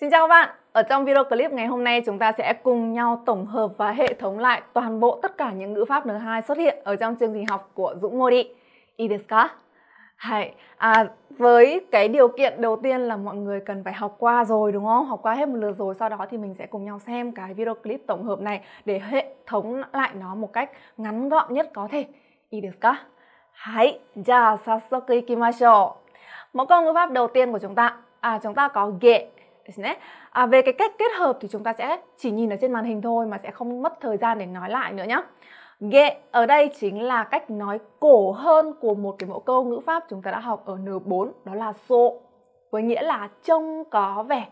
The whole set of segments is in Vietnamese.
Xin chào các bạn, ở trong video clip ngày hôm nay chúng ta sẽ cùng nhau tổng hợp và hệ thống lại toàn bộ tất cả những ngữ pháp N2 xuất hiện ở trong chương trình học của Dũng Ngô Đi. Ideska. Hay, à, với cái điều kiện đầu tiên là mọi người cần phải học qua rồi đúng không? Học qua hết một lượt rồi, sau đó thì mình sẽ cùng nhau xem cái video clip tổng hợp này để hệ thống lại nó một cách ngắn gọn nhất có thể. Ideska. Hay, ja sasoku Mẫu câu ngữ pháp đầu tiên của chúng ta, à chúng ta có ghệ ですね。À, về cái cách kết hợp thì chúng ta sẽ chỉ nhìn ở trên màn hình thôi mà sẽ không mất thời gian để nói lại nữa nhé. Ghệ ở đây chính là cách nói cổ hơn của một cái mẫu câu ngữ pháp chúng ta đã học ở N4 đó là so với nghĩa là trông có vẻ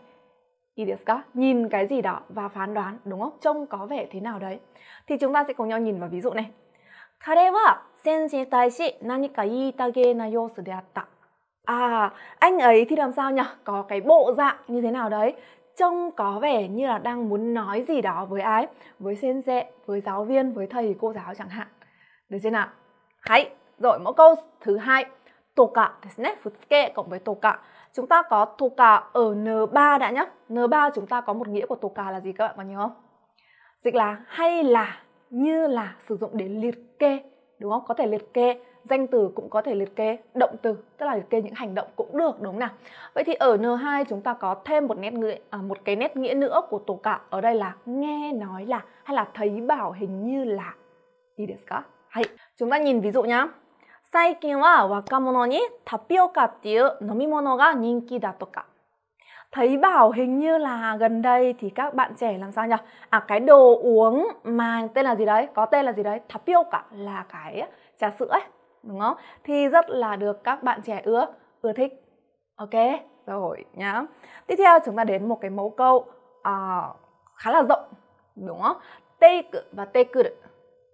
đi được nhìn cái gì đó và phán đoán đúng không trông có vẻ thế nào đấy thì chúng ta sẽ cùng nhau nhìn vào ví dụ này 彼は戦士に対し何か言いたげな様子であった À, anh ấy thì làm sao nhỉ? Có cái bộ dạng như thế nào đấy trông có vẻ như là đang muốn nói gì đó với ai với sen sệ với giáo viên với thầy cô giáo chẳng hạn được chưa nào hãy rồi mẫu câu thứ hai toka desne cộng với toka chúng ta có toka ở n3 đã nhá n3 chúng ta có một nghĩa của toka là gì các bạn có nhớ không dịch là hay là như là sử dụng để liệt kê đúng không có thể liệt kê danh từ cũng có thể liệt kê động từ tức là liệt kê những hành động cũng được đúng không nào vậy thì ở n2 chúng ta có thêm một nét nghĩa à, một cái nét nghĩa nữa của tổ cả ở đây là nghe nói là hay là thấy bảo hình như là đi được cả hay chúng ta nhìn ví dụ nhá 最近は若者にタピオカっていう飲み物が人気だとか thấy bảo hình như là gần đây thì các bạn trẻ làm sao nhỉ? À cái đồ uống mà tên là gì đấy? Có tên là gì đấy? Tapioca là cái trà sữa ấy đúng không thì rất là được các bạn trẻ ưa ưa thích ok rồi nhá tiếp theo chúng ta đến một cái mẫu câu uh, khá là rộng đúng không tê cự và tê cự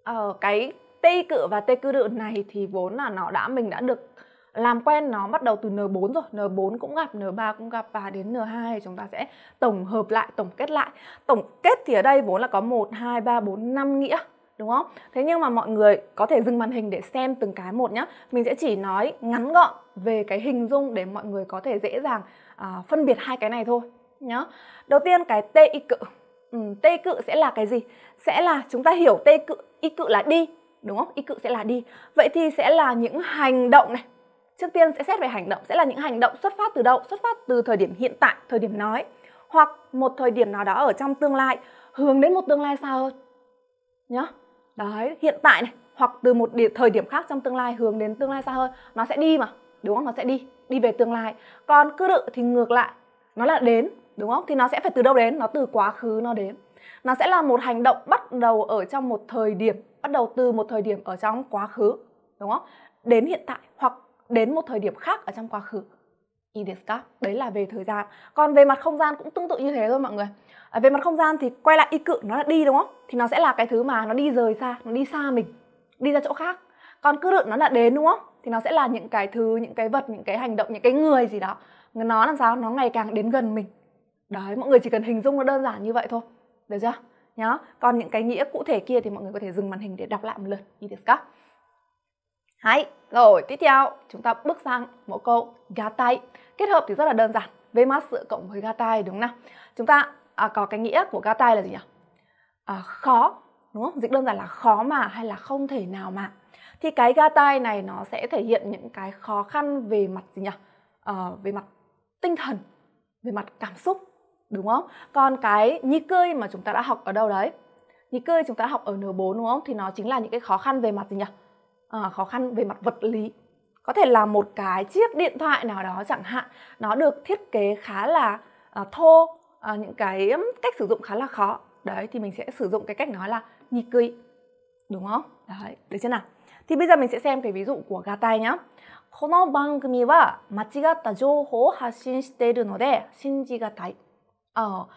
ờ, cái tê cự và tê cự này thì vốn là nó đã mình đã được làm quen nó bắt đầu từ N4 rồi N4 cũng gặp, N3 cũng gặp và đến N2 chúng ta sẽ tổng hợp lại, tổng kết lại Tổng kết thì ở đây vốn là có 1, 2, 3, 4, 5 nghĩa đúng không? Thế nhưng mà mọi người có thể dừng màn hình để xem từng cái một nhá. Mình sẽ chỉ nói ngắn gọn về cái hình dung để mọi người có thể dễ dàng à, phân biệt hai cái này thôi nhá. Đầu tiên cái tê y cự. Ừ, tê cự sẽ là cái gì? Sẽ là chúng ta hiểu tê cự y cự là đi, đúng không? Y cự sẽ là đi. Vậy thì sẽ là những hành động này. Trước tiên sẽ xét về hành động sẽ là những hành động xuất phát từ đâu? Xuất phát từ thời điểm hiện tại, thời điểm nói hoặc một thời điểm nào đó ở trong tương lai hướng đến một tương lai xa hơn nhá đấy hiện tại này hoặc từ một địa, thời điểm khác trong tương lai hướng đến tương lai xa hơn nó sẽ đi mà đúng không nó sẽ đi đi về tương lai còn cứ đự thì ngược lại nó là đến đúng không thì nó sẽ phải từ đâu đến nó từ quá khứ nó đến nó sẽ là một hành động bắt đầu ở trong một thời điểm bắt đầu từ một thời điểm ở trong quá khứ đúng không đến hiện tại hoặc đến một thời điểm khác ở trong quá khứ y đấy là về thời gian còn về mặt không gian cũng tương tự như thế thôi mọi người à, về mặt không gian thì quay lại y cự nó là đi đúng không thì nó sẽ là cái thứ mà nó đi rời xa nó đi xa mình đi ra chỗ khác còn cư đựng nó là đến đúng không thì nó sẽ là những cái thứ những cái vật những cái hành động những cái người gì đó nó làm sao nó ngày càng đến gần mình đấy mọi người chỉ cần hình dung nó đơn giản như vậy thôi được chưa nhá còn những cái nghĩa cụ thể kia thì mọi người có thể dừng màn hình để đọc lại một lần y hay. Rồi, tiếp theo chúng ta bước sang mẫu câu gà tay. Kết hợp thì rất là đơn giản. Vmas sữa cộng với gà tay đúng không nào? Chúng ta à, có cái nghĩa của gà tay là gì nhỉ? À, khó, đúng không? Dịch đơn giản là khó mà hay là không thể nào mà. Thì cái gà tay này nó sẽ thể hiện những cái khó khăn về mặt gì nhỉ? À, về mặt tinh thần, về mặt cảm xúc, đúng không? Còn cái nhi cơi mà chúng ta đã học ở đâu đấy? Nhi cơi chúng ta đã học ở N4 đúng không? Thì nó chính là những cái khó khăn về mặt gì nhỉ? à, khó khăn về mặt vật lý có thể là một cái chiếc điện thoại nào đó chẳng hạn nó được thiết kế khá là à, thô à, những cái cách sử dụng khá là khó đấy thì mình sẽ sử dụng cái cách nói là nikui đúng không đấy được chưa nào thì bây giờ mình sẽ xem cái ví dụ của Gatai nhá この番組は間違った情報を発信しているので信じがたい ờ,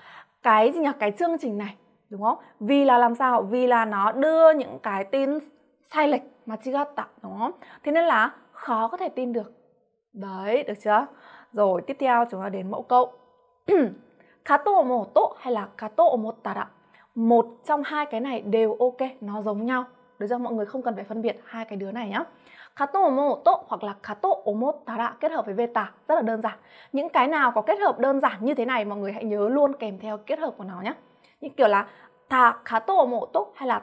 cái gì nhỉ cái chương trình này đúng không vì là làm sao vì là nó đưa những cái tin sai lệch mà 間違った, đúng không? Thế nên là khó có thể tin được. Đấy, được chưa? Rồi tiếp theo chúng ta đến mẫu câu. tô Kato tô hay là kato tô Một đạo. Một trong hai cái này đều ok, nó giống nhau. Được chưa? Mọi người không cần phải phân biệt hai cái đứa này nhá. tô Kato tô hoặc là tô một kato đạo kết hợp với veta rất là đơn giản. Những cái nào có kết hợp đơn giản như thế này mọi người hãy nhớ luôn kèm theo kết hợp của nó nhé. Như kiểu là tô kato tô hay là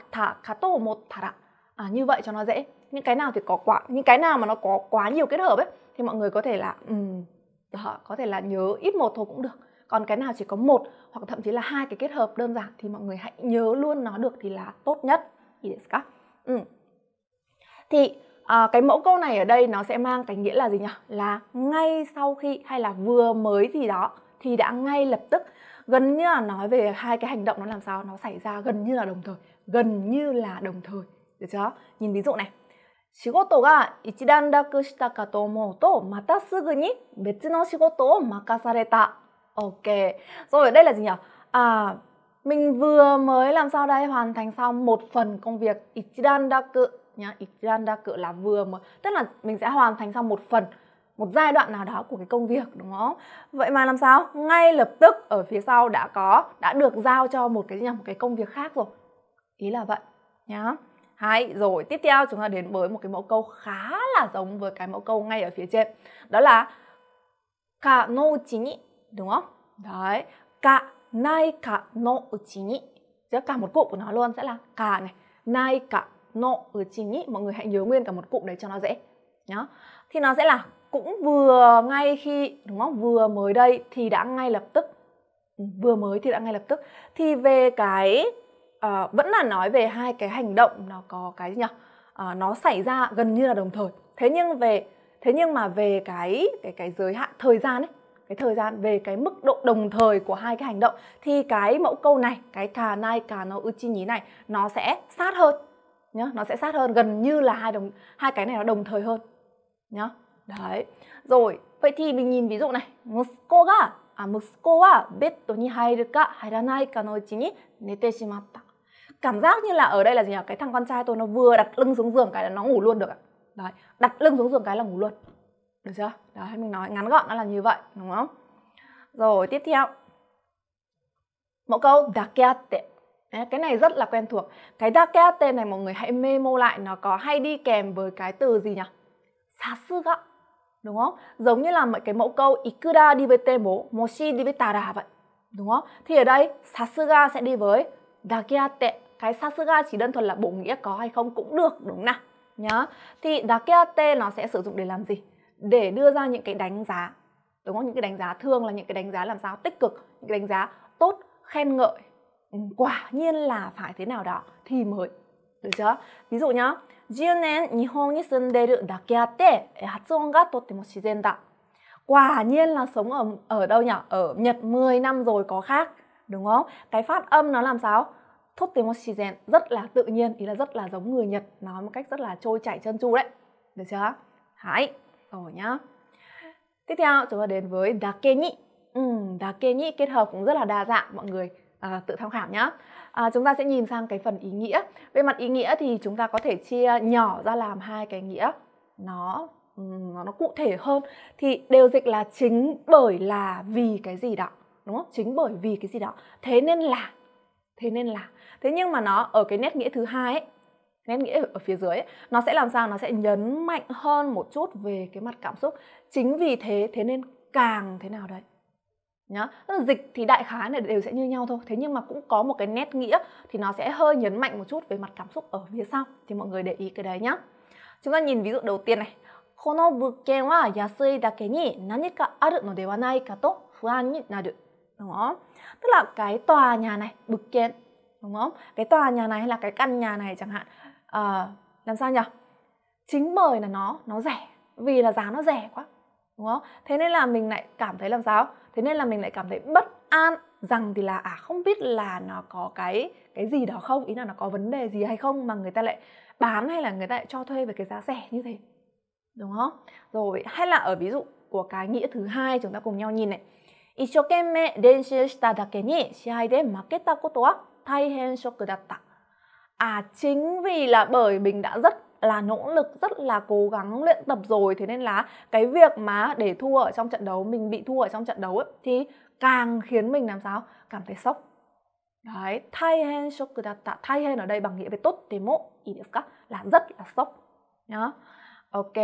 tô một kato đạo à, như vậy cho nó dễ những cái nào thì có quá những cái nào mà nó có quá nhiều kết hợp ấy thì mọi người có thể là um, đó, có thể là nhớ ít một thôi cũng được còn cái nào chỉ có một hoặc thậm chí là hai cái kết hợp đơn giản thì mọi người hãy nhớ luôn nó được thì là tốt nhất ừ. thì à, cái mẫu câu này ở đây nó sẽ mang cái nghĩa là gì nhỉ là ngay sau khi hay là vừa mới gì đó thì đã ngay lập tức gần như là nói về hai cái hành động nó làm sao nó xảy ra gần như là đồng thời gần như là đồng thời được chưa? Nhìn ví dụ này. 仕事が一段落したかと思うと、またすぐに別の仕事を任された。Ok. là gì nhỉ? À, mình vừa mới làm sao đây hoàn thành xong một phần công việc ichidan daku nhá. Ichidan daku là vừa mới, tức là mình sẽ hoàn thành xong một phần một giai đoạn nào đó của cái công việc đúng không? Vậy mà làm sao? Ngay lập tức ở phía sau đã có đã được giao cho một cái gì nhỉ? một cái công việc khác rồi. Ý là vậy nhá hay rồi tiếp theo chúng ta đến với một cái mẫu câu khá là giống với cái mẫu câu ngay ở phía trên đó là cả no uchi ni đúng không đấy cả nai cả no uchi ni giữa cả một cụm của nó luôn sẽ là cả này nai cả no uchi ni mọi người hãy nhớ nguyên cả một cụm đấy cho nó dễ nhá thì nó sẽ là cũng vừa ngay khi đúng không vừa mới đây thì đã ngay lập tức ừ, vừa mới thì đã ngay lập tức thì về cái à, vẫn là nói về hai cái hành động nó có cái gì nhỉ à, nó xảy ra gần như là đồng thời thế nhưng về thế nhưng mà về cái cái cái giới hạn thời gian ấy cái thời gian về cái mức độ đồng thời của hai cái hành động thì cái mẫu câu này cái cà nai cà nó ư chi nhí này nó sẽ sát hơn nhá nó sẽ sát hơn gần như là hai đồng hai cái này nó đồng thời hơn nhá đấy rồi vậy thì mình nhìn ví dụ này musko ga à musko wa betto ni hairu ka hairanai ka no uchi ni nete shimatta cảm giác như là ở đây là gì nhỉ cái thằng con trai tôi nó vừa đặt lưng xuống giường cái là nó ngủ luôn được ạ đấy đặt lưng xuống giường cái là ngủ luôn được chưa đấy mình nói ngắn gọn nó là như vậy đúng không rồi tiếp theo mẫu câu dakiate cái này rất là quen thuộc cái dakiate này mọi người hãy memo lại nó có hay đi kèm với cái từ gì nhỉ sasuga đúng không giống như là mấy cái mẫu câu ikura dibete mo moshi tara vậy đúng không thì ở đây sasuga sẽ đi với dakiate cái sasuga chỉ đơn thuần là bổ nghĩa có hay không cũng được đúng nào nhá thì dakiate nó sẽ sử dụng để làm gì để đưa ra những cái đánh giá đúng không những cái đánh giá thường là những cái đánh giá làm sao tích cực những cái đánh giá tốt khen ngợi ừ, quả nhiên là phải thế nào đó thì mới được chưa ví dụ nhá 10年日本に住んでるだけあって発音がとっても自然だ quả nhiên là sống ở ở đâu nhỉ ở Nhật 10 năm rồi có khác đúng không cái phát âm nó làm sao thốt tiếng một shizen rất là tự nhiên ý là rất là giống người nhật nói một cách rất là trôi chảy chân chu đấy được chưa hãy rồi nhá tiếp theo chúng ta đến với dake nhị ừ, dake nhị kết hợp cũng rất là đa dạng mọi người à, tự tham khảo nhá à, chúng ta sẽ nhìn sang cái phần ý nghĩa về mặt ý nghĩa thì chúng ta có thể chia nhỏ ra làm hai cái nghĩa nó nó nó cụ thể hơn thì đều dịch là chính bởi là vì cái gì đó đúng không chính bởi vì cái gì đó thế nên là thế nên là thế nhưng mà nó ở cái nét nghĩa thứ hai ấy nét nghĩa ở phía dưới ấy, nó sẽ làm sao nó sẽ nhấn mạnh hơn một chút về cái mặt cảm xúc chính vì thế thế nên càng thế nào đấy nhá tức là dịch thì đại khái này đều sẽ như nhau thôi thế nhưng mà cũng có một cái nét nghĩa thì nó sẽ hơi nhấn mạnh một chút về mặt cảm xúc ở phía sau thì mọi người để ý cái đấy nhá chúng ta nhìn ví dụ đầu tiên này この物件は安いだけに何かあるのではないかと不安になる。Đúng không? Tức là cái tòa nhà này, bực kiện đúng không cái tòa nhà này hay là cái căn nhà này chẳng hạn à, làm sao nhỉ chính bởi là nó nó rẻ vì là giá nó rẻ quá đúng không thế nên là mình lại cảm thấy làm sao thế nên là mình lại cảm thấy bất an rằng thì là à không biết là nó có cái cái gì đó không ý là nó có vấn đề gì hay không mà người ta lại bán hay là người ta lại cho thuê với cái giá rẻ như thế đúng không rồi hay là ở ví dụ của cái nghĩa thứ hai chúng ta cùng nhau nhìn này 一生懸命練習しただけに試合で負けたことは thay hen đặt à chính vì là bởi mình đã rất là nỗ lực rất là cố gắng luyện tập rồi thế nên là cái việc mà để thua ở trong trận đấu mình bị thua ở trong trận đấu ấy, thì càng khiến mình làm sao cảm thấy sốc đấy thay hen shock datta thay hen ở đây bằng nghĩa về tốt thì mộ ý được là rất là sốc nhá ok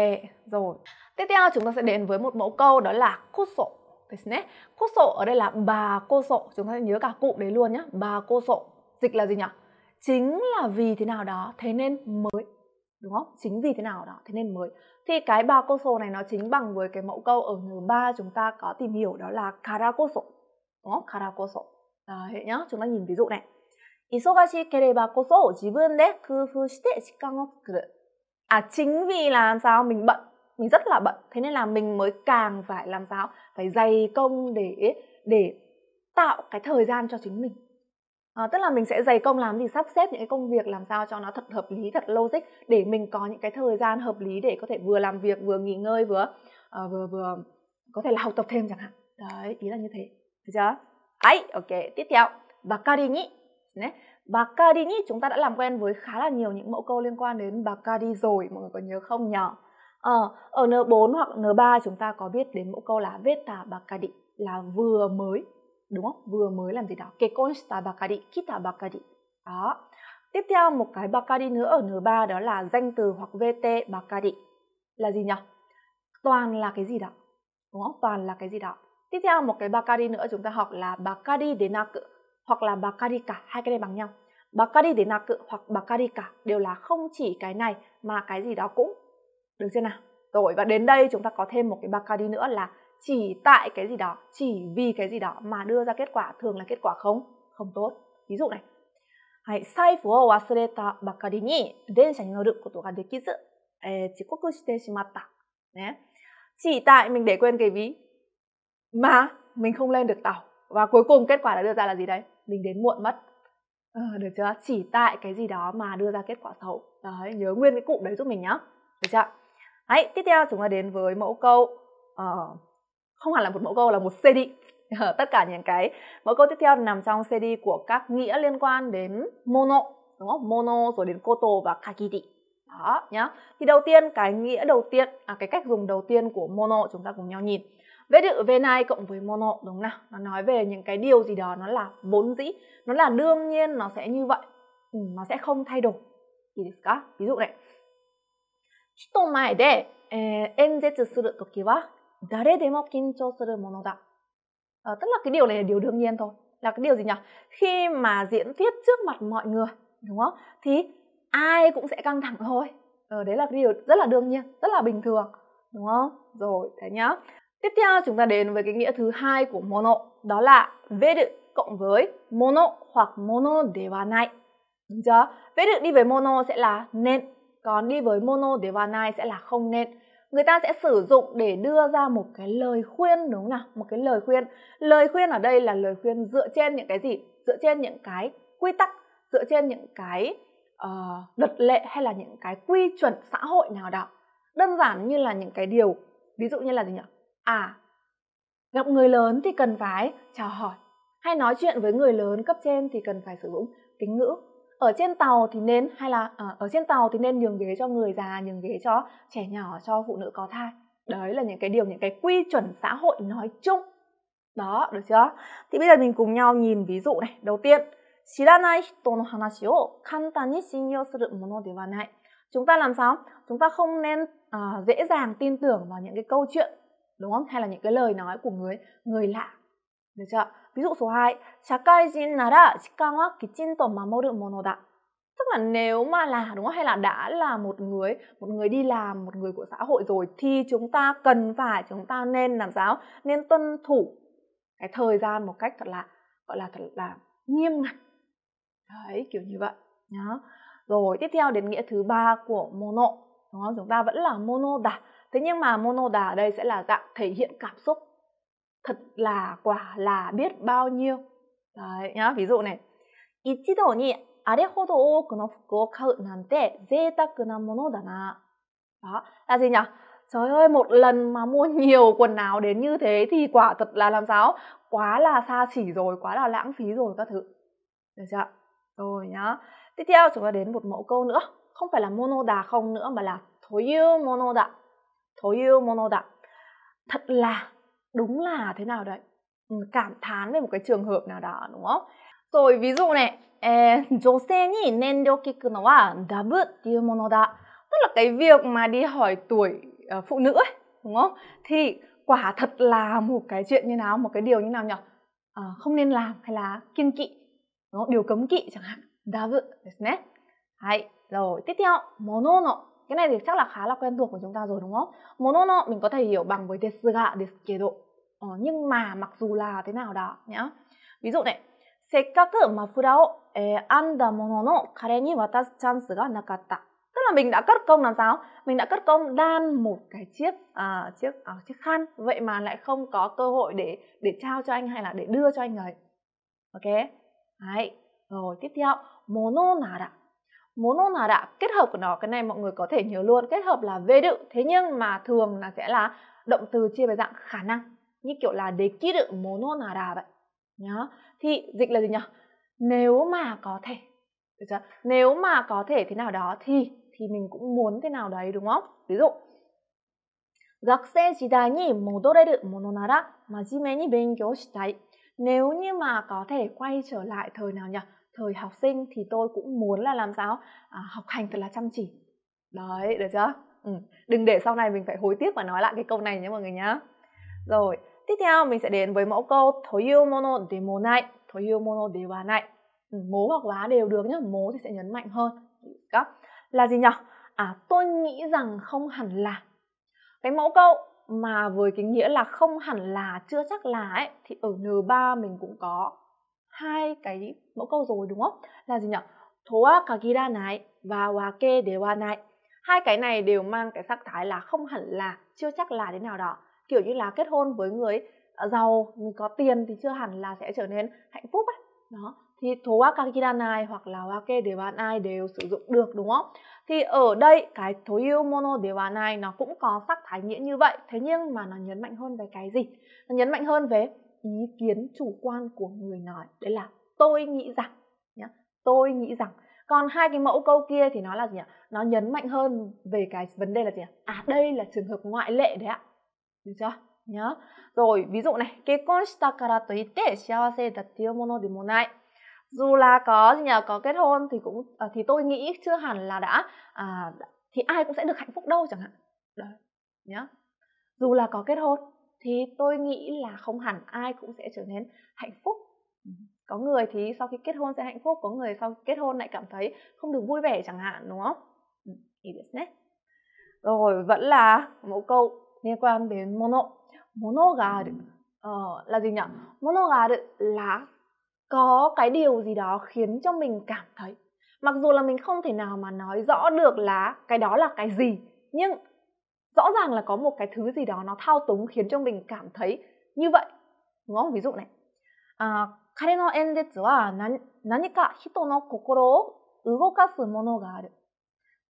rồi tiếp theo chúng ta sẽ đến với một mẫu câu đó là kuso Cô sổ ở đây là bà cô sổ Chúng ta nhớ cả cụm đấy luôn nhá Bà cô sổ dịch là gì nhỉ chính là vì thế nào đó thế nên mới đúng không chính vì thế nào đó thế nên mới thì cái ba cô sổ này nó chính bằng với cái mẫu câu ở thứ ba chúng ta có tìm hiểu đó là kara karakoso đúng không karakoso đấy nhá chúng ta nhìn ví dụ này 忙しければこそ自分で工夫して時間を作る À chính vì là sao mình bận, mình rất là bận, thế nên là mình mới càng phải làm sao? Phải dày công để để tạo cái thời gian cho chính mình à, tức là mình sẽ dày công làm gì sắp xếp những cái công việc làm sao cho nó thật hợp lý thật logic để mình có những cái thời gian hợp lý để có thể vừa làm việc vừa nghỉ ngơi vừa à, vừa vừa có thể là học tập thêm chẳng hạn đấy ý là như thế được chưa ấy ok tiếp theo bakari nhỉ Đấy. Bacardi chúng ta đã làm quen với khá là nhiều những mẫu câu liên quan đến Bacardi rồi, mọi người có nhớ không nhỉ? Ờ, ở N4 hoặc N3 chúng ta có biết đến mẫu câu là Veta Bacardi là vừa mới đúng không vừa mới làm gì đó kekon shita bakari kita bakari đó tiếp theo một cái bakari nữa ở n3 đó là danh từ hoặc vt bakari là gì nhỉ toàn là cái gì đó đúng không toàn là cái gì đó tiếp theo một cái bakari nữa chúng ta học là bakari denaku hoặc là bakari cả hai cái này bằng nhau bakari denaku hoặc bakari cả đều là không chỉ cái này mà cái gì đó cũng được chưa nào rồi và đến đây chúng ta có thêm một cái bakari nữa là chỉ tại cái gì đó chỉ vì cái gì đó mà đưa ra kết quả thường là kết quả không không tốt ví dụ này hãy chỉ tại mình để quên cái ví mà mình không lên được tàu và cuối cùng kết quả đã đưa ra là gì đấy? Mình đến muộn mất. À, được chưa? Chỉ tại cái gì đó mà đưa ra kết quả xấu. Đấy, nhớ nguyên cái cụm đấy giúp mình nhá. Được chưa? hãy tiếp theo chúng ta đến với mẫu câu uh, không hẳn là một mẫu câu là một cd ờ, tất cả những cái mẫu câu tiếp theo nằm trong cd của các nghĩa liên quan đến mono đúng không mono rồi đến koto và kakiti đó nhá thì đầu tiên cái nghĩa đầu tiên à, cái cách dùng đầu tiên của mono chúng ta cùng nhau nhìn vế đự v này cộng với mono đúng nào nó nói về những cái điều gì đó nó là vốn dĩ nó là đương nhiên nó sẽ như vậy ừ, nó sẽ không thay đổi thì ví dụ này ちょっと前で、えー、演説するときは誰でも緊張するものだ. À, ờ, tức là cái điều này là điều đương nhiên thôi. Là cái điều gì nhỉ? Khi mà diễn thuyết trước mặt mọi người, đúng không? Thì ai cũng sẽ căng thẳng thôi. Ờ, đấy là cái điều rất là đương nhiên, rất là bình thường, đúng không? Rồi, thế nhá. Tiếp theo chúng ta đến với cái nghĩa thứ hai của mono, đó là veru cộng với mono hoặc mono để và dewanai. Đúng chưa? Veru đi với mono sẽ là nên, còn đi với mono để và dewanai sẽ là không nên người ta sẽ sử dụng để đưa ra một cái lời khuyên đúng không nào một cái lời khuyên lời khuyên ở đây là lời khuyên dựa trên những cái gì dựa trên những cái quy tắc dựa trên những cái uh, luật lệ hay là những cái quy chuẩn xã hội nào đó đơn giản như là những cái điều ví dụ như là gì nhỉ à gặp người lớn thì cần phải chào hỏi hay nói chuyện với người lớn cấp trên thì cần phải sử dụng kính ngữ ở trên tàu thì nên hay là à, ở trên tàu thì nên nhường ghế cho người già nhường ghế cho trẻ nhỏ cho phụ nữ có thai đấy là những cái điều những cái quy chuẩn xã hội nói chung đó được chưa thì bây giờ mình cùng nhau nhìn ví dụ này đầu tiên 知らない人の話を簡単に信用するものではない chúng ta làm sao chúng ta không nên à, dễ dàng tin tưởng vào những cái câu chuyện đúng không hay là những cái lời nói của người người lạ được chưa? Ví dụ số 2, xã hội nhân là ra, shikan wa kichin to mamoru mono da. Tức là nếu mà là đúng không? Hay là đã là một người, một người đi làm, một người của xã hội rồi thì chúng ta cần phải, chúng ta nên làm sao? Nên tuân thủ cái thời gian một cách thật là gọi là thật là nghiêm ngặt. Đấy, kiểu như vậy nhá. Rồi tiếp theo đến nghĩa thứ ba của mono, đúng không? Chúng ta vẫn là mono da. Thế nhưng mà mono da ở đây sẽ là dạng thể hiện cảm xúc thật là quả là biết bao nhiêu đấy nhá ví dụ này 一度にあれほど多くの服を買うなんて贅沢なものだな đó là gì nhỉ trời ơi một lần mà mua nhiều quần áo đến như thế thì quả thật là làm sao quá là xa xỉ rồi quá là lãng phí rồi các thứ được chưa rồi nhá tiếp theo chúng ta đến một mẫu câu nữa không phải là mono đà không nữa mà là thối yêu mono đà thối yêu mono đà thật là đúng là thế nào đấy ừ, cảm thán về một cái trường hợp nào đó đúng không rồi ví dụ này à? tức là cái việc mà đi hỏi tuổi uh, phụ nữ ấy, đúng không? Thì quả thật là một cái chuyện như nào, một cái điều như nào nhỉ? À, không nên làm hay là kiên kỵ, đúng không? điều cấm kỵ chẳng hạn. Dabu ですね. Hay, rồi tiếp theo, mono no. Cái này thì chắc là khá là quen thuộc của chúng ta rồi đúng không? Mono no mình có thể hiểu bằng với desu ga, desu kedo ờ, nhưng mà mặc dù là thế nào đó nhá ví dụ này せっかくマフラーを、えー、編んだものの彼に渡すチャンスがなかった。Tức ờ, là mình đã cất công làm sao? Mình đã cất công đan một cái chiếc à, chiếc à, chiếc khăn vậy mà lại không có cơ hội để để trao cho anh hay là để đưa cho anh ấy. Ok. Đấy. Rồi tiếp theo, mono nara. Mono nara kết hợp của nó cái này mọi người có thể nhớ luôn, kết hợp là về đự thế nhưng mà thường là sẽ là động từ chia về dạng khả năng như kiểu là dekiru mono nara vậy nhá thì dịch là gì nhỉ nếu mà có thể được chưa? nếu mà có thể thế nào đó thì thì mình cũng muốn thế nào đấy đúng không ví dụ 学生時代に戻れるものなら真面目に勉強したい nếu như mà có thể quay trở lại thời nào nhỉ thời học sinh thì tôi cũng muốn là làm sao à, học hành thật là chăm chỉ đấy được chưa ừ. đừng để sau này mình phải hối tiếc và nói lại cái câu này nhé mọi người nhá rồi Tiếp theo mình sẽ đến với mẫu câu toyu mono demo nai, toyu mono dewa nai. Ừ, mố hoặc lá đều được nhé, mố thì sẽ nhấn mạnh hơn. Là gì nhỉ? À, tôi nghĩ rằng không hẳn là. Cái mẫu câu mà với cái nghĩa là không hẳn là chưa chắc là ấy thì ở N3 mình cũng có hai cái mẫu câu rồi đúng không? Là gì nhỉ? Thoa kagira này và wake dewa này. Hai cái này đều mang cái sắc thái là không hẳn là, chưa chắc là thế nào đó kiểu như là kết hôn với người ờ, giàu có tiền thì chưa hẳn là sẽ trở nên hạnh phúc ấy đó thì thố akakiranai hoặc là wake ai đều sử dụng được đúng không? Thì ở đây cái thố yêu mono devanai nó cũng có sắc thái nghĩa như vậy, thế nhưng mà nó nhấn mạnh hơn về cái gì? Nó nhấn mạnh hơn về ý kiến chủ quan của người nói, đấy là tôi nghĩ rằng nhá, tôi nghĩ rằng. Còn hai cái mẫu câu kia thì nó là gì ạ? Nó nhấn mạnh hơn về cái vấn đề là gì ạ? À đây là trường hợp ngoại lệ đấy ạ được chưa nhá rồi ví dụ này kết hôn shita kara to ite shiawase dattiyo mono demo nai dù là có gì nhờ có kết hôn thì cũng à, thì tôi nghĩ chưa hẳn là đã à, thì ai cũng sẽ được hạnh phúc đâu chẳng hạn đấy nhá dù là có kết hôn thì tôi nghĩ là không hẳn ai cũng sẽ trở nên hạnh phúc ừ. có người thì sau khi kết hôn sẽ hạnh phúc có người sau khi kết hôn lại cảm thấy không được vui vẻ chẳng hạn đúng không ừ, ý biết rồi vẫn là một câu liên quan đến mono mono gà a ờ, là gì nhỉ mono ga là có cái điều gì đó khiến cho mình cảm thấy mặc dù là mình không thể nào mà nói rõ được là cái đó là cái gì nhưng rõ ràng là có một cái thứ gì đó nó thao túng khiến cho mình cảm thấy như vậy đúng không ví dụ này à, 彼の演説は何,何か人の心を動かすものがある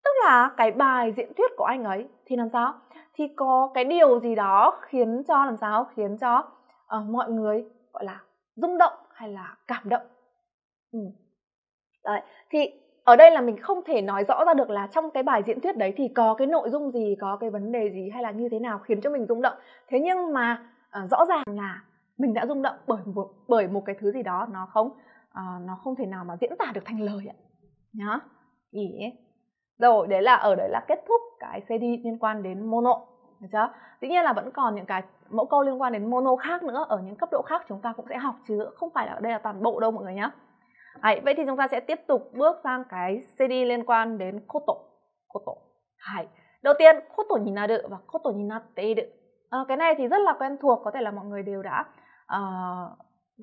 tức là cái bài diễn thuyết của anh ấy thì làm sao thì có cái điều gì đó khiến cho làm sao khiến cho uh, mọi người gọi là rung động hay là cảm động ừ. đấy thì ở đây là mình không thể nói rõ ra được là trong cái bài diễn thuyết đấy thì có cái nội dung gì có cái vấn đề gì hay là như thế nào khiến cho mình rung động thế nhưng mà uh, rõ ràng là mình đã rung động bởi một, bởi một cái thứ gì đó nó không uh, nó không thể nào mà diễn tả được thành lời ạ nhá yeah rồi đấy là ở ờ, đấy là kết thúc cái CD liên quan đến mono được chưa dĩ nhiên là vẫn còn những cái mẫu câu liên quan đến mono khác nữa ở những cấp độ khác chúng ta cũng sẽ học chứ không phải là đây là toàn bộ đâu mọi người nhé Đấy, vậy thì chúng ta sẽ tiếp tục bước sang cái CD liên quan đến koto koto Đấy. đầu tiên koto ninadu và koto ninatteiru à, ờ, cái này thì rất là quen thuộc có thể là mọi người đều đã uh,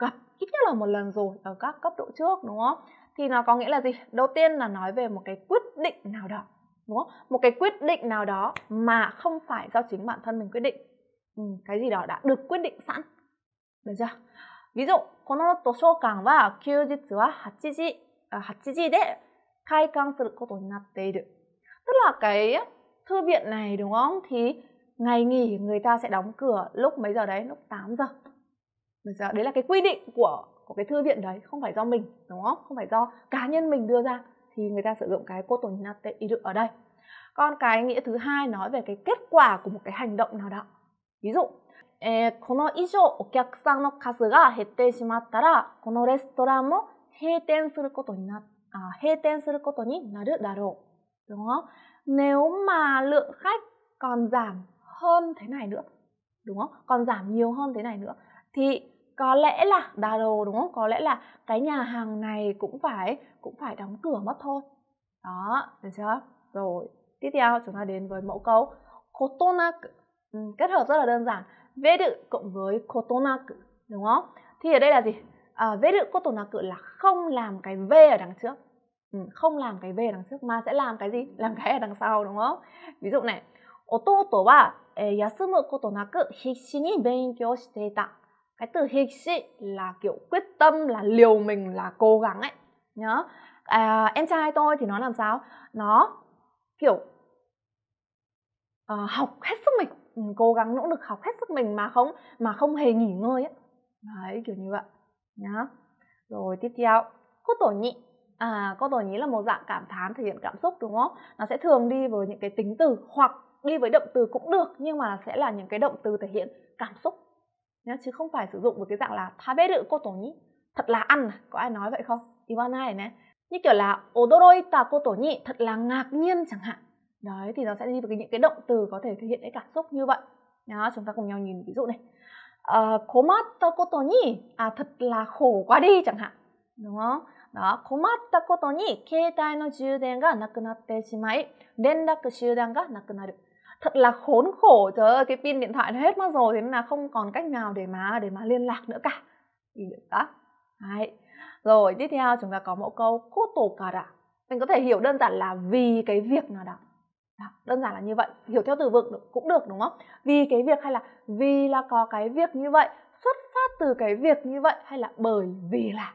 gặp ít nhất là một lần rồi ở các cấp độ trước đúng không thì nó có nghĩa là gì đầu tiên là nói về một cái quyết định nào đó đúng không một cái quyết định nào đó mà không phải do chính bản thân mình quyết định ừ, cái gì đó đã được quyết định sẵn được chưa ví dụ この図書館は休日は8時8時で開館することになっている à, tức là cái thư viện này đúng không thì ngày nghỉ người ta sẽ đóng cửa lúc mấy giờ đấy lúc 8 giờ bây giờ đấy là cái quy định của của cái thư viện đấy không phải do mình đúng không không phải do cá nhân mình đưa ra thì người ta sử dụng cái cotonate ở đây còn cái nghĩa thứ hai nói về cái kết quả của một cái hành động nào đó ví dụ えー、この以上お客さんの数が減ってしまったら、このレストランも閉店することにな、あ閉店することになるだろう。Đúng à, không? mà lượng khách còn giảm hơn thế này nữa, đúng không? Còn giảm nhiều hơn thế này nữa, thì có lẽ là đà đồ đúng không có lẽ là cái nhà hàng này cũng phải cũng phải đóng cửa mất thôi đó được chưa rồi tiếp theo chúng ta đến với mẫu câu kotonak ừ, kết hợp rất là đơn giản vedu cộng với kotonak đúng không thì ở đây là gì à, vedu kotonak là không làm cái v ở đằng trước ừ, không làm cái v ở đằng trước mà sẽ làm cái gì làm cái ở đằng sau đúng không ví dụ này 弟は、えー、休むことなく必死に勉強していた。cái từ hịch ý là kiểu quyết tâm là liều mình là cố gắng ấy nhớ à, em trai tôi thì nó làm sao nó kiểu uh, học hết sức mình ừ, cố gắng nỗ lực học hết sức mình mà không mà không hề nghỉ ngơi ấy đấy kiểu như vậy nhá rồi tiếp theo cô tổ nhị à cô tổ nhị là một dạng cảm thán thể hiện cảm xúc đúng không nó sẽ thường đi với những cái tính từ hoặc đi với động từ cũng được nhưng mà sẽ là những cái động từ thể hiện cảm xúc nhá chứ không phải sử dụng một cái dạng là tha bê cô tổ ni thật là ăn à? có ai nói vậy không iwanai này như kiểu là ta cô tổ nhị thật là ngạc nhiên chẳng hạn đấy thì nó sẽ đi với những cái động từ có thể thể hiện cái cảm xúc như vậy đó chúng ta cùng nhau nhìn ví dụ này uh, cô tổ nhị à thật là khổ quá đi chẳng hạn đúng không đó komatta koto ni keitai no juden ga nakunatte shimai renraku shudan ga nakunaru thật là khốn khổ trời ơi cái pin điện thoại nó hết mất rồi thế nên là không còn cách nào để mà để mà liên lạc nữa cả đó Đấy. rồi tiếp theo chúng ta có mẫu câu koto kara mình có thể hiểu đơn giản là vì cái việc nào đó, đơn giản là như vậy hiểu theo từ vựng cũng được đúng không vì cái việc hay là vì là có cái việc như vậy xuất phát từ cái việc như vậy hay là bởi vì là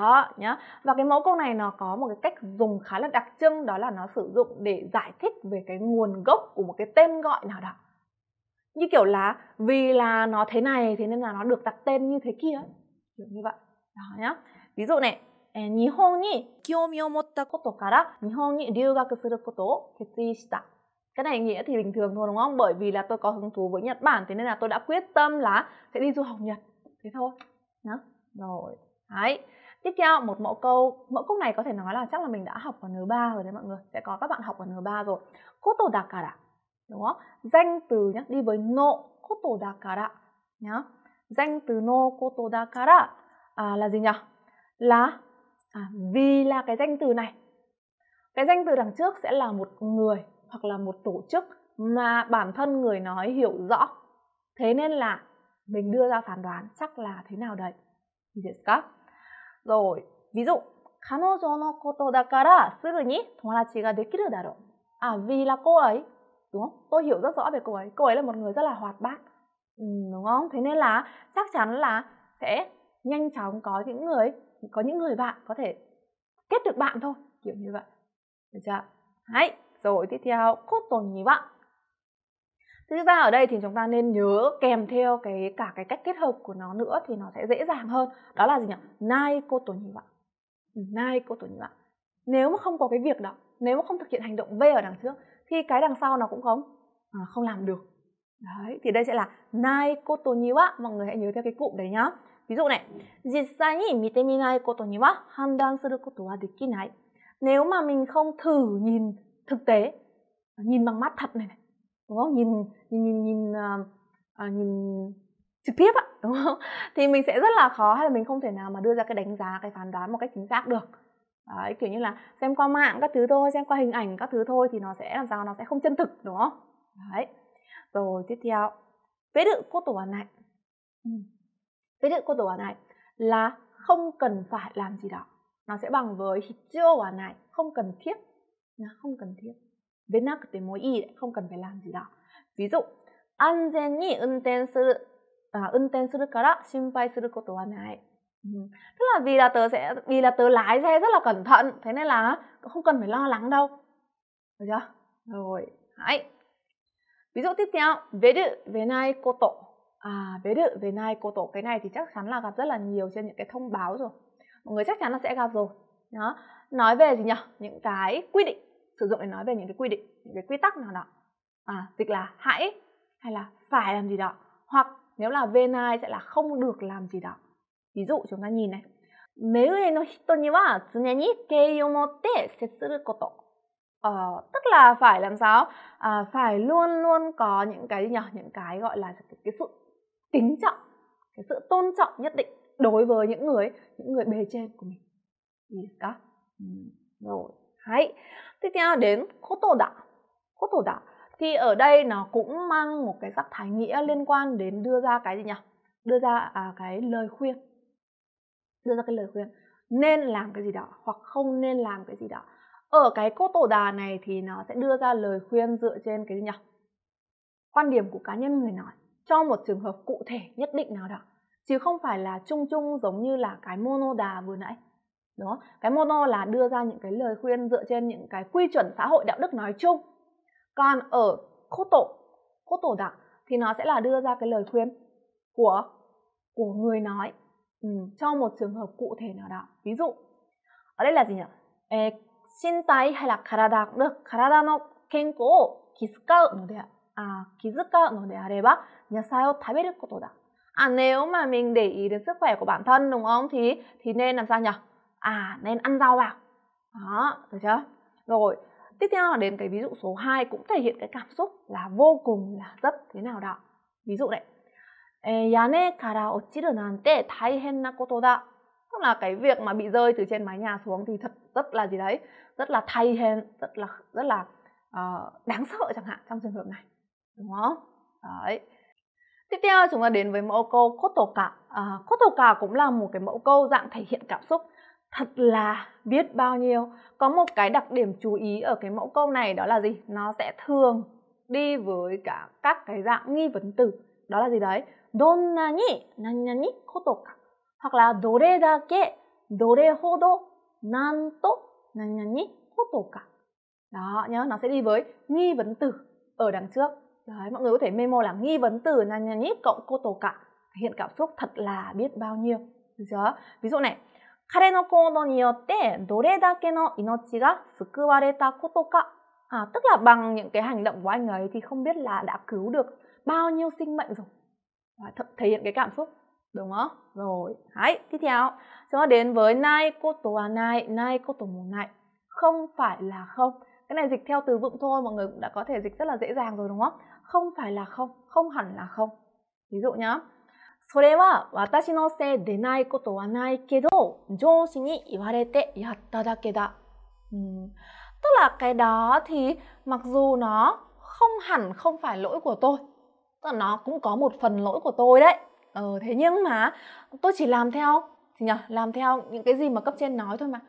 đó nhá và cái mẫu câu này nó có một cái cách dùng khá là đặc trưng đó là nó sử dụng để giải thích về cái nguồn gốc của một cái tên gọi nào đó như kiểu là vì là nó thế này thế nên là nó được đặt tên như thế kia kiểu như vậy đó nhá ví dụ này cái này nghĩa thì bình thường thôi đúng không? Bởi vì là tôi có hứng thú với Nhật Bản thế nên là tôi đã quyết tâm là sẽ đi du học Nhật. Thế thôi. Đó. Rồi. Đấy tiếp theo một mẫu câu mẫu câu này có thể nói là chắc là mình đã học ở N3 rồi đấy mọi người sẽ có các bạn học ở N3 rồi koto dakara đúng không danh từ nhá đi với no koto dakara nhá danh từ no koto dakara à, là gì nhỉ là à, vì là cái danh từ này cái danh từ đằng trước sẽ là một người hoặc là một tổ chức mà bản thân người nói hiểu rõ thế nên là mình đưa ra phán đoán chắc là thế nào đấy. Desu rồi. Ví dụ, 彼女のことだからすぐに友達ができるだろう。À vì là cô ấy, đúng không? Tôi hiểu rất rõ về cô ấy. Cô ấy là một người rất là hoạt bát, ừ, đúng không? Thế nên là chắc chắn là sẽ nhanh chóng có những người có những người bạn có thể kết được bạn thôi, kiểu như vậy. Được chưa? Đấy, rồi tiếp theo, cốt tồn nhí bạn thực ra ở đây thì chúng ta nên nhớ kèm theo cái cả cái cách kết hợp của nó nữa thì nó sẽ dễ dàng hơn đó là gì nhỉ nai cô tổ nhị bạn ừ, nai cô tổ nhị bạn nếu mà không có cái việc đó nếu mà không thực hiện hành động v ở đằng trước thì cái đằng sau nó cũng không à, không làm được đấy thì đây sẽ là nai cô tổ nhị bạn mọi người hãy nhớ theo cái cụm đấy nhá ví dụ này Nếu mà mình không thử nhìn thực tế nhìn bằng mắt thật này, này đúng không nhìn nhìn nhìn nhìn ờ, à, nhìn trực tiếp ạ đúng không thì mình sẽ rất là khó hay là mình không thể nào mà đưa ra cái đánh giá cái phán đoán một cách chính xác được Đấy, kiểu như là xem qua mạng các thứ thôi xem qua hình ảnh các thứ thôi thì nó sẽ làm sao nó sẽ không chân thực đúng không đấy rồi tiếp theo vế đự cô tổ này vế đự cô tổ này là không cần phải làm gì đó nó sẽ bằng với hít chưa này không cần thiết nó không cần thiết 出なくてもいい không cần phải làm gì đó ví dụ an 安全に運転する à, 運転するから心配することはない ừ. tức là vì là tớ sẽ vì là tớ lái xe rất là cẩn thận thế nên là không cần phải lo lắng đâu được chưa rồi hãy ví dụ tiếp theo về đự về nai cô tổ à về đự về nai cô tổ cái này thì chắc chắn là gặp rất là nhiều trên những cái thông báo rồi mọi người chắc chắn là sẽ gặp rồi đó nói về gì nhỉ những cái quy định sử dụng để nói về những cái quy định những cái quy tắc nào đó à, dịch là hãy hay là phải làm gì đó hoặc nếu là venai sẽ là không được làm gì đó ví dụ chúng ta nhìn này 目上の人には常に敬意を持って接すること。Ờ, tức là phải làm sao à, phải luôn luôn có những cái gì nhỉ những cái gọi là cái, cái sự kính trọng cái sự tôn trọng nhất định đối với những người những người bề trên của mình gì đó, ừ, rồi Đấy. Tiếp theo đến kotoda. Kotoda thì ở đây nó cũng mang một cái sắc thái nghĩa liên quan đến đưa ra cái gì nhỉ? Đưa ra à, cái lời khuyên. Đưa ra cái lời khuyên nên làm cái gì đó hoặc không nên làm cái gì đó. Ở cái cốt tổ đà này thì nó sẽ đưa ra lời khuyên dựa trên cái gì nhỉ? Quan điểm của cá nhân người nói cho một trường hợp cụ thể nhất định nào đó chứ không phải là chung chung giống như là cái mono đà vừa nãy đúng không cái mono là đưa ra những cái lời khuyên dựa trên những cái quy chuẩn xã hội đạo đức nói chung còn ở khô tổ khô tổ đạo thì nó sẽ là đưa ra cái lời khuyên của của người nói ừ, cho một trường hợp cụ thể nào đó ví dụ ở đây là gì nhỉ Ê, ờ, xin tay hay là karada cũng được karada no kenko o kizukau no de à kizukau no de areba yasai o taberu koto da à nếu mà mình để ý đến sức khỏe của bản thân đúng không thì thì nên làm sao nhỉ à nên ăn rau vào đó được chưa rồi tiếp theo là đến cái ví dụ số 2 cũng thể hiện cái cảm xúc là vô cùng là rất thế nào đó ví dụ này nhà ne kara ochiru nante taihen na tức là cái việc mà bị rơi từ trên mái nhà xuống thì thật rất là gì đấy rất là thay hen rất là rất là uh, đáng sợ chẳng hạn trong trường hợp này đúng không đấy tiếp theo chúng ta đến với mẫu câu kotoka uh, kotoka cũng là một cái mẫu câu dạng thể hiện cảm xúc thật là biết bao nhiêu có một cái đặc điểm chú ý ở cái mẫu câu này đó là gì nó sẽ thường đi với cả các cái dạng nghi vấn từ đó là gì đấy don donnani nanyani kotoka hoặc là dore dake dore hodo nanto nanyani kotoka đó nhớ nó sẽ đi với nghi vấn từ ở đằng trước đấy mọi người có thể memo là nghi vấn từ nanyani cộng kotoka hiện cảm xúc thật là biết bao nhiêu được chưa ví dụ này 彼の行動によってどれだけの命が救われたことか à, tức là bằng những cái hành động của anh ấy thì không biết là đã cứu được bao nhiêu sinh mệnh rồi à, th- thể hiện cái cảm xúc đúng không rồi hãy tiếp theo chúng ta đến với nai koto wa à, nai nai koto mo nai không phải là không cái này dịch theo từ vựng thôi mọi người cũng đã có thể dịch rất là dễ dàng rồi đúng không không phải là không không hẳn là không ví dụ nhá それは私のせいでないことはないけど上司に言われてやっただけだ。Uhm. là cái đó thì mặc dù nó không hẳn không phải lỗi của tôi Tức là nó cũng có một phần lỗi của tôi đấy ừ, Thế nhưng mà tôi chỉ làm theo thì nhờ, Làm theo những cái gì mà cấp trên nói thôi mà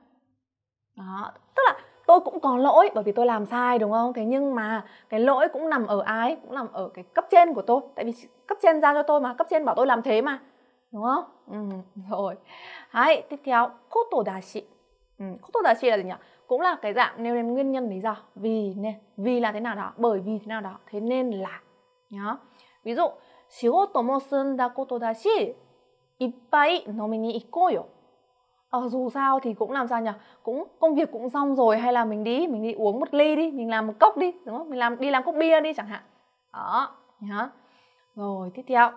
đó. Tức là tôi cũng có lỗi bởi vì tôi làm sai đúng không thế nhưng mà cái lỗi cũng nằm ở ai cũng nằm ở cái cấp trên của tôi tại vì cấp trên giao cho tôi mà cấp trên bảo tôi làm thế mà đúng không ừ, rồi hãy tiếp theo koto dashi ừ, koto dashi là gì nhỉ cũng là cái dạng nêu lên nguyên nhân lý do vì nên vì là thế nào đó bởi vì thế nào đó thế nên là nhá ví dụ 仕事も済んだことだしいっぱい飲みに行こうよ ờ, dù sao thì cũng làm sao nhỉ cũng công việc cũng xong rồi hay là mình đi mình đi uống một ly đi mình làm một cốc đi đúng không mình làm đi làm cốc bia đi chẳng hạn đó nhá rồi tiếp theo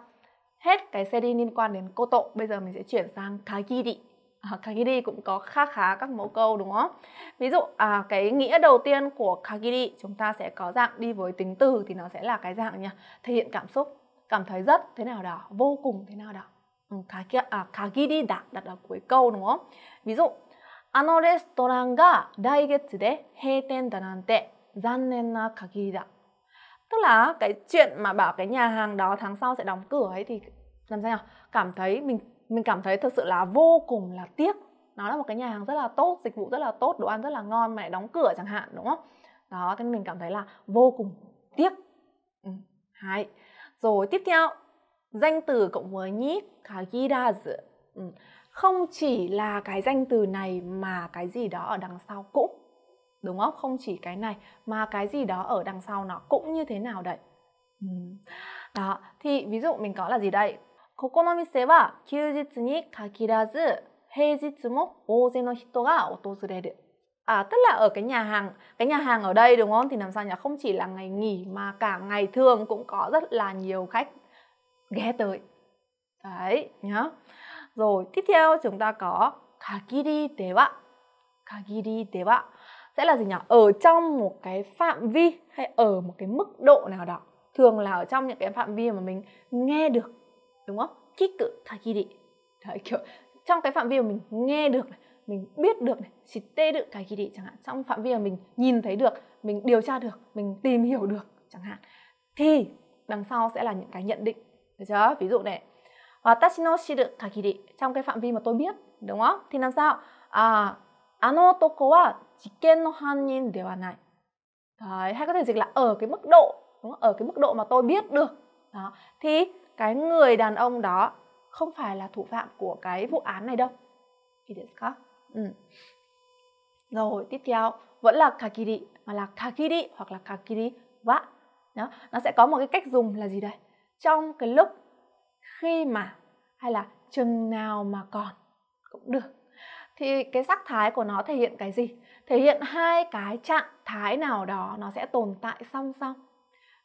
hết cái seri liên quan đến cô tộ bây giờ mình sẽ chuyển sang đi. à, đi cũng có khá khá các mẫu câu đúng không ví dụ à, cái nghĩa đầu tiên của đi, chúng ta sẽ có dạng đi với tính từ thì nó sẽ là cái dạng nha thể hiện cảm xúc cảm thấy rất thế nào đó vô cùng thế nào đó 가기, 아, 가기리다 라고 읽어오는 미소 아노 레스토랑가 라이게츠데 해텐다난테 잔넨나 가기리다 Tức là cái chuyện mà bảo cái nhà hàng đó tháng sau sẽ đóng cửa ấy thì làm sao nhỉ? Cảm thấy mình mình cảm thấy thật sự là vô cùng là tiếc. Nó là một cái nhà hàng rất là tốt, dịch vụ rất là tốt, đồ ăn rất là ngon mà lại đóng cửa chẳng hạn đúng không? Đó, thế mình cảm thấy là vô cùng tiếc. Ừ, hai. Rồi tiếp theo danh từ cộng với nhíp cả ừ. không chỉ là cái danh từ này mà cái gì đó ở đằng sau cũng đúng không không chỉ cái này mà cái gì đó ở đằng sau nó cũng như thế nào đấy ừ. đó thì ví dụ mình có là gì đây ここの店は休日に限らず平日も大勢の人が訪れる À, tức là ở cái nhà hàng cái nhà hàng ở đây đúng không thì làm sao nhỉ không chỉ là ngày nghỉ mà cả ngày thường cũng có rất là nhiều khách ghé tới đấy nhá rồi tiếp theo chúng ta có kagiri dewa kagiri dewa sẽ là gì nhỉ ở trong một cái phạm vi hay ở một cái mức độ nào đó thường là ở trong những cái phạm vi mà mình nghe được đúng không kiku kagiri đấy kiểu trong cái phạm vi mà mình nghe được này, mình biết được này tê được kagiri chẳng hạn trong phạm vi mà mình nhìn thấy được mình điều tra được mình tìm hiểu được chẳng hạn thì đằng sau sẽ là những cái nhận định được chưa ví dụ này và tashino shiru kagiri trong cái phạm vi mà tôi biết đúng không thì làm sao à ano toko wa jiken no hannin dewa nai Đấy, hay có thể dịch là ở cái mức độ đúng không? ở cái mức độ mà tôi biết được đó thì cái người đàn ông đó không phải là thủ phạm của cái vụ án này đâu Ideska. Ừ. Rồi tiếp theo vẫn là kakiri mà là kakiri hoặc là kakiri wa. Đó, nó sẽ có một cái cách dùng là gì đây? trong cái lúc khi mà hay là chừng nào mà còn cũng được thì cái sắc thái của nó thể hiện cái gì thể hiện hai cái trạng thái nào đó nó sẽ tồn tại song song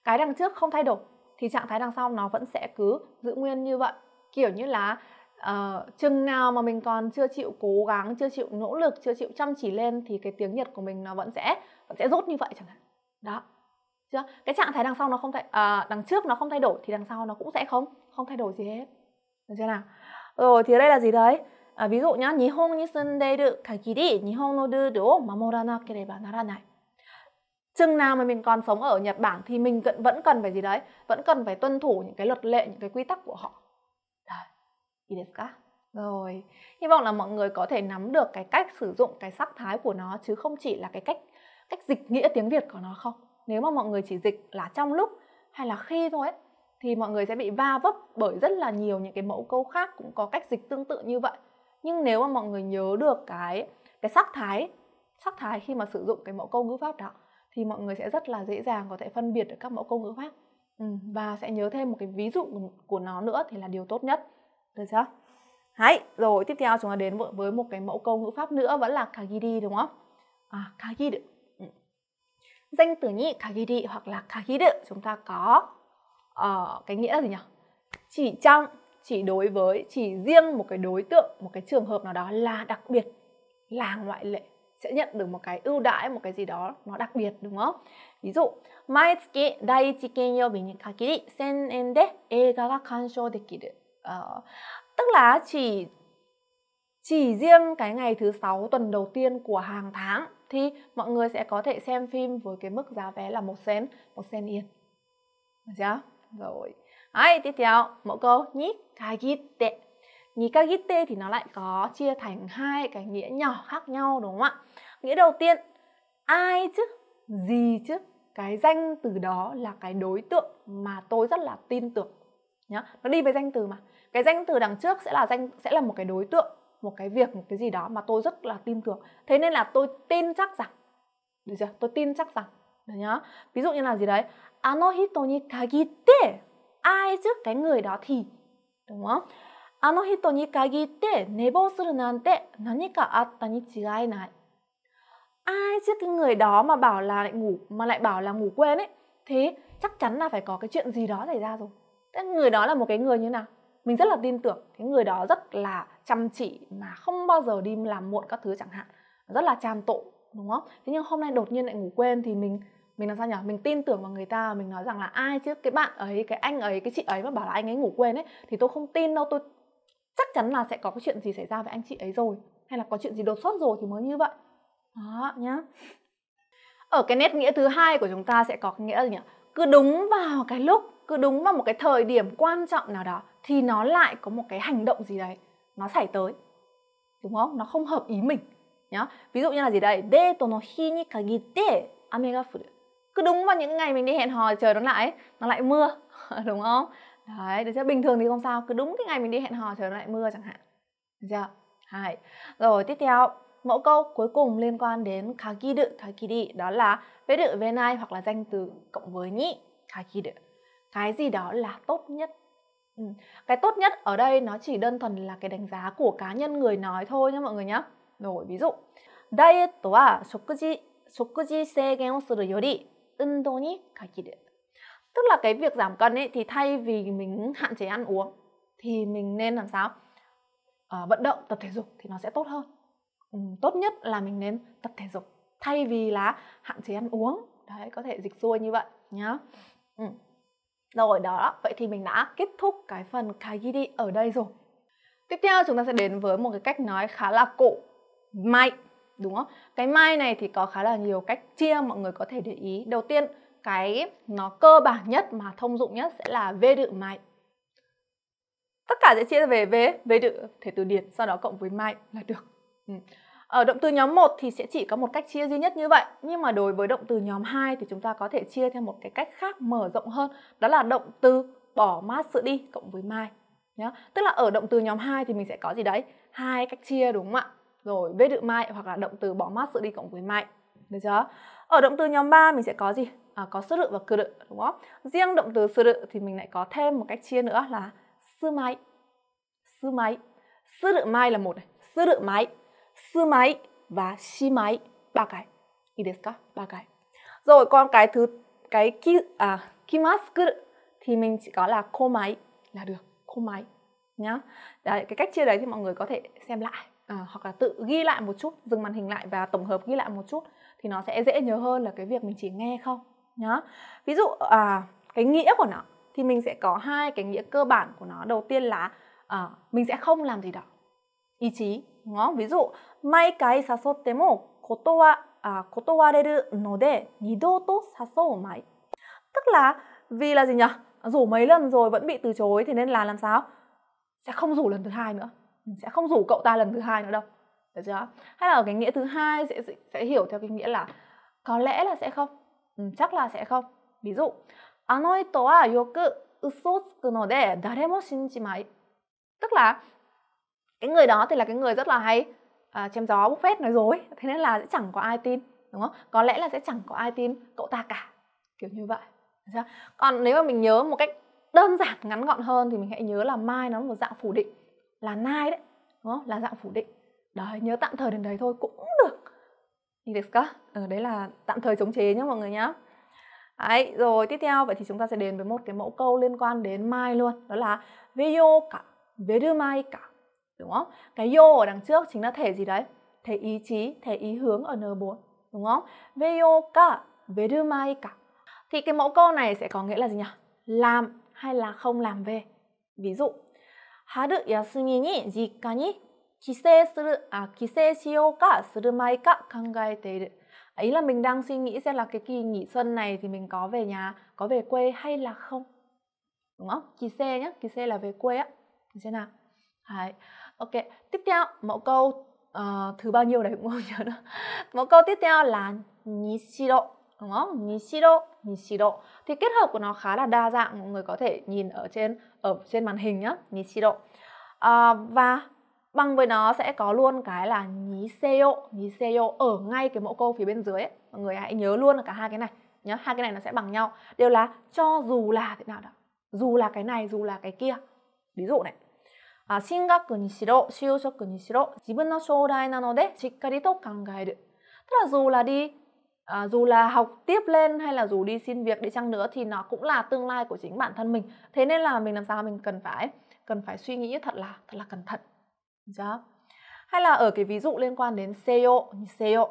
cái đằng trước không thay đổi thì trạng thái đằng sau nó vẫn sẽ cứ giữ nguyên như vậy kiểu như là uh, chừng nào mà mình còn chưa chịu cố gắng chưa chịu nỗ lực chưa chịu chăm chỉ lên thì cái tiếng nhật của mình nó vẫn sẽ vẫn sẽ rút như vậy chẳng hạn đó chưa cái trạng thái đằng sau nó không thay à, đằng trước nó không thay đổi thì đằng sau nó cũng sẽ không không thay đổi gì hết được chưa nào rồi thì đây là gì đấy à, ví dụ nhá nhí hông như sân đây được cả kỳ đi nhí hông nó đưa đổ mà morana kereba nara này chừng nào mà mình còn sống ở Nhật Bản thì mình vẫn vẫn cần phải gì đấy vẫn cần phải tuân thủ những cái luật lệ những cái quy tắc của họ rồi hy vọng là mọi người có thể nắm được cái cách sử dụng cái sắc thái của nó chứ không chỉ là cái cách cách dịch nghĩa tiếng Việt của nó không nếu mà mọi người chỉ dịch là trong lúc hay là khi thôi ấy, thì mọi người sẽ bị va vấp bởi rất là nhiều những cái mẫu câu khác cũng có cách dịch tương tự như vậy nhưng nếu mà mọi người nhớ được cái cái sắc thái sắc thái khi mà sử dụng cái mẫu câu ngữ pháp đó thì mọi người sẽ rất là dễ dàng có thể phân biệt được các mẫu câu ngữ pháp ừ, và sẽ nhớ thêm một cái ví dụ của nó nữa thì là điều tốt nhất được chưa Hãy, rồi tiếp theo chúng ta đến với một cái mẫu câu ngữ pháp nữa vẫn là kagiri đúng không? À, kagiru danh từ nhị kagiri hoặc là kagiru chúng ta có uh, cái nghĩa là gì nhỉ chỉ trong chỉ đối với chỉ riêng một cái đối tượng một cái trường hợp nào đó là đặc biệt là ngoại lệ sẽ nhận được một cái ưu đãi một cái gì đó nó đặc biệt đúng không ví dụ mai tsuki 1000 yen ờ, tức là chỉ chỉ riêng cái ngày thứ sáu tuần đầu tiên của hàng tháng thì mọi người sẽ có thể xem phim với cái mức giá vé là một sen một sen yên được chưa rồi ấy tiếp theo mẫu câu nhít kagite nhí kagite thì nó lại có chia thành hai cái nghĩa nhỏ khác nhau đúng không ạ nghĩa đầu tiên ai chứ gì chứ cái danh từ đó là cái đối tượng mà tôi rất là tin tưởng nhá nó đi với danh từ mà cái danh từ đằng trước sẽ là danh sẽ là một cái đối tượng một cái việc một cái gì đó mà tôi rất là tin tưởng thế nên là tôi tin chắc rằng được chưa tôi tin chắc rằng được nhá ví dụ như là gì đấy ano hito ni kagite ai chứ cái người đó thì đúng không ano hito ni kagite nebo suru nante nanika atta ni chigai nai ai chứ cái người đó mà bảo là lại ngủ mà lại bảo là ngủ quên ấy thế chắc chắn là phải có cái chuyện gì đó xảy ra rồi cái người đó là một cái người như nào mình rất là tin tưởng cái người đó rất là chăm chỉ mà không bao giờ đi làm muộn các thứ chẳng hạn rất là tràn tội đúng không thế nhưng hôm nay đột nhiên lại ngủ quên thì mình mình làm sao nhỉ mình tin tưởng vào người ta mình nói rằng là ai chứ cái bạn ấy cái anh ấy cái chị ấy mà bảo là anh ấy ngủ quên ấy thì tôi không tin đâu tôi chắc chắn là sẽ có cái chuyện gì xảy ra với anh chị ấy rồi hay là có chuyện gì đột xuất rồi thì mới như vậy đó nhá ở cái nét nghĩa thứ hai của chúng ta sẽ có nghĩa là nhỉ cứ đúng vào cái lúc cứ đúng vào một cái thời điểm quan trọng nào đó thì nó lại có một cái hành động gì đấy nó xảy tới đúng không nó không hợp ý mình nhá ví dụ như là gì đây date no hi ni kagite ame ga furu cứ đúng vào những ngày mình đi hẹn hò trời nó lại nó lại mưa đúng không đấy được chưa bình thường thì không sao cứ đúng cái ngày mình đi hẹn hò trời nó lại mưa chẳng hạn được chưa hai rồi tiếp theo mẫu câu cuối cùng liên quan đến kagidu kagidi đó là vế đự vế nai hoặc là danh từ cộng với nhị kagidu cái gì đó là tốt nhất Ừ, cái tốt nhất ở đây nó chỉ đơn thuần là cái đánh giá của cá nhân người nói thôi nha mọi người nhé Rồi ví dụ, diet wa shokuji shokuji seigen o suru yori undo ni kakiru. Tức là cái việc giảm cân ấy thì thay vì mình hạn chế ăn uống thì mình nên làm sao? À, vận động tập thể dục thì nó sẽ tốt hơn. Ừ, tốt nhất là mình nên tập thể dục thay vì là hạn chế ăn uống. Đấy có thể dịch xuôi như vậy nhá. Ừ. Rồi đó, vậy thì mình đã kết thúc cái phần kagiri ở đây rồi. Tiếp theo chúng ta sẽ đến với một cái cách nói khá là cổ mai đúng không? Cái mai này thì có khá là nhiều cách chia mọi người có thể để ý. Đầu tiên, cái nó cơ bản nhất mà thông dụng nhất sẽ là vê đự mai. Tất cả sẽ chia về vế, vê đự, thể từ điển, sau đó cộng với mai là được. Ừ. Ở động từ nhóm 1 thì sẽ chỉ có một cách chia duy nhất như vậy Nhưng mà đối với động từ nhóm 2 thì chúng ta có thể chia theo một cái cách khác mở rộng hơn Đó là động từ bỏ mát sự đi cộng với mai nhá. Tức là ở động từ nhóm 2 thì mình sẽ có gì đấy hai cách chia đúng không ạ Rồi vết đự mai hoặc là động từ bỏ mát sự đi cộng với mai Được chưa? Ở động từ nhóm 3 mình sẽ có gì? À, có sư đự và cư đự đúng không? Riêng động từ sư đự thì mình lại có thêm một cách chia nữa là sư mai Sư mai Sư đự mai là một này Sư đự mai sư máy và xi máy ba cái. Ý Ba cái. Rồi còn cái thứ cái ki à mask thì mình chỉ có là cô máy là được, cô máy nhá. Đấy, cái cách chia đấy thì mọi người có thể xem lại à, hoặc là tự ghi lại một chút, dừng màn hình lại và tổng hợp ghi lại một chút thì nó sẽ dễ nhớ hơn là cái việc mình chỉ nghe không nhá. Ví dụ à cái nghĩa của nó thì mình sẽ có hai cái nghĩa cơ bản của nó. Đầu tiên là à, mình sẽ không làm gì đó 1がビズ毎回誘っても断あ断れるので二度と誘うまい à, tức là vì là gì nhỉ rủ mấy lần rồi vẫn bị từ chối thì nên là làm sao sẽ không rủ lần thứ hai nữa ừ, sẽ không rủ cậu ta lần thứ hai nữa đâu được chưa hay là ở cái nghĩa thứ hai sẽ sẽ hiểu theo cái nghĩa là có lẽ là sẽ không ừ, chắc là sẽ không ví dụ あの人はよく嘘つくので誰も信じない tức là cái người đó thì là cái người rất là hay à, chém gió bốc phét nói dối thế nên là sẽ chẳng có ai tin đúng không có lẽ là sẽ chẳng có ai tin cậu ta cả kiểu như vậy còn nếu mà mình nhớ một cách đơn giản ngắn gọn hơn thì mình hãy nhớ là mai nó là một dạng phủ định là nai đấy đúng không là dạng phủ định đấy nhớ tạm thời đến đấy thôi cũng được nhìn được cả ừ, đấy là tạm thời chống chế nhé mọi người nhá đấy rồi tiếp theo vậy thì chúng ta sẽ đến với một cái mẫu câu liên quan đến mai luôn đó là video cả video mai cả đúng không? Cái yo ở đằng trước chính là thể gì đấy? Thể ý chí, thể ý hướng ở N4 đúng không? Veyo ka, mai ka. Thì cái mẫu câu này sẽ có nghĩa là gì nhỉ? Làm hay là không làm về. Ví dụ, haru yasumi ni jikka ni kisei suru à kisei shio ka surumai ka kangaete iru. Ấy là mình đang suy nghĩ xem là cái kỳ nghỉ xuân này thì mình có về nhà, có về quê hay là không. Đúng không? Kisei nhá, kisei là về quê á. Thế nào? Đấy ok tiếp theo mẫu câu uh, thứ bao nhiêu đấy cũng không nhớ nữa mẫu câu tiếp theo là nishiro đúng không nishiro nishiro thì kết hợp của nó khá là đa dạng mọi người có thể nhìn ở trên ở trên màn hình nhá nishiro uh, và bằng với nó sẽ có luôn cái là nhí seo nhí seo ở ngay cái mẫu câu phía bên dưới ấy. mọi người hãy nhớ luôn là cả hai cái này nhớ hai cái này nó sẽ bằng nhau đều là cho dù là thế nào đó dù là cái này dù là cái kia ví dụ này あ進学にしろ就職にしろ自分の将来なのでしっかりと考える tức là dù là đi à, dù là học tiếp lên hay là dù đi xin việc đi chăng nữa thì nó cũng là tương lai của chính bản thân mình thế nên là mình làm sao mình cần phải cần phải suy nghĩ thật là thật là cẩn thận chưa? Dạ. hay là ở cái ví dụ liên quan đến seyo như seyo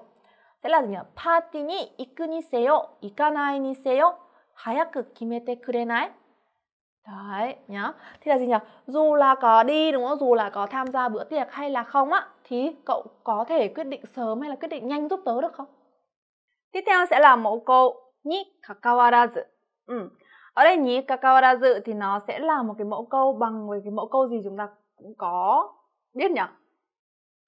thế là gì nhỉ party ni iku ni seyo ikanai ni seyo hayaku kimete kurenai Đấy, nhá. Thì là gì nhỉ? Dù là có đi đúng không? Dù là có tham gia bữa tiệc hay là không á thì cậu có thể quyết định sớm hay là quyết định nhanh giúp tớ được không? Tiếp theo sẽ là mẫu câu ni kakawarazu. Ừ. Ở đây ni kakawarazu thì nó sẽ là một cái mẫu câu bằng với cái mẫu câu gì chúng ta cũng có biết nhỉ?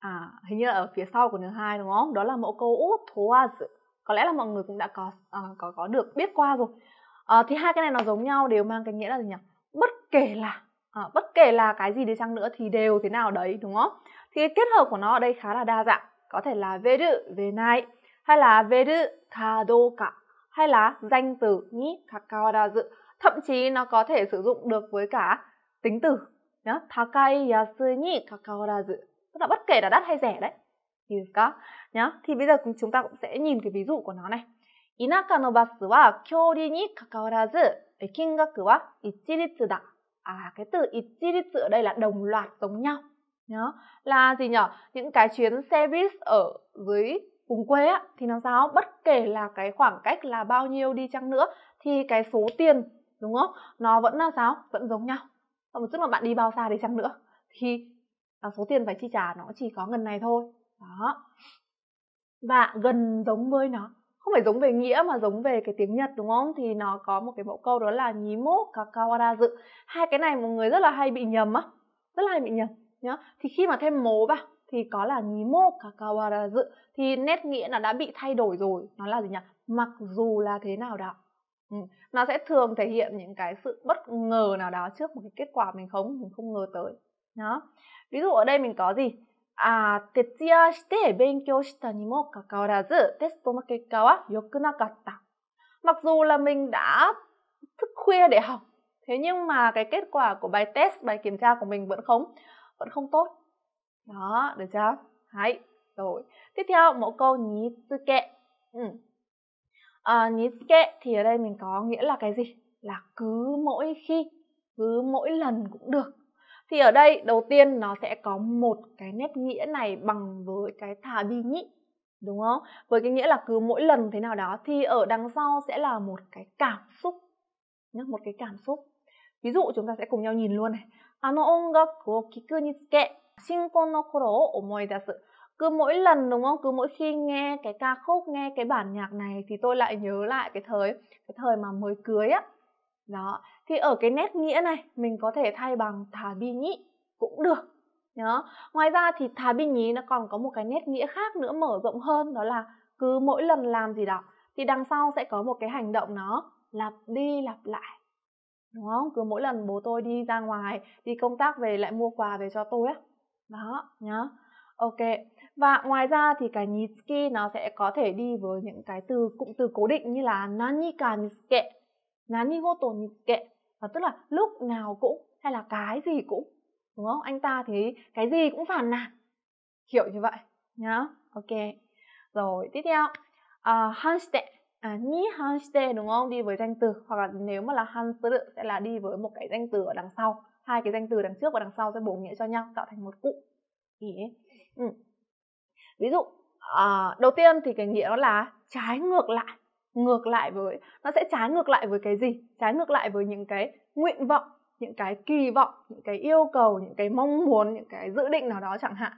À, hình như là ở phía sau của thứ hai đúng không? Đó là mẫu câu utoazu. Có lẽ là mọi người cũng đã có à, có có được biết qua rồi à, thì hai cái này nó giống nhau đều mang cái nghĩa là gì nhỉ bất kể là à, bất kể là cái gì đi chăng nữa thì đều thế nào đấy đúng không thì cái kết hợp của nó ở đây khá là đa dạng có thể là veru về này hay là veru cả hay là danh từ ni kakawarazu thậm chí nó có thể sử dụng được với cả tính từ nhá takai yasu ni kakawarazu tức là bất kể là đắt hay rẻ đấy nhá thì bây giờ chúng ta cũng sẽ nhìn cái ví dụ của nó này 田舎のバスは距離に関わらず、金額は一律だ. cái từ ichiritsu ở đây là đồng loạt giống nhau. Nhớ, là gì nhỉ? Những cái chuyến xe buýt ở dưới vùng quê á, thì nó sao? Bất kể là cái khoảng cách là bao nhiêu đi chăng nữa thì cái số tiền đúng không? Nó vẫn là sao? Vẫn giống nhau. Và một chút mà bạn đi bao xa đi chăng nữa thì số tiền phải chi trả nó chỉ có gần này thôi. Đó. Và gần giống với nó không phải giống về nghĩa mà giống về cái tiếng Nhật đúng không? Thì nó có một cái mẫu câu đó là nhí mốt kakawara dự. Hai cái này một người rất là hay bị nhầm á, rất là hay bị nhầm nhá. Thì khi mà thêm mố vào thì có là nhí mô kakawara dự thì nét nghĩa là đã bị thay đổi rồi nó là gì nhỉ mặc dù là thế nào đó ừ. nó sẽ thường thể hiện những cái sự bất ngờ nào đó trước một cái kết quả mình không mình không ngờ tới đó ví dụ ở đây mình có gì あ徹夜して勉強したにもかかわらず、テストの結果は良くなかった。Mặc dù là mình đã thức khuya để học, thế nhưng mà cái kết quả của bài test, bài kiểm tra của mình vẫn không vẫn không tốt. Đó, được chưa? Hay, rồi. Tiếp theo, mẫu câu nhí tư kệ. Ừ. À, nhí kệ thì ở đây mình có nghĩa là cái gì? Là cứ mỗi khi, cứ mỗi lần cũng được thì ở đây đầu tiên nó sẽ có một cái nét nghĩa này bằng với cái thà bi nhị đúng không với cái nghĩa là cứ mỗi lần thế nào đó thì ở đằng sau sẽ là một cái cảm xúc nhá một cái cảm xúc ví dụ chúng ta sẽ cùng nhau nhìn luôn này ano ongaku o kiku ni tsuke shinkon no koro o omoidasu cứ mỗi lần đúng không cứ mỗi khi nghe cái ca khúc nghe cái bản nhạc này thì tôi lại nhớ lại cái thời cái thời mà mới cưới á đó thì ở cái nét nghĩa này mình có thể thay bằng thà bi nhĩ cũng được nhớ ngoài ra thì thà bi nhĩ nó còn có một cái nét nghĩa khác nữa mở rộng hơn đó là cứ mỗi lần làm gì đó thì đằng sau sẽ có một cái hành động nó lặp đi lặp lại đúng không cứ mỗi lần bố tôi đi ra ngoài đi công tác về lại mua quà về cho tôi á đó nhớ ok và ngoài ra thì cái nitsuki nó sẽ có thể đi với những cái từ cụm từ cố định như là nani ka nitsuke nani goto nitsuke và ờ, tức là lúc nào cũng hay là cái gì cũng đúng không anh ta thì cái gì cũng phản nàn kiểu như vậy nhá ok rồi tiếp theo à, hanste à, ni hanste đúng không đi với danh từ hoặc là nếu mà là hansuru sẽ là đi với một cái danh từ ở đằng sau hai cái danh từ đằng trước và đằng sau sẽ bổ nghĩa cho nhau tạo thành một cụ ý ừ. ví dụ à, đầu tiên thì cái nghĩa đó là trái ngược lại ngược lại với nó sẽ trái ngược lại với cái gì trái ngược lại với những cái nguyện vọng những cái kỳ vọng những cái yêu cầu những cái mong muốn những cái dự định nào đó chẳng hạn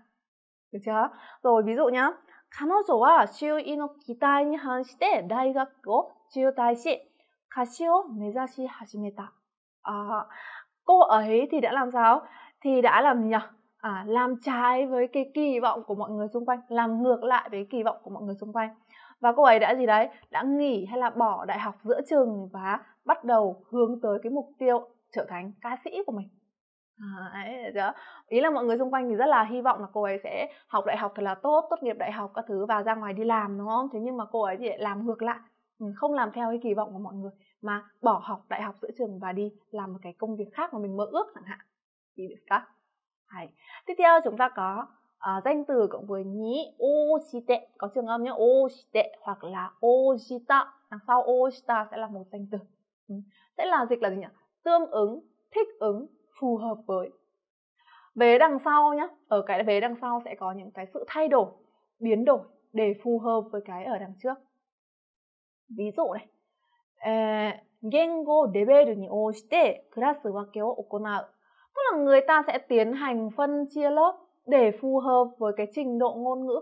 được chưa rồi ví dụ nhá 彼女は周囲の期待に反して大学を中退し歌手を目指し始めた à, cô ấy thì đã làm sao thì đã làm gì nhỉ à, làm trái với cái kỳ vọng của mọi người xung quanh làm ngược lại với kỳ vọng của mọi người xung quanh và cô ấy đã gì đấy đã nghỉ hay là bỏ đại học giữa trường và bắt đầu hướng tới cái mục tiêu trở thành ca sĩ của mình Đấy, đó. ý là mọi người xung quanh thì rất là hy vọng là cô ấy sẽ học đại học thật là tốt tốt nghiệp đại học các thứ và ra ngoài đi làm đúng không thế nhưng mà cô ấy thì làm ngược lại ừ, không làm theo cái kỳ vọng của mọi người mà bỏ học đại học giữa trường và đi làm một cái công việc khác mà mình mơ ước chẳng hạn thì tiếp theo chúng ta có à, danh từ cộng với nhí oshite có trường âm nhé oshite hoặc là ojita đằng sau oshita sẽ là một danh từ ừ. sẽ là dịch là gì nhỉ tương ứng thích ứng phù hợp với vế đằng sau nhé ở cái vế đằng sau sẽ có những cái sự thay đổi biến đổi để phù hợp với cái ở đằng trước ví dụ này ờ, tức là người ta sẽ tiến hành phân chia lớp để phù hợp với cái trình độ ngôn ngữ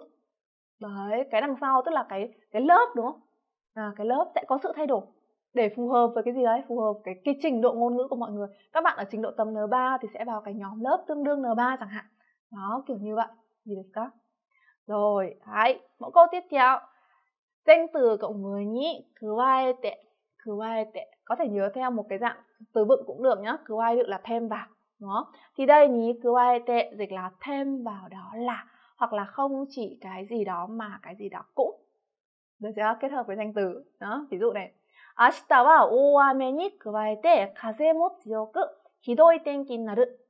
đấy cái đằng sau tức là cái cái lớp đúng không à, cái lớp sẽ có sự thay đổi để phù hợp với cái gì đấy phù hợp cái cái trình độ ngôn ngữ của mọi người các bạn ở trình độ tầm N3 thì sẽ vào cái nhóm lớp tương đương N3 chẳng hạn đó kiểu như vậy gì được các rồi hãy mẫu câu tiếp theo danh từ cộng với nhĩ cứ vai tệ cứ vai tệ có thể nhớ theo một cái dạng từ vựng cũng được nhá cứ vai được là thêm vào đó thì đây nhí cứ ai tệ dịch là thêm vào đó là hoặc là không chỉ cái gì đó mà cái gì đó cũng được chưa kết hợp với danh từ đó ví dụ này 明日は大雨に加えて風も強くひどい天気になる、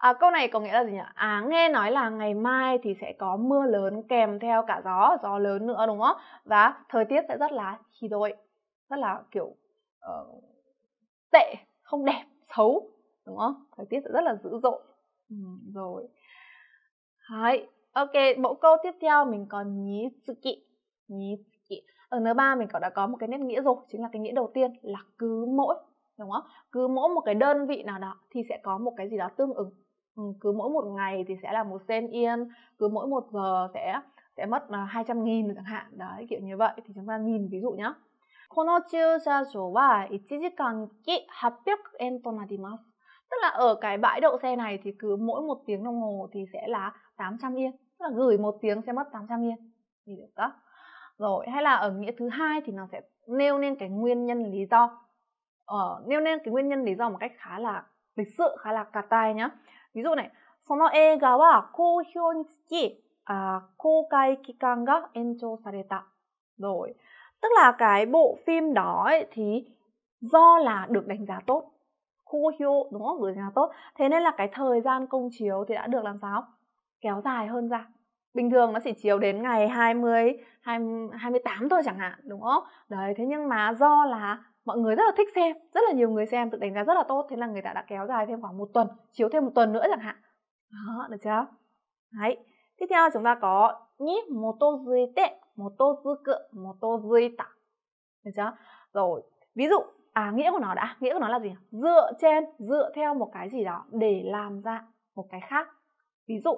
à, câu này có nghĩa là gì nhỉ? À, nghe nói là ngày mai thì sẽ có mưa lớn kèm theo cả gió, gió lớn nữa đúng không? Và thời tiết sẽ rất là hì đôi, rất là kiểu uh, tệ, không đẹp xấu đúng không thời tiết sẽ rất là dữ dội ừ, rồi Đấy. ok mẫu câu tiếp theo mình còn nhí sự kỵ nhí sự kỵ ở n ba mình còn đã có một cái nét nghĩa rồi chính là cái nghĩa đầu tiên là cứ mỗi đúng không cứ mỗi một cái đơn vị nào đó thì sẽ có một cái gì đó tương ứng ừ, cứ mỗi một ngày thì sẽ là một sen yên cứ mỗi một giờ sẽ sẽ mất 200 à, nghìn chẳng hạn đấy kiểu như vậy thì chúng ta nhìn ví dụ nhá この駐車場は1時間につき800 yen となります。Tức là ở cái bãi đậu xe này thì cứ mỗi một tiếng đồng hồ thì sẽ là 800 yên. Tức là gửi một tiếng sẽ mất 800 yên. Thì được đó. Rồi, hay là ở nghĩa thứ hai thì nó sẽ nêu lên cái nguyên nhân lý do. Ờ, nêu lên cái nguyên nhân lý do một cách khá là lịch sự, khá là cà tai nhá. Ví dụ này, その映画は好評につき、あ公開期間が延長された。rồi tức là cái bộ phim đó ấy, thì do là được đánh giá tốt Kuhyo đúng không được đánh giá tốt thế nên là cái thời gian công chiếu thì đã được làm sao kéo dài hơn ra bình thường nó chỉ chiếu đến ngày 20 20 28 thôi chẳng hạn đúng không đấy thế nhưng mà do là mọi người rất là thích xem rất là nhiều người xem tự đánh giá rất là tốt thế là người ta đã kéo dài thêm khoảng một tuần chiếu thêm một tuần nữa chẳng hạn đó được chưa đấy tiếp theo chúng ta có nhí moto tê một tô một tô moto tả Được chưa? Rồi, ví dụ à nghĩa của nó đã, nghĩa của nó là gì? Dựa trên, dựa theo một cái gì đó để làm ra một cái khác. Ví dụ,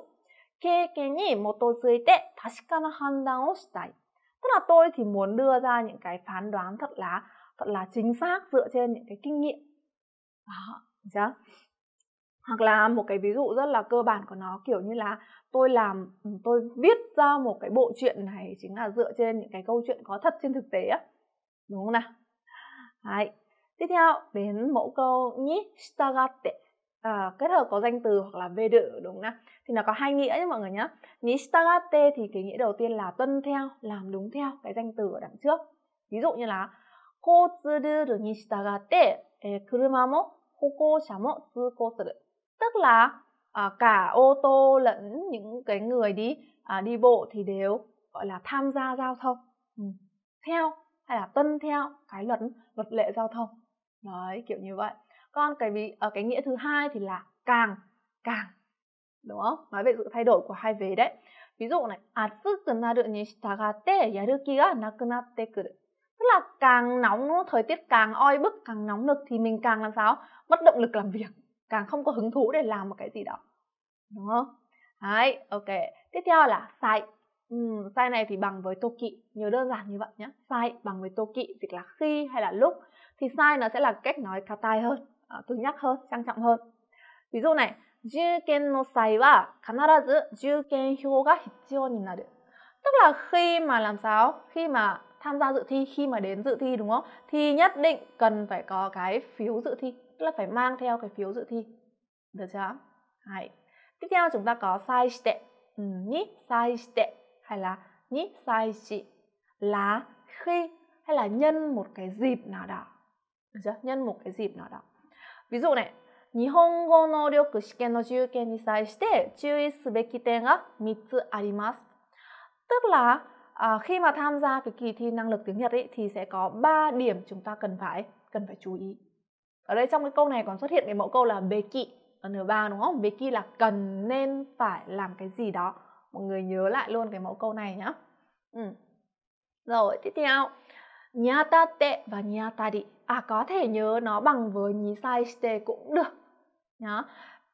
kê kế ni moto zuite tashikana handan o shitai. Tức là tôi thì muốn đưa ra những cái phán đoán thật là thật là chính xác dựa trên những cái kinh nghiệm. Đó, được chưa? Hoặc là một cái ví dụ rất là cơ bản của nó kiểu như là tôi làm ừ, tôi viết ra một cái bộ truyện này chính là dựa trên những cái câu chuyện có thật trên thực tế á đúng không nào Đấy. tiếp theo đến mẫu câu nhí stagatte à, kết hợp có danh từ hoặc là về đự đúng không nào thì nó có hai nghĩa nhé mọi người nhé nhí stagatte thì cái nghĩa đầu tiên là tuân theo làm đúng theo cái danh từ ở đằng trước ví dụ như là cô tsuru đưa được kuruma mo hoko sha mo tsuko suru tức là à, cả ô tô lẫn những cái người đi à, đi bộ thì đều gọi là tham gia giao thông ừ. theo hay là tuân theo cái luật luật lệ giao thông đấy kiểu như vậy còn cái ví ở ờ, cái nghĩa thứ hai thì là càng càng đúng không nói về sự thay đổi của hai vế đấy ví dụ này tức là càng nóng thời tiết càng oi bức càng nóng nực thì mình càng làm sao mất động lực làm việc càng không có hứng thú để làm một cái gì đó đúng không đấy ok tiếp theo là sai ừ, sai này thì bằng với toki nhớ đơn giản như vậy nhé sai bằng với toki dịch là khi hay là lúc thì sai nó sẽ là cách nói katai hơn à, cứng nhắc hơn trang trọng hơn ví dụ này 受験の際は必ず受験票が必要になる tức là khi mà làm sao khi mà tham gia dự thi khi mà đến dự thi đúng không thì nhất định cần phải có cái phiếu dự thi là phải mang theo cái phiếu dự thi được chưa Hay. tiếp theo chúng ta có sai shite ừ, ni sai shite hay là ni sai shi là khi hay là nhân một cái dịp nào đó được chưa nhân một cái dịp nào đó ví dụ này 日本語能力試験の受験に際して注意すべき点が3つあります tức là à, khi mà tham gia cái kỳ thi năng lực tiếng Nhật ấy, thì sẽ có 3 điểm chúng ta cần phải cần phải chú ý ở đây trong cái câu này còn xuất hiện cái mẫu câu là bề kỵ ở N3 đúng không? Bề kỵ là cần nên phải làm cái gì đó. Mọi người nhớ lại luôn cái mẫu câu này nhá. Ừ. Rồi, tiếp theo. Nyata te và nyata đi. À có thể nhớ nó bằng với nhí sai shite cũng được. Nhá.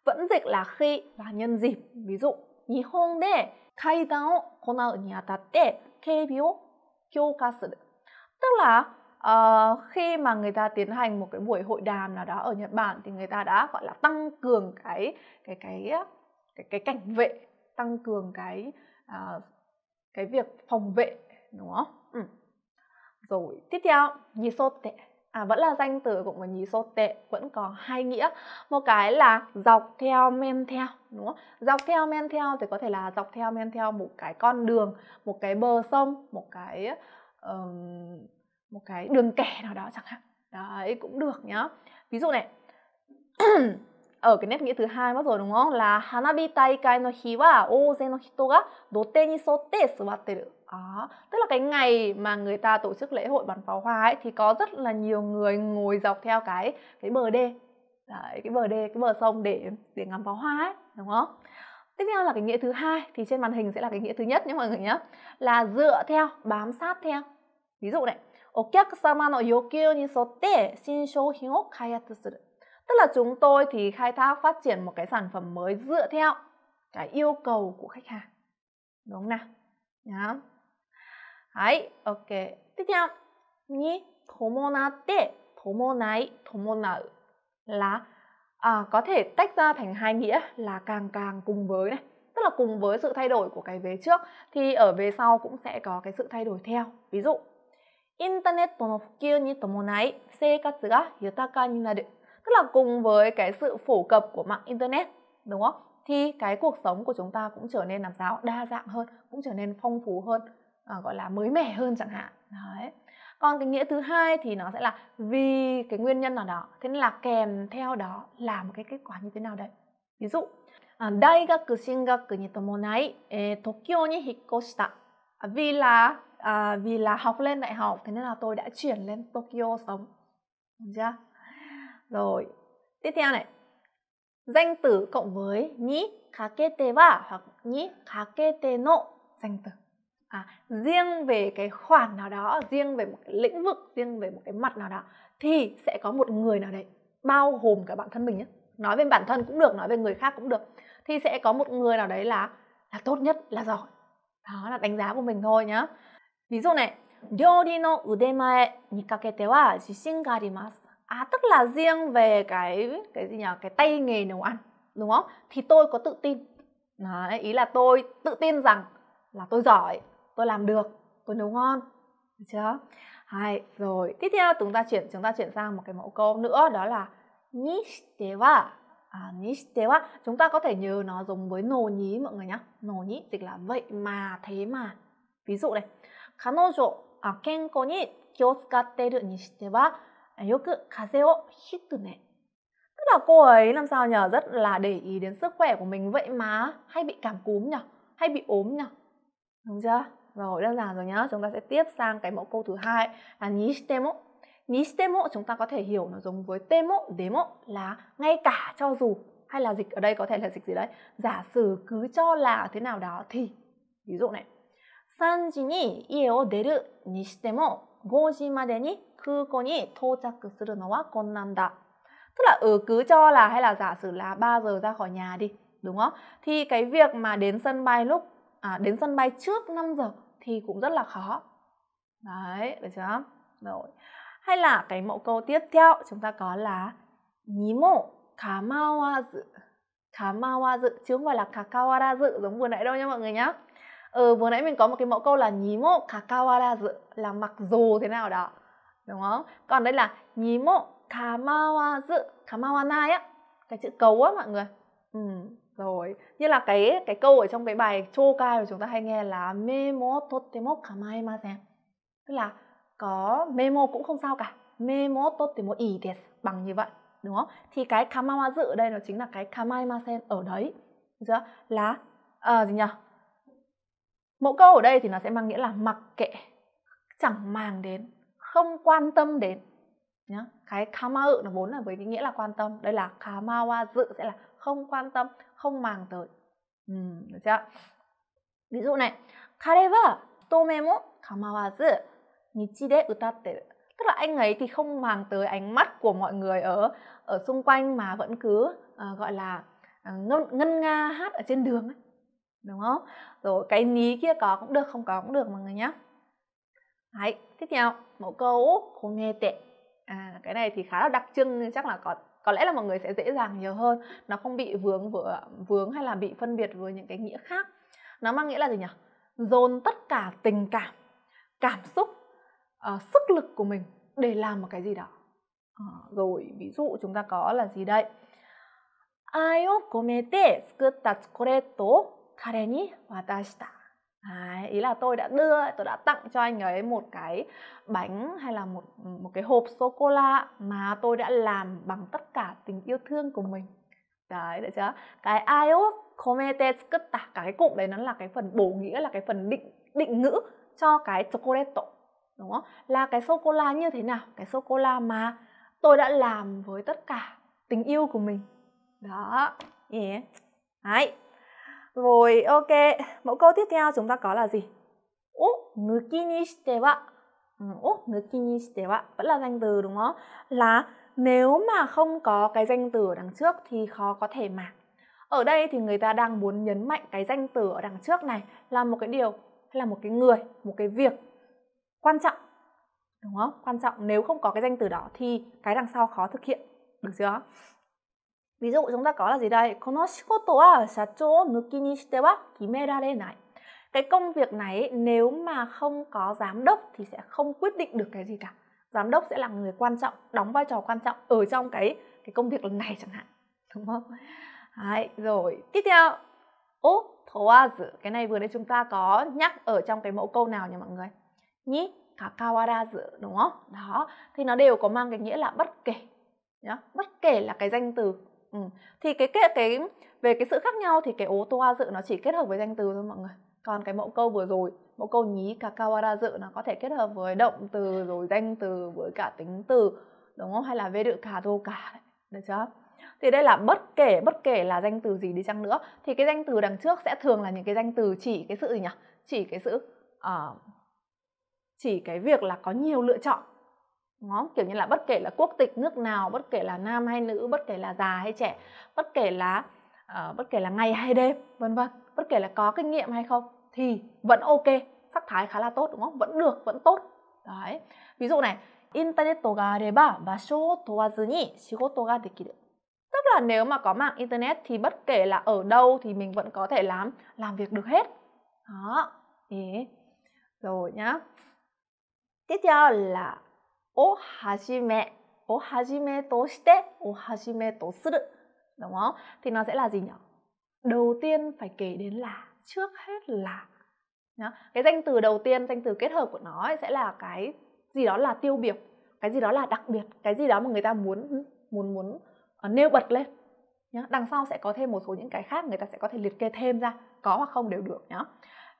Vẫn dịch là khi và nhân dịp. Ví dụ, Nihon de kaidan o konau ni atatte keibi o kyouka suru. Tức là uh, khi mà người ta tiến hành một cái buổi hội đàm nào đó ở Nhật Bản thì người ta đã gọi là tăng cường cái cái cái cái, cái cảnh vệ tăng cường cái uh, cái việc phòng vệ đúng không? Ừ. Rồi tiếp theo nhì sốt tệ à vẫn là danh từ cũng là nhì sốt tệ vẫn có hai nghĩa một cái là dọc theo men theo đúng không dọc theo men theo thì có thể là dọc theo men theo một cái con đường một cái bờ sông một cái một cái đường kẻ nào đó chẳng hạn đấy cũng được nhá ví dụ này ở cái nét nghĩa thứ hai mất rồi đúng không là hanabi taikai no hi wa oze no hito ga dote ni sotte suwatteru đó tức là cái ngày mà người ta tổ chức lễ hội bắn pháo hoa ấy thì có rất là nhiều người ngồi dọc theo cái cái bờ đê Đấy, cái bờ đê cái bờ sông để để ngắm pháo hoa ấy đúng không tiếp theo là cái nghĩa thứ hai thì trên màn hình sẽ là cái nghĩa thứ nhất nhé mọi người nhé là dựa theo bám sát theo ví dụ này お客様の要求に沿って新商品を khai thác する。Tức là chúng tôi thì khai thác phát triển một cái sản phẩm mới dựa theo cái yêu cầu của khách hàng. Đúng không nào? Nhá. Đấy, ok. Tiếp theo, ni tomonate, tomonai, tomonau là à, có thể tách ra thành hai nghĩa là càng càng cùng với này tức là cùng với sự thay đổi của cái vế trước thì ở vế sau cũng sẽ có cái sự thay đổi theo ví dụ インターネットの普及に伴い生活が豊かになる tức là cùng với cái sự phổ cập của mạng internet đúng không thì cái cuộc sống của chúng ta cũng trở nên làm sao đa dạng hơn cũng trở nên phong phú hơn à, gọi là mới mẻ hơn chẳng hạn đấy còn cái nghĩa thứ hai thì nó sẽ là vì cái nguyên nhân nào đó thế nên là kèm theo đó là một cái kết quả như thế nào đấy ví dụ đại học 進学に伴い、えー、東京に引っ越した vì là à, vì là học lên đại học thế nên là tôi đã chuyển lên Tokyo sống Đúng chưa rồi tiếp theo này danh từ cộng với ni kakete wa hoặc ni kakete no danh từ à, riêng về cái khoản nào đó riêng về một cái lĩnh vực riêng về một cái mặt nào đó thì sẽ có một người nào đấy bao gồm cả bản thân mình nhé nói về bản thân cũng được nói về người khác cũng được thì sẽ có một người nào đấy là là tốt nhất là giỏi đó là đánh giá của mình thôi nhá Ví dụ này, Ryori no udemae ni kakete wa jishin tức là riêng về cái cái gì nhỉ? Cái tay nghề nấu ăn, đúng không? Thì tôi có tự tin. Đấy, ý là tôi tự tin rằng là tôi giỏi, tôi làm được, tôi nấu ngon. Được chưa? Hai, rồi, tiếp theo chúng ta chuyển chúng ta chuyển sang một cái mẫu câu nữa đó là nishite wa à, nishite wa chúng ta có thể nhớ nó giống với nồ nhí mọi người nhá nồ nhí dịch là vậy mà thế mà ví dụ này 彼女、健康に気を使っているにしては、よく風邪をひくね。Tức là cô ấy làm sao nhờ rất là để ý đến sức khỏe của mình vậy mà hay bị cảm cúm nhở, hay bị ốm nhở. Đúng chưa? Rồi đơn giản rồi nhá, chúng ta sẽ tiếp sang cái mẫu câu thứ hai là nishitemo. Nishitemo chúng ta có thể hiểu nó giống với temo, demo là ngay cả cho dù hay là dịch ở đây có thể là dịch gì đấy. Giả sử cứ cho là thế nào đó thì. Ví dụ này, 3時に家を出るにしても5時までに空港に到着するのは困難だ。Tức là ừ cứ cho là hay là giả sử là 3 giờ ra khỏi nhà đi, đúng không? Thì cái việc mà đến sân bay lúc à, đến sân bay trước 5 giờ thì cũng rất là khó. Đấy, được chưa? Rồi. Hay là cái mẫu câu tiếp theo chúng ta có là Nimo kamawazu. Kamawazu chứ không phải là kakawarazu giống vừa nãy đâu nha mọi người nhé ừ vừa nãy mình có một cái mẫu câu là nhí nhimo kakawara là mặc dù thế nào đó đúng không còn đây là nhí nhimo kamawazu kamawanai á cái chữ cấu á mọi người ừ rồi như là cái cái câu ở trong cái bài chô cai mà chúng ta hay nghe là memo totemo kamaimasen tức là có memo cũng không sao cả memo totemo i desu bằng như vậy đúng không thì cái kamawazu ở đây nó chính là cái kamaimasen ở đấy được chưa là ờ à, gì nhỉ mẫu câu ở đây thì nó sẽ mang nghĩa là mặc kệ chẳng màng đến không quan tâm đến nhá cái kamau nó vốn là với cái nghĩa là quan tâm đây là kamawa dự sẽ là không quan tâm không màng tới ừ, được chưa ví dụ này kare wa tome mo kamawazu nichi de utatte tức là anh ấy thì không màng tới ánh mắt của mọi người ở ở xung quanh mà vẫn cứ uh, gọi là uh, ngân, ngân nga hát ở trên đường ấy đúng không rồi cái ní kia có cũng được không có cũng được mọi người nhé Đấy, tiếp theo mẫu câu không nghe tệ à cái này thì khá là đặc trưng nên chắc là có có lẽ là mọi người sẽ dễ dàng nhiều hơn nó không bị vướng vừa vướng hay là bị phân biệt với những cái nghĩa khác nó mang nghĩa là gì nhỉ dồn tất cả tình cảm cảm xúc uh, sức lực của mình để làm một cái gì đó à, rồi ví dụ chúng ta có là gì đây ai ô komete tsukutta chocolate 彼に渡した。Đấy, ý là tôi đã đưa, tôi đã tặng cho anh ấy một cái bánh hay là một một cái hộp sô cô la mà tôi đã làm bằng tất cả tình yêu thương của mình. Đấy, được chưa? Cái ai ốp komete tsukutta cả cái cụm đấy nó là cái phần bổ nghĩa là cái phần định định ngữ cho cái chocolate đúng không? Là cái sô cô la như thế nào? Cái sô cô la mà tôi đã làm với tất cả tình yêu của mình. Đó. Yeah. Đấy. Rồi, ok. Mẫu câu tiếp theo chúng ta có là gì? Ô, nuki ni shite wa. Ô, ừ, nuki ni shite wa. Vẫn là danh từ đúng không? Là nếu mà không có cái danh từ ở đằng trước thì khó có thể mà. Ở đây thì người ta đang muốn nhấn mạnh cái danh từ ở đằng trước này là một cái điều hay là một cái người, một cái việc quan trọng. Đúng không? Quan trọng nếu không có cái danh từ đó thì cái đằng sau khó thực hiện. Được chưa? ví dụ chúng ta có là gì đây? cái công việc này nếu mà không có giám đốc thì sẽ không quyết định được cái gì cả. Giám đốc sẽ là người quan trọng, đóng vai trò quan trọng ở trong cái cái công việc này chẳng hạn. Đúng không? Đấy, rồi, tiếp theo. Ô, towazu. Cái này vừa nãy chúng ta có nhắc ở trong cái mẫu câu nào nhỉ mọi người? Ni kakawarazu, đúng không? Đó, thì nó đều có mang cái nghĩa là bất kể. Nhá, bất kể là cái danh từ ừ. thì cái cái cái về cái sự khác nhau thì cái ô tô dự nó chỉ kết hợp với danh từ thôi mọi người còn cái mẫu câu vừa rồi mẫu câu nhí cả kawara dự nó có thể kết hợp với động từ rồi danh từ với cả tính từ đúng không hay là về đự cả tô cả được chưa thì đây là bất kể bất kể là danh từ gì đi chăng nữa thì cái danh từ đằng trước sẽ thường là những cái danh từ chỉ cái sự gì nhỉ chỉ cái sự uh, chỉ cái việc là có nhiều lựa chọn nó kiểu như là bất kể là quốc tịch nước nào bất kể là nam hay nữ bất kể là già hay trẻ bất kể là uh, bất kể là ngày hay đêm vân vân bất kể là có kinh nghiệm hay không thì vẫn ok sắc thái khá là tốt đúng không vẫn được vẫn tốt đấy ví dụ này internet basho ga があれば場所を問わずに仕事ができる tức là nếu mà có mạng internet thì bất kể là ở đâu thì mình vẫn có thể làm làm việc được hết đó ý rồi nhá tiếp theo là を始めを始めとしてを始めとする đúng không? Thì nó sẽ là gì nhỉ? Đầu tiên phải kể đến là trước hết là nhá. Cái danh từ đầu tiên, danh từ kết hợp của nó sẽ là cái gì đó là tiêu biểu, cái gì đó là đặc biệt, cái gì đó mà người ta muốn muốn muốn uh, nêu bật lên nhá. Đằng sau sẽ có thêm một số những cái khác người ta sẽ có thể liệt kê thêm ra, có hoặc không đều được nhá.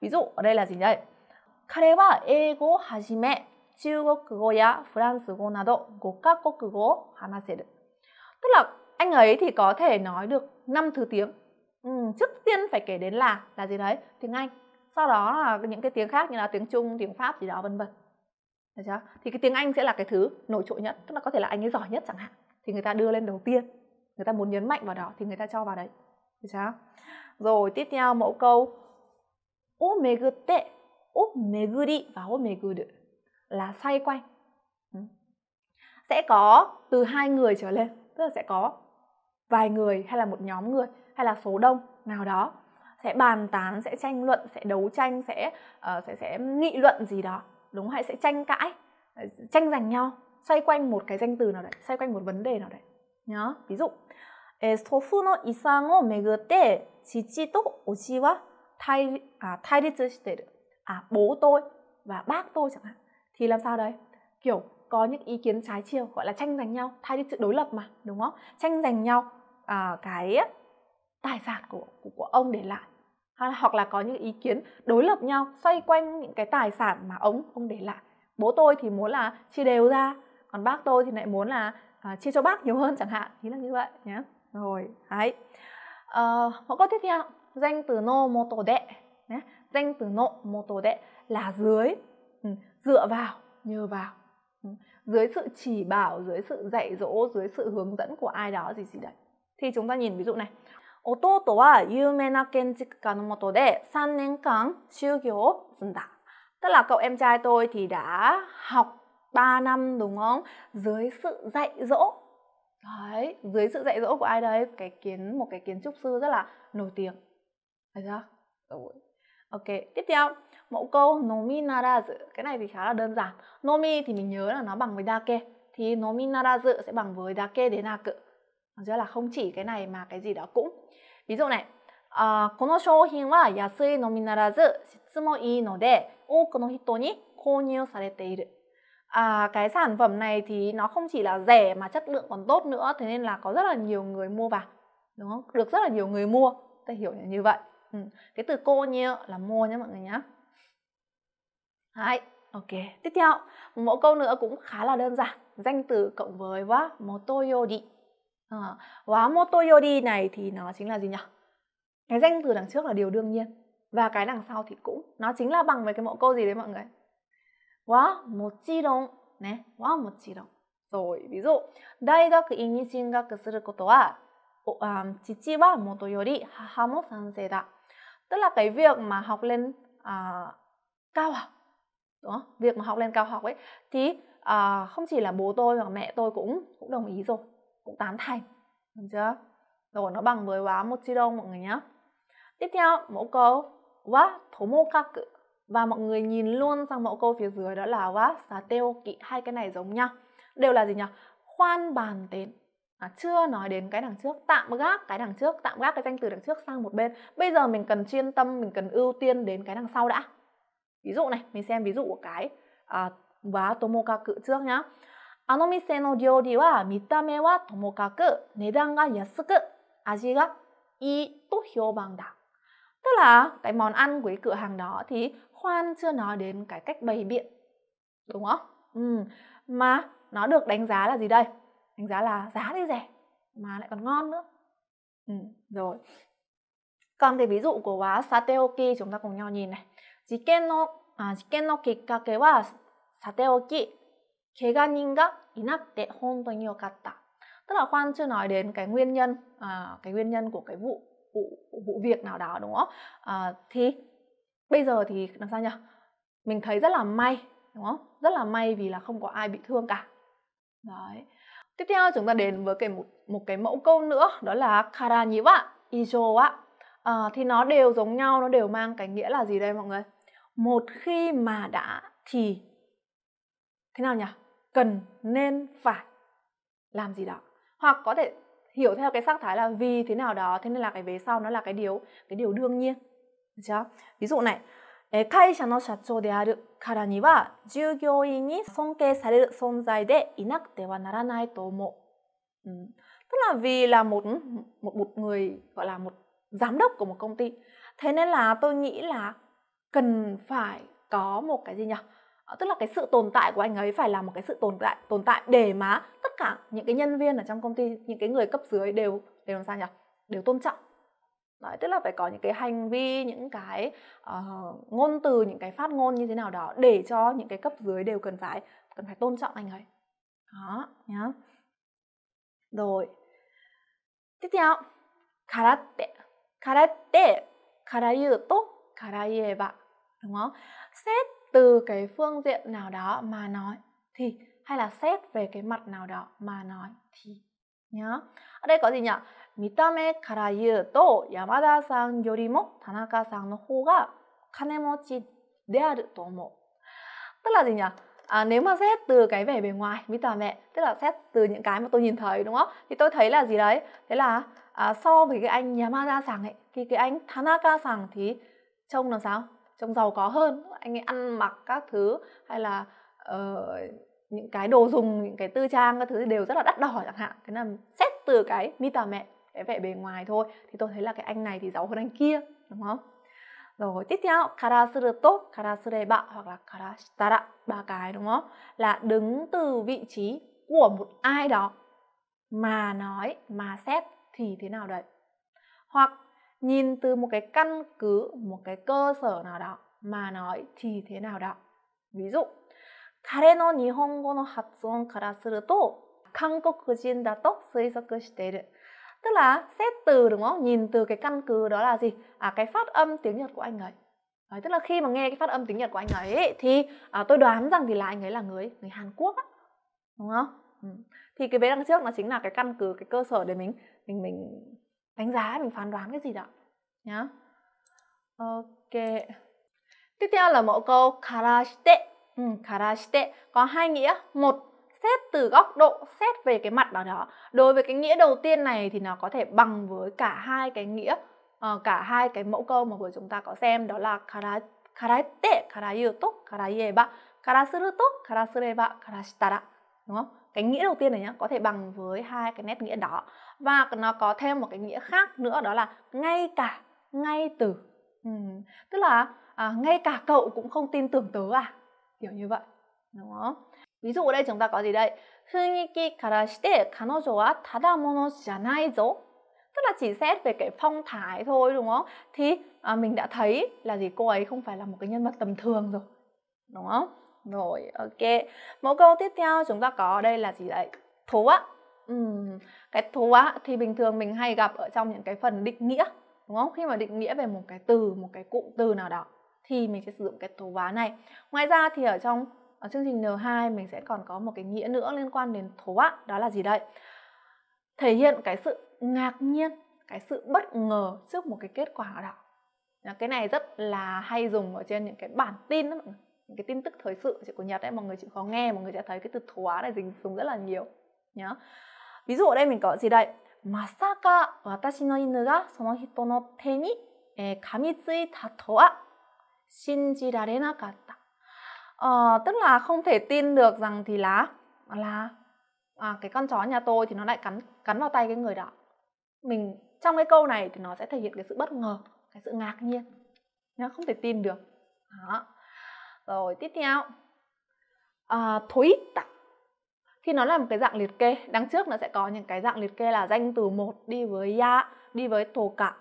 Ví dụ ở đây là gì đây? Kare 中国語やフランス語など5カ国語を話せる. Tức là anh ấy thì có thể nói được năm thứ tiếng. Ừ, trước tiên phải kể đến là là gì đấy? Tiếng Anh. Sau đó là những cái tiếng khác như là tiếng Trung, tiếng Pháp gì đó vân vân. Được chưa? Thì cái tiếng Anh sẽ là cái thứ nổi trội nhất, tức là có thể là anh ấy giỏi nhất chẳng hạn. Thì người ta đưa lên đầu tiên. Người ta muốn nhấn mạnh vào đó thì người ta cho vào đấy. Được chưa? Rồi tiếp theo mẫu câu và を巡ってを巡り và を巡る là xoay quanh sẽ có từ hai người trở lên tức là sẽ có vài người hay là một nhóm người hay là số đông nào đó sẽ bàn tán sẽ tranh luận sẽ đấu tranh sẽ uh, sẽ sẽ nghị luận gì đó đúng hay sẽ tranh cãi ờ, tranh giành nhau xoay quanh một cái danh từ nào đấy xoay quanh một vấn đề nào đấy nhá ví dụ sang chi thay thay đi 祖父の遺産をめぐって父とおじは対,あ対立している à bố tôi và bác tôi chẳng hạn thì làm sao đấy kiểu có những ý kiến trái chiều gọi là tranh giành nhau thay đi sự đối lập mà đúng không tranh giành nhau à, cái tài sản của, của của ông để lại hoặc là có những ý kiến đối lập nhau xoay quanh những cái tài sản mà ông ông để lại bố tôi thì muốn là chia đều ra còn bác tôi thì lại muốn là à, chia cho bác nhiều hơn chẳng hạn thì là như vậy nhé rồi đấy à, mẫu câu tiếp theo danh từ no tổ đệ nhé danh từ no tổ đệ là dưới ừ dựa vào nhờ vào ừ. dưới sự chỉ bảo dưới sự dạy dỗ dưới sự hướng dẫn của ai đó gì gì đấy thì chúng ta nhìn ví dụ này 弟は有名な建築家のもとで3年間修行を積んだ。Tức là cậu em trai tôi thì đã học 3 năm đúng không? Dưới sự dạy dỗ. Đấy, dưới sự dạy dỗ của ai đấy, cái kiến một cái kiến trúc sư rất là nổi tiếng. Thấy chưa? Rồi. Ok, tiếp theo mẫu câu nomi narazu cái này thì khá là đơn giản nomi thì mình nhớ là nó bằng với dake thì nomi narazu sẽ bằng với dake đến naku nghĩa là không chỉ cái này mà cái gì đó cũng ví dụ này à, uh, この商品は安いのみならず質もいいので多くの人に購入されている À, cái sản phẩm này thì nó không chỉ là rẻ mà chất lượng còn tốt nữa thế nên là có rất là nhiều người mua vào đúng không được rất là nhiều người mua ta hiểu như vậy Ừ, cái từ cô như là mua nhé mọi người nhé Đấy, ok tiếp theo một mẫu câu nữa cũng khá là đơn giản danh từ cộng với wa motoyori à, ờ, wa motoyori này thì nó chính là gì nhỉ cái danh từ đằng trước là điều đương nhiên và cái đằng sau thì cũng nó chính là bằng với cái mẫu câu gì đấy mọi người wa mochiron nè wa mochiron rồi ví dụ đại học in ni 進学することは父は元より母も賛成だ tức là cái việc mà học lên à, cao học đúng không việc mà học lên cao học ấy thì à, không chỉ là bố tôi mà mẹ tôi cũng cũng đồng ý rồi cũng tán thành được chưa rồi nó bằng với quá một chi đông mọi người nhé tiếp theo mẫu câu quá wa tomokaku và mọi người nhìn luôn sang mẫu câu phía dưới đó là quá xà wa kỵ hai cái này giống nhau đều là gì nhỉ khoan bàn tên à, chưa nói đến cái đằng trước tạm gác cái đằng trước tạm gác cái danh từ đằng trước sang một bên bây giờ mình cần chuyên tâm mình cần ưu tiên đến cái đằng sau đã ví dụ này mình xem ví dụ của cái à, và tomokaku trước nhá あの店の料理は見た目はともかく値段が安く味がいいと評判だ tức là cái món ăn của cái cửa hàng đó thì khoan chưa nói đến cái cách bày biện đúng không ừ. mà nó được đánh giá là gì đây thành giá là giá thì rẻ mà lại còn ngon nữa ừ, rồi còn cái ví dụ của quá sateoki chúng ta cùng nhau nhìn này jiken no à, jiken no kikkake wa sateoki keganin ga inatte honto ni yokatta tức là khoan chưa nói đến cái nguyên nhân à, cái nguyên nhân của cái vụ vụ vụ việc nào đó đúng không à, thì bây giờ thì làm sao nhỉ mình thấy rất là may đúng không rất là may vì là không có ai bị thương cả đấy Tiếp theo chúng ta đến với cái một, một cái mẫu câu nữa đó là kara karanyiwa ijowa. À, thì nó đều giống nhau, nó đều mang cái nghĩa là gì đây mọi người? Một khi mà đã thì thế nào nhỉ? Cần nên phải làm gì đó. Hoặc có thể hiểu theo cái sắc thái là vì thế nào đó, thế nên là cái về sau nó là cái điều cái điều đương nhiên. Được chưa? Ví dụ này, 会社の社長であるからには従業員に尊敬される存在でいなくてはならないと思う。Ừ. Tức là vì là một một một người gọi là một giám đốc của một công ty. Thế nên là tôi nghĩ là cần phải có một cái gì nhỉ? Ờ, tức là cái sự tồn tại của anh ấy phải là một cái sự tồn tại tồn tại để mà tất cả những cái nhân viên ở trong công ty, những cái người cấp dưới đều đều làm sao nhỉ? Đều tôn trọng Đấy, tức là phải có những cái hành vi những cái uh, ngôn từ những cái phát ngôn như thế nào đó để cho những cái cấp dưới đều cần phải cần phải tôn trọng anh ấy đó nhá rồi tiếp theo karate karate karayuto to karayeba đúng không xét từ cái phương diện nào đó mà nói thì hay là xét về cái mặt nào đó mà nói thì nhá ở đây có gì nhỉ 見た目から言うと山田さんよりも田中さんの方が金持ちであると思う。Tức là gì nhỉ? À, nếu mà xét từ cái vẻ bề ngoài Mi tà mẹ tức là xét từ những cái mà tôi nhìn thấy đúng không thì tôi thấy là gì đấy thế là à, so với cái anh Yamada sàng ấy thì cái anh Tanaka sàng thì trông làm sao trông giàu có hơn anh ấy ăn mặc các thứ hay là uh, những cái đồ dùng những cái tư trang các thứ đều rất là đắt đỏ chẳng hạn thế là xét từ cái mi tà mẹ cái vẻ bề ngoài thôi thì tôi thấy là cái anh này thì giàu hơn anh kia đúng không rồi tiếp theo karasuru to karasure ba hoặc là kara karashitara ba cái đúng không là đứng từ vị trí của một ai đó mà nói mà xét thì thế nào đấy hoặc nhìn từ một cái căn cứ một cái cơ sở nào đó mà nói thì thế nào đó ví dụ 彼の日本語の発音からすると韓国人だと推測している tức là xét từ đúng không nhìn từ cái căn cứ đó là gì à cái phát âm tiếng nhật của anh ấy Đấy, tức là khi mà nghe cái phát âm tiếng nhật của anh ấy thì à, tôi đoán rằng thì là anh ấy là người người hàn quốc á đúng không ừ. thì cái vế đằng trước nó chính là cái căn cứ cái cơ sở để mình mình mình đánh giá mình phán đoán cái gì đó nhá ok tiếp theo là mẫu câu karashite ừ, karashite có hai nghĩa một xét từ góc độ xét về cái mặt đó đó đối với cái nghĩa đầu tiên này thì nó có thể bằng với cả hai cái nghĩa uh, cả hai cái mẫu câu mà vừa chúng ta có xem đó là kara karaete karayeba karasuruto karasureba karashitara đúng không cái nghĩa đầu tiên này nhá có thể bằng với hai cái nét nghĩa đó và nó có thêm một cái nghĩa khác nữa đó là ngay cả ngay từ ừ. tức là à, ngay cả cậu cũng không tin tưởng tớ à kiểu như vậy đúng không Ví dụ ở đây chúng ta có gì đây? Funyiki karashite kanojo wa tada mono janai zo. Tức là chỉ xét về cái phong thái thôi đúng không? Thì à, mình đã thấy là gì cô ấy không phải là một cái nhân vật tầm thường rồi. Đúng không? Rồi, ok. Mẫu câu tiếp theo chúng ta có đây là gì đấy? Thố á. Uhm, cái thố á thì bình thường mình hay gặp ở trong những cái phần định nghĩa. Đúng không? Khi mà định nghĩa về một cái từ, một cái cụm từ nào đó thì mình sẽ sử dụng cái thố á này. Ngoài ra thì ở trong ở chương trình N2 mình sẽ còn có một cái nghĩa nữa liên quan đến thố á, đó là gì đây? Thể hiện cái sự ngạc nhiên, cái sự bất ngờ trước một cái kết quả nào đó. Cái này rất là hay dùng ở trên những cái bản tin đó, những cái tin tức thời sự chị của Nhật ấy, mọi người chịu khó nghe, mọi người sẽ thấy cái từ thố á này dính dùng rất là nhiều nhá. Ví dụ ở đây mình có gì đây? Masaka watashi no inu ga sono hito no te ni eh, kamitsuita to wa shinjirarenakatta ờ, tức là không thể tin được rằng thì là là à, cái con chó nhà tôi thì nó lại cắn cắn vào tay cái người đó mình trong cái câu này thì nó sẽ thể hiện cái sự bất ngờ cái sự ngạc nhiên nó không thể tin được đó. rồi tiếp theo à, ờ, thối tặc khi nó là một cái dạng liệt kê đằng trước nó sẽ có những cái dạng liệt kê là danh từ một đi với ya đi với thổ cả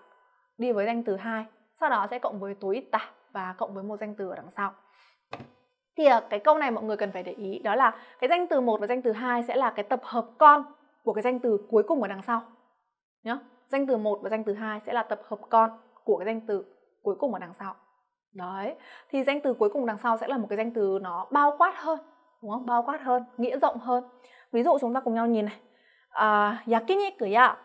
đi với danh từ hai sau đó sẽ cộng với tối tả và cộng với một danh từ ở đằng sau thì ờ, cái câu này mọi người cần phải để ý đó là cái danh từ một và danh từ hai sẽ là cái tập hợp con của cái danh từ cuối cùng ở đằng sau nhá danh từ một và danh từ hai sẽ là tập hợp con của cái danh từ cuối cùng ở đằng sau đấy thì danh từ cuối cùng đằng sau sẽ là một cái danh từ nó bao quát hơn đúng không bao quát hơn nghĩa rộng hơn ví dụ chúng ta cùng nhau nhìn này à, yakiniku ya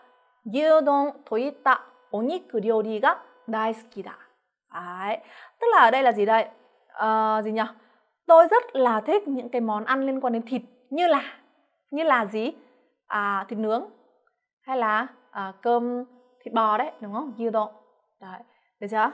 gyudon toita oniku ryori ga daisuki da đấy tức là ở đây là gì đây à, gì nhỉ tôi rất là thích những cái món ăn liên quan đến thịt như là như là gì à, thịt nướng hay là à, cơm thịt bò đấy đúng không gyudon đấy được chưa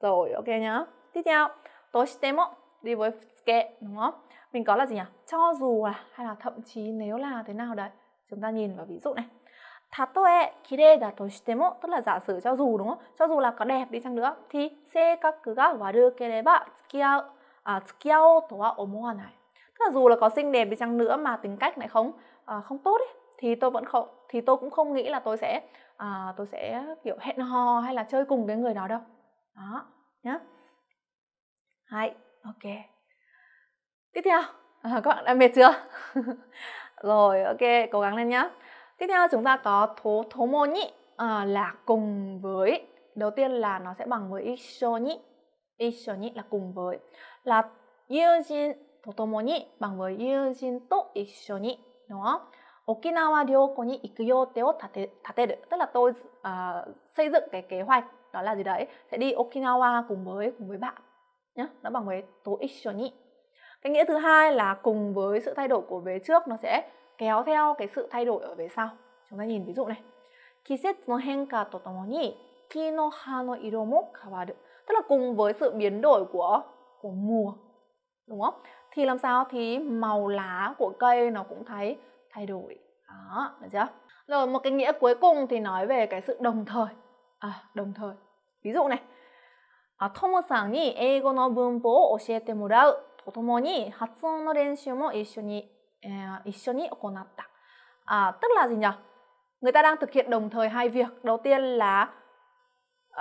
rồi ok nhá tiếp theo tôi toshitemo đi với kệ đúng không mình có là gì nhỉ cho dù là hay là thậm chí nếu là thế nào đấy chúng ta nhìn vào ví dụ này tôi khi tatoe kirei da toshitemo tức là giả sử cho dù đúng không cho dù là có đẹp đi chăng nữa thì các se kaku ga waru kereba tsukiau À, tức là dù là có xinh đẹp đi chăng nữa mà tính cách lại không à, không tốt ấy, thì tôi vẫn không thì tôi cũng không nghĩ là tôi sẽ à, tôi sẽ kiểu hẹn hò hay là chơi cùng cái người đó đâu. Đó, nhá. Hai, ok. Tiếp theo, à, các bạn đã mệt chưa? Rồi, ok, cố gắng lên nhá. Tiếp theo chúng ta có thố thố mô nhị à, là cùng với. Đầu tiên là nó sẽ bằng với isho nhị. Isho nhị là cùng với là yêu jin とともに bằng với yêu jin と一緒に đúng không? Okinawa Ryoko ni ikuyote wo tate, tateru tức là tôi uh, xây dựng cái kế hoạch đó là gì đấy sẽ đi Okinawa cùng với cùng với bạn nhé, nó bằng với to isho ni cái nghĩa thứ hai là cùng với sự thay đổi của về trước nó sẽ kéo theo cái sự thay đổi ở về sau chúng ta nhìn ví dụ này kisetsu no henka to tomo ni ki no ha no iro mo kawaru tức là cùng với sự biến đổi của của mùa đúng không thì làm sao thì màu lá của cây nó cũng thấy thay đổi đó được chưa rồi một cái nghĩa cuối cùng thì nói về cái sự đồng thời à đồng thời ví dụ này à, nhỉ? nhỉ? ego no あともさんに英語の文法を教えてもらうとともに発音の練習も一緒に、えー、一緒に行った。À, tức là gì nhỉ? Người ta đang thực hiện đồng thời hai việc. Đầu tiên là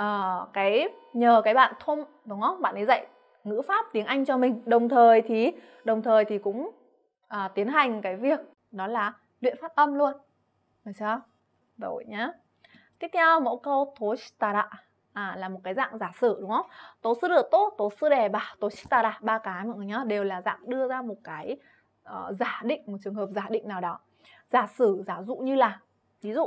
uh, cái nhờ cái bạn thông đúng không? Bạn ấy dạy ngữ pháp tiếng Anh cho mình đồng thời thì đồng thời thì cũng à, tiến hành cái việc đó là luyện phát âm luôn được chưa rồi nhá tiếp theo mẫu câu toshitara à, là một cái dạng giả sử đúng không tố sư được tốt tố sư đề bà tố toshitara ba cái mọi người nhá đều là dạng đưa ra một cái uh, giả định một trường hợp giả định nào đó giả sử giả dụ như là ví dụ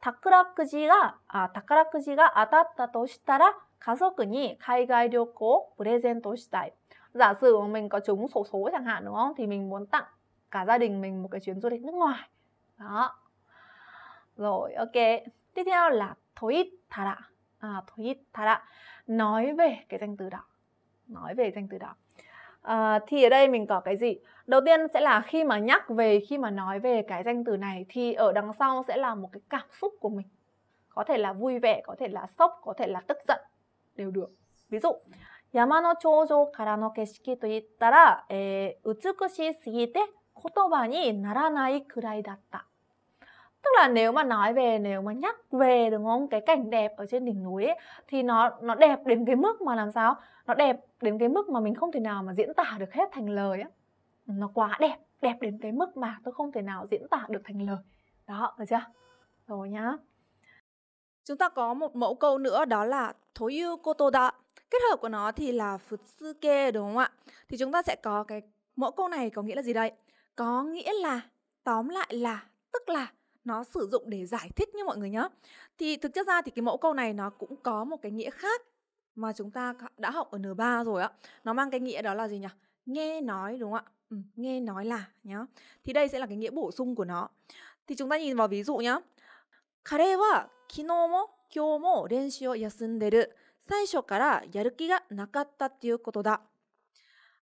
takarakuji ga à, takarakuji ga atatta to shitara khá khai cố present 家族に海外旅行プレゼントしたい. Giả sử mà mình có chúng số, số chẳng hạn đúng không? Thì mình muốn tặng cả gia đình mình một cái chuyến du lịch nước ngoài. Đó. Rồi, ok. Tiếp theo là thôi thối thara. À, thối đã Nói về cái danh từ đó. Nói về danh từ đó. À, thì ở đây mình có cái gì? Đầu tiên sẽ là khi mà nhắc về, khi mà nói về cái danh từ này thì ở đằng sau sẽ là một cái cảm xúc của mình. Có thể là vui vẻ, có thể là sốc, có thể là tức giận, đều được. Ví dụ, 山の頂上からの景色と言ったら、えー、美しすぎて言葉にならないくらいだった。Tức là nếu mà nói về, nếu mà nhắc về đúng không, cái cảnh đẹp ở trên đỉnh núi ấy, thì nó nó đẹp đến cái mức mà làm sao? Nó đẹp đến cái mức mà mình không thể nào mà diễn tả được hết thành lời ấy. Nó quá đẹp, đẹp đến cái mức mà tôi không thể nào diễn tả được thành lời. Đó, được chưa? Rồi nhá. Chúng ta có một mẫu câu nữa đó là thối ưu cô đã. Kết hợp của nó thì là phật sư kê đúng không ạ? Thì chúng ta sẽ có cái mẫu câu này có nghĩa là gì đây? Có nghĩa là, tóm lại là, tức là nó sử dụng để giải thích như mọi người nhé. Thì thực chất ra thì cái mẫu câu này nó cũng có một cái nghĩa khác mà chúng ta đã học ở N3 rồi ạ. Nó mang cái nghĩa đó là gì nhỉ? Nghe nói đúng không ạ? Ừ, nghe nói là nhá. Thì đây sẽ là cái nghĩa bổ sung của nó. Thì chúng ta nhìn vào ví dụ nhá. Kare wa 昨日も今日も練習を休んでる。最初からやる気がなかったっていうことだ。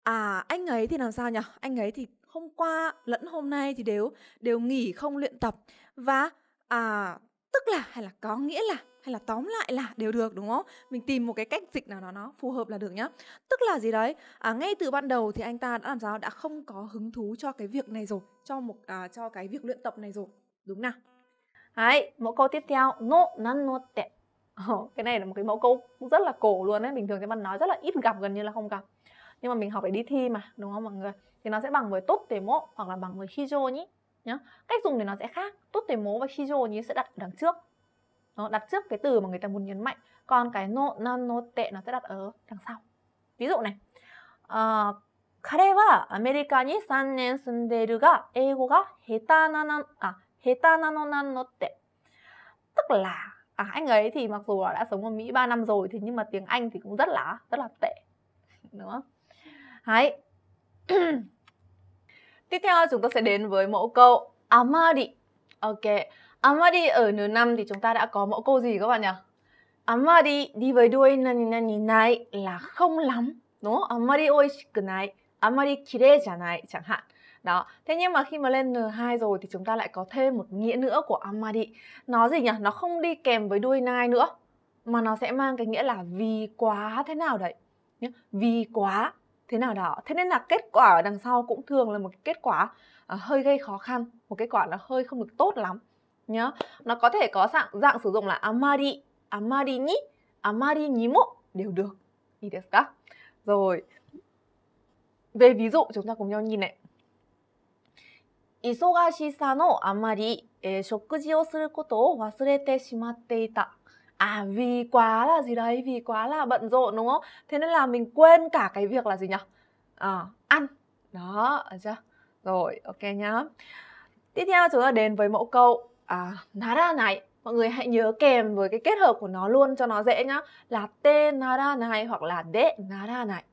À, anh ấy thì làm sao nhỉ? Anh ấy thì hôm qua lẫn hôm nay thì đều đều nghỉ không luyện tập và à tức là hay là có nghĩa là hay là tóm lại là đều được đúng không? Mình tìm một cái cách dịch nào đó nó phù hợp là được nhá. Tức là gì đấy? À, ngay từ ban đầu thì anh ta đã làm sao đã không có hứng thú cho cái việc này rồi, cho một à, cho cái việc luyện tập này rồi. Đúng nào? Đấy, mẫu câu tiếp theo no nan no te. Ờ, cái này là một cái mẫu câu rất là cổ luôn đấy, bình thường thì văn nói rất là ít gặp gần như là không gặp. Nhưng mà mình học để đi thi mà, đúng không mọi người? Thì nó sẽ bằng với tốt tề mộ hoặc là bằng với hijo nhỉ? Nhá. Cách dùng thì nó sẽ khác, tốt tề mộ và hijo nhỉ sẽ đặt ở đằng trước. Nó đặt trước cái từ mà người ta muốn nhấn mạnh, còn cái no nan no te nó sẽ đặt ở đằng sau. Ví dụ này. Ờ, uh, 彼はアメリカに3年住んでいるが、英語が下手なな、あ、thế ta nano nan nó tệ tức là à, anh ấy thì mặc dù là đã sống ở Mỹ 3 năm rồi thì nhưng mà tiếng Anh thì cũng rất là rất là tệ đúng không? Đấy. Tiếp theo chúng ta sẽ đến với mẫu câu amari. Ok. Amari ở N5 thì chúng ta đã có mẫu câu gì các bạn nhỉ? Amari đi với đuôi nani nani này là không lắm, đúng không? Amari oishiku nai, amari kirei janai chẳng hạn. Đó, thế nhưng mà khi mà lên N2 rồi thì chúng ta lại có thêm một nghĩa nữa của Amadi. Nó gì nhỉ? Nó không đi kèm với đuôi nai nữa mà nó sẽ mang cái nghĩa là vì quá thế nào đấy. Vì quá thế nào đó. Thế nên là kết quả ở đằng sau cũng thường là một kết quả ờ, hơi gây khó khăn, một kết quả nó hơi không được tốt lắm nhớ Nó có thể có dạng dạng sử dụng là amari, amari ni, amari nimo đều được. Ý được Rồi. Về ví dụ chúng ta cùng nhau nhìn này. 忙しさのあまり、えー、食事をすることを忘れてしまっていた. À vì quá là gì đấy, vì quá là bận rộn đúng không? Thế nên là mình quên cả cái việc là gì nhỉ? À, ăn. Đó, được chưa? Rồi, ok nhá. Tiếp theo chúng ta đến với mẫu câu à, nara này. Mọi người hãy nhớ kèm với cái kết hợp của nó luôn cho nó dễ nhá. Là te nara này hoặc là de nara này.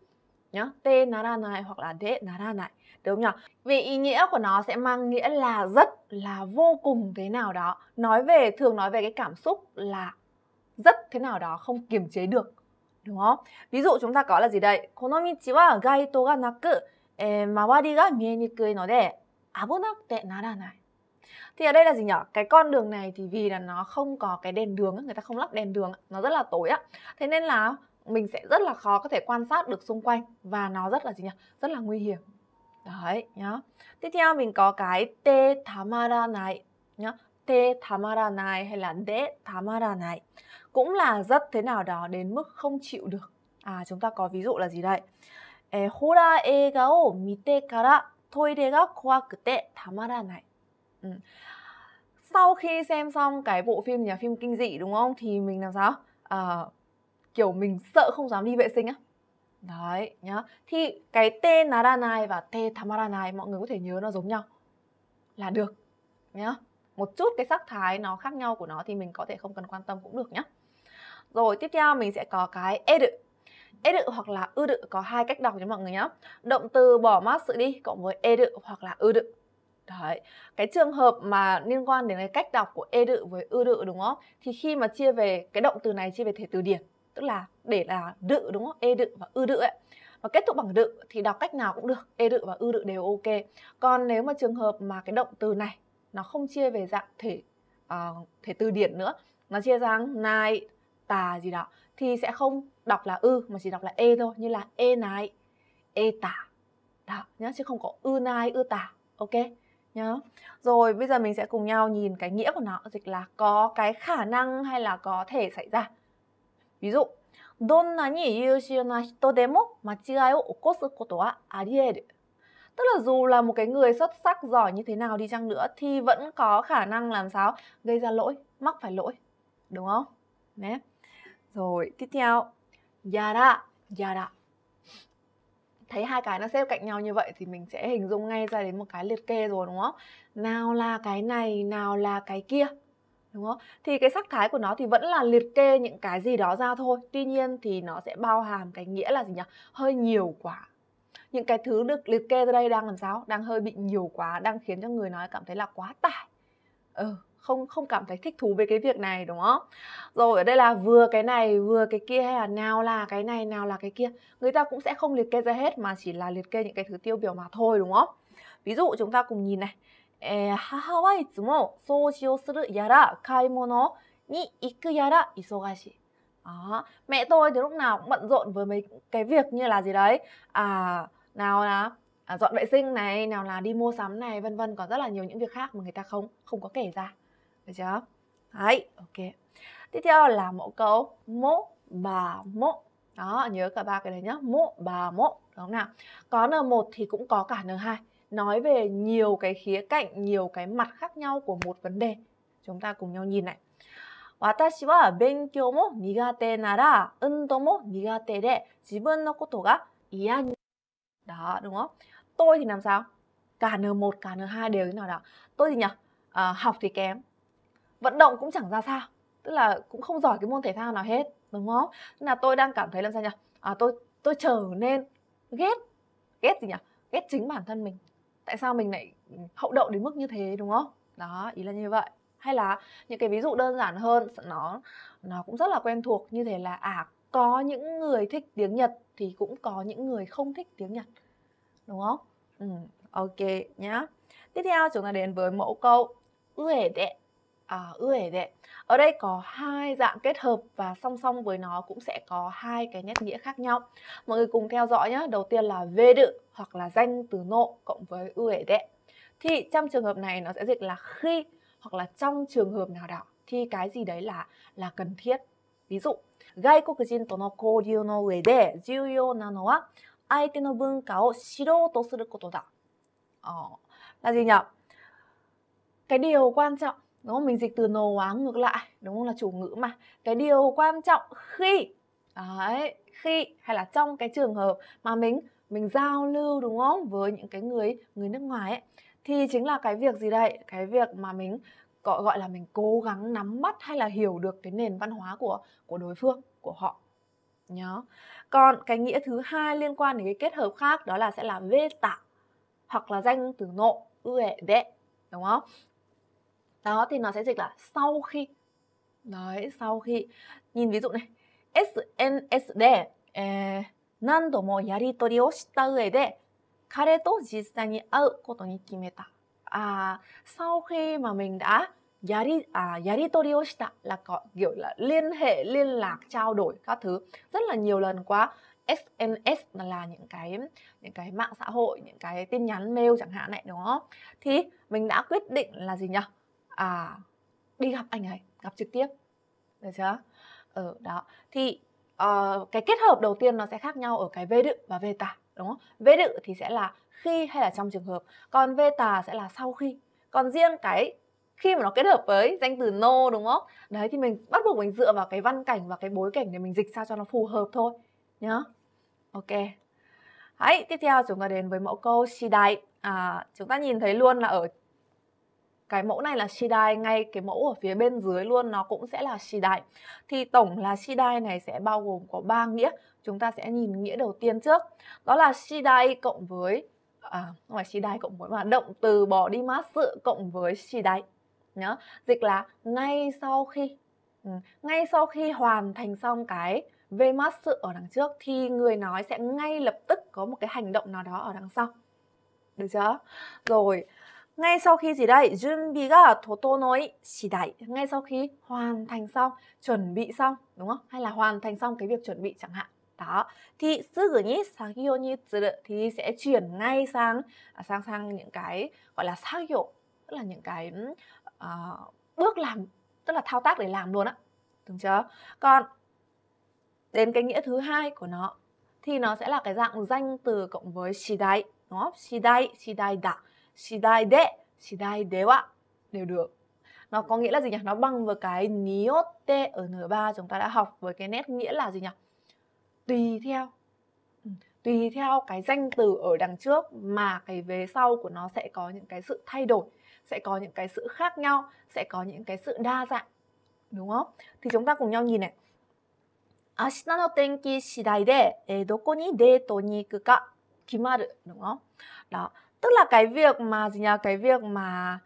Nhá, te nara này hoặc là de nara này đúng không nhỉ? Vì ý nghĩa của nó sẽ mang nghĩa là rất là vô cùng thế nào đó. Nói về thường nói về cái cảm xúc là rất thế nào đó không kiềm chế được. Đúng không? Ví dụ chúng ta có là gì đây? Kono michi wa gaito ga naku, mawari ga mienikui no de abonakute naranai. Thì ở đây là gì nhỉ? Cái con đường này thì vì là nó không có cái đèn đường, người ta không lắp đèn đường, nó rất là tối á. Thế nên là mình sẽ rất là khó có thể quan sát được xung quanh và nó rất là gì nhỉ? Rất là nguy hiểm. Đấy nhá. Tiếp theo mình có cái te tamaranai nhá. Te này hay là de này Cũng là rất thế nào đó đến mức không chịu được. À chúng ta có ví dụ là gì đây? Eh, hora eiga o mite kara toire ga koakute tamaranai. Ừ. Sau khi xem xong cái bộ phim nhà phim kinh dị đúng không thì mình làm sao? À, kiểu mình sợ không dám đi vệ sinh á Đấy, nhá. Thì cái tê naranai và tê tamaranai mọi người có thể nhớ nó giống nhau là được nhá. Một chút cái sắc thái nó khác nhau của nó thì mình có thể không cần quan tâm cũng được nhá. Rồi tiếp theo mình sẽ có cái edu. Edu hoặc là ư đự có hai cách đọc cho mọi người nhá. Động từ bỏ mát sự đi cộng với edu hoặc là ư đự. Đấy. Cái trường hợp mà liên quan đến cái cách đọc của edu với ư đự đúng không? Thì khi mà chia về cái động từ này chia về thể từ điển tức là để là đự đúng không ê đự và ư đự ấy và kết thúc bằng đự thì đọc cách nào cũng được ê đự và ư đự đều ok còn nếu mà trường hợp mà cái động từ này nó không chia về dạng thể uh, thể từ điển nữa nó chia sang nai tà gì đó thì sẽ không đọc là ư mà chỉ đọc là e thôi như là e nai e tà đó nhá chứ không có ư nai ư tà ok nhớ. rồi bây giờ mình sẽ cùng nhau nhìn cái nghĩa của nó dịch là có cái khả năng hay là có thể xảy ra ví dụ どんなに優秀な人でも間違いを起こすことはあり得る Tức là dù là một cái người xuất sắc giỏi như thế nào đi chăng nữa thì vẫn có khả năng làm sao gây ra lỗi, mắc phải lỗi. Đúng không? Đấy. Rồi, tiếp theo. Yara, yara. Thấy hai cái nó xếp cạnh nhau như vậy thì mình sẽ hình dung ngay ra đến một cái liệt kê rồi đúng không? Nào là cái này, nào là cái kia đúng không thì cái sắc thái của nó thì vẫn là liệt kê những cái gì đó ra thôi tuy nhiên thì nó sẽ bao hàm cái nghĩa là gì nhỉ hơi nhiều quá những cái thứ được liệt kê ra đây đang làm sao đang hơi bị nhiều quá đang khiến cho người nói cảm thấy là quá tải ừ, không không cảm thấy thích thú về cái việc này đúng không rồi ở đây là vừa cái này vừa cái kia hay là nào là cái này nào là cái kia người ta cũng sẽ không liệt kê ra hết mà chỉ là liệt kê những cái thứ tiêu biểu mà thôi đúng không ví dụ chúng ta cùng nhìn này えー、母はいつも掃除をするやら買い物に行くやら忙しい。Đó. Mẹ tôi thì lúc nào cũng bận rộn với mấy cái việc như là gì đấy à nào là à, dọn vệ sinh này, nào là đi mua sắm này vân vân còn rất là nhiều những việc khác mà người ta không không có kể ra. Được chưa? Đấy, ok. Tiếp theo là mẫu câu mộ bà mộ. Đó, nhớ cả ba cái đấy nhá. Mộ bà mộ, đúng không nào? Có n một thì cũng có cả n hai nói về nhiều cái khía cạnh, nhiều cái mặt khác nhau của một vấn đề. Chúng ta cùng nhau nhìn này. 私は勉強も苦手なら、運動も苦手で、自分のことが嫌に。Đó, đúng không? Tôi thì làm sao? Cả N1, cả N2 đều như nào đó. Tôi thì nhỉ? À, học thì kém. Vận động cũng chẳng ra sao. Tức là cũng không giỏi cái môn thể thao nào hết. Đúng không? Nên là tôi đang cảm thấy làm sao nhỉ? À, tôi tôi trở nên ghét. Ghét gì nhỉ? Ghét chính bản thân mình tại sao mình lại hậu đậu đến mức như thế đúng không đó ý là như vậy hay là những cái ví dụ đơn giản hơn nó nó cũng rất là quen thuộc như thế là à có những người thích tiếng Nhật thì cũng có những người không thích tiếng Nhật đúng không ừ, ok nhá tiếp theo chúng ta đến với mẫu câu uể đệ à, ưa ở đây có hai dạng kết hợp và song song với nó cũng sẽ có hai cái nét nghĩa khác nhau mọi người cùng theo dõi nhé đầu tiên là vê đự hoặc là danh từ nộ cộng với ưa ể thì trong trường hợp này nó sẽ dịch là khi hoặc là trong trường hợp nào đó thì cái gì đấy là là cần thiết ví dụ 外国人との交流の上で重要なのは相手の文化を知ろうとすることだ。Ờ, là gì nhỉ? Cái điều quan trọng đúng không mình dịch từ nồ hóa ngược lại đúng không là chủ ngữ mà cái điều quan trọng khi đấy khi hay là trong cái trường hợp mà mình mình giao lưu đúng không với những cái người người nước ngoài ấy thì chính là cái việc gì đây cái việc mà mình gọi gọi là mình cố gắng nắm bắt hay là hiểu được cái nền văn hóa của của đối phương của họ nhớ còn cái nghĩa thứ hai liên quan đến cái kết hợp khác đó là sẽ là vê tạ hoặc là danh từ nộ ue đệ đúng không đó thì nó sẽ dịch là sau khi đấy sau khi nhìn ví dụ này SNS à, kimeta à, sau khi mà mình đã yari à, yari shita là có kiểu là liên hệ liên lạc trao đổi các thứ rất là nhiều lần quá SNS là những cái những cái mạng xã hội những cái tin nhắn mail chẳng hạn này đúng không thì mình đã quyết định là gì nhỉ à đi gặp anh ấy gặp trực tiếp được chưa ừ, đó thì uh, cái kết hợp đầu tiên nó sẽ khác nhau ở cái vế đự và vế tả đúng không vế đự thì sẽ là khi hay là trong trường hợp còn vế tà sẽ là sau khi còn riêng cái khi mà nó kết hợp với danh từ no đúng không đấy thì mình bắt buộc mình dựa vào cái văn cảnh và cái bối cảnh để mình dịch sao cho nó phù hợp thôi nhá ok Hãy tiếp theo chúng ta đến với mẫu câu she died à, chúng ta nhìn thấy luôn là ở cái mẫu này là Shidai ngay cái mẫu ở phía bên dưới luôn nó cũng sẽ là Shidai thì tổng là Shidai này sẽ bao gồm có ba nghĩa chúng ta sẽ nhìn nghĩa đầu tiên trước đó là Shidai cộng với à không phải Shidai cộng với mà động từ bỏ đi mát sự cộng với Shidai nhớ dịch là ngay sau khi ừ, ngay sau khi hoàn thành xong cái về mát sự ở đằng trước thì người nói sẽ ngay lập tức có một cái hành động nào đó ở đằng sau được chưa rồi ngay sau khi gì đây? 준비가 도토노이 시다이. Ngay sau khi hoàn thành xong, chuẩn bị xong, đúng không? Hay là hoàn thành xong cái việc chuẩn bị chẳng hạn. Đó. Thì sư gửi 쓰그니 사기요니 쯔르 thì sẽ chuyển ngay sang à, sang sang những cái gọi là 사교, tức là những cái uh, bước làm tức là thao tác để làm luôn á. Đúng chưa? Còn đến cái nghĩa thứ hai của nó thì nó sẽ là cái dạng danh từ cộng với 시다이, đúng không? 시다이, 시다이다. 시다이데, 시다이데와 đều được. Nó có nghĩa là gì nhỉ? Nó bằng với cái niote ở N3 chúng ta đã học với cái nét nghĩa là gì nhỉ? Tùy theo. Ừ, tùy theo cái danh từ ở đằng trước mà cái về sau của nó sẽ có những cái sự thay đổi, sẽ có những cái sự khác nhau, sẽ có những cái sự đa dạng. Đúng không? Thì chúng ta cùng nhau nhìn này. 明日の天気次第で、えー、どこにデートに行くか決まる。đúng eh, không? Đó, tức là cái việc mà gì nhờ cái việc mà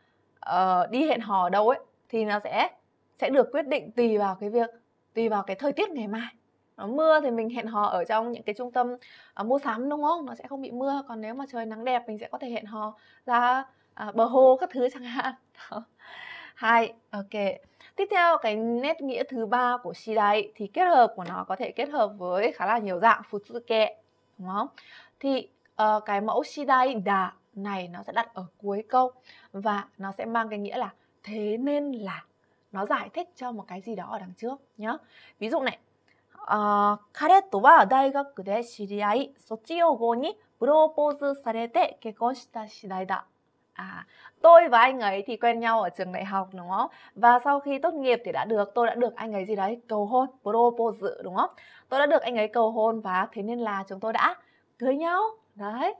uh, đi hẹn hò ở đâu ấy thì nó sẽ sẽ được quyết định tùy vào cái việc tùy vào cái thời tiết ngày mai nó mưa thì mình hẹn hò ở trong những cái trung tâm uh, mua sắm đúng không nó sẽ không bị mưa còn nếu mà trời nắng đẹp mình sẽ có thể hẹn hò ra uh, bờ hồ các thứ chẳng hạn hai ok tiếp theo cái nét nghĩa thứ ba của shidai thì kết hợp của nó có thể kết hợp với khá là nhiều dạng phụ futsuke đúng không thì uh, cái mẫu shidai đã này nó sẽ đặt ở cuối câu và nó sẽ mang cái nghĩa là thế nên là nó giải thích cho một cái gì đó ở đằng trước nhá ví dụ này uh, ờ, 彼とは大学で知り合い卒業後にプロポーズされて結婚した次第だ À, tôi và anh ấy thì quen nhau ở trường đại học đúng không? Và sau khi tốt nghiệp thì đã được tôi đã được anh ấy gì đấy cầu hôn, propose đúng không? Tôi đã được anh ấy cầu hôn và thế nên là chúng tôi đã cưới nhau. Đấy,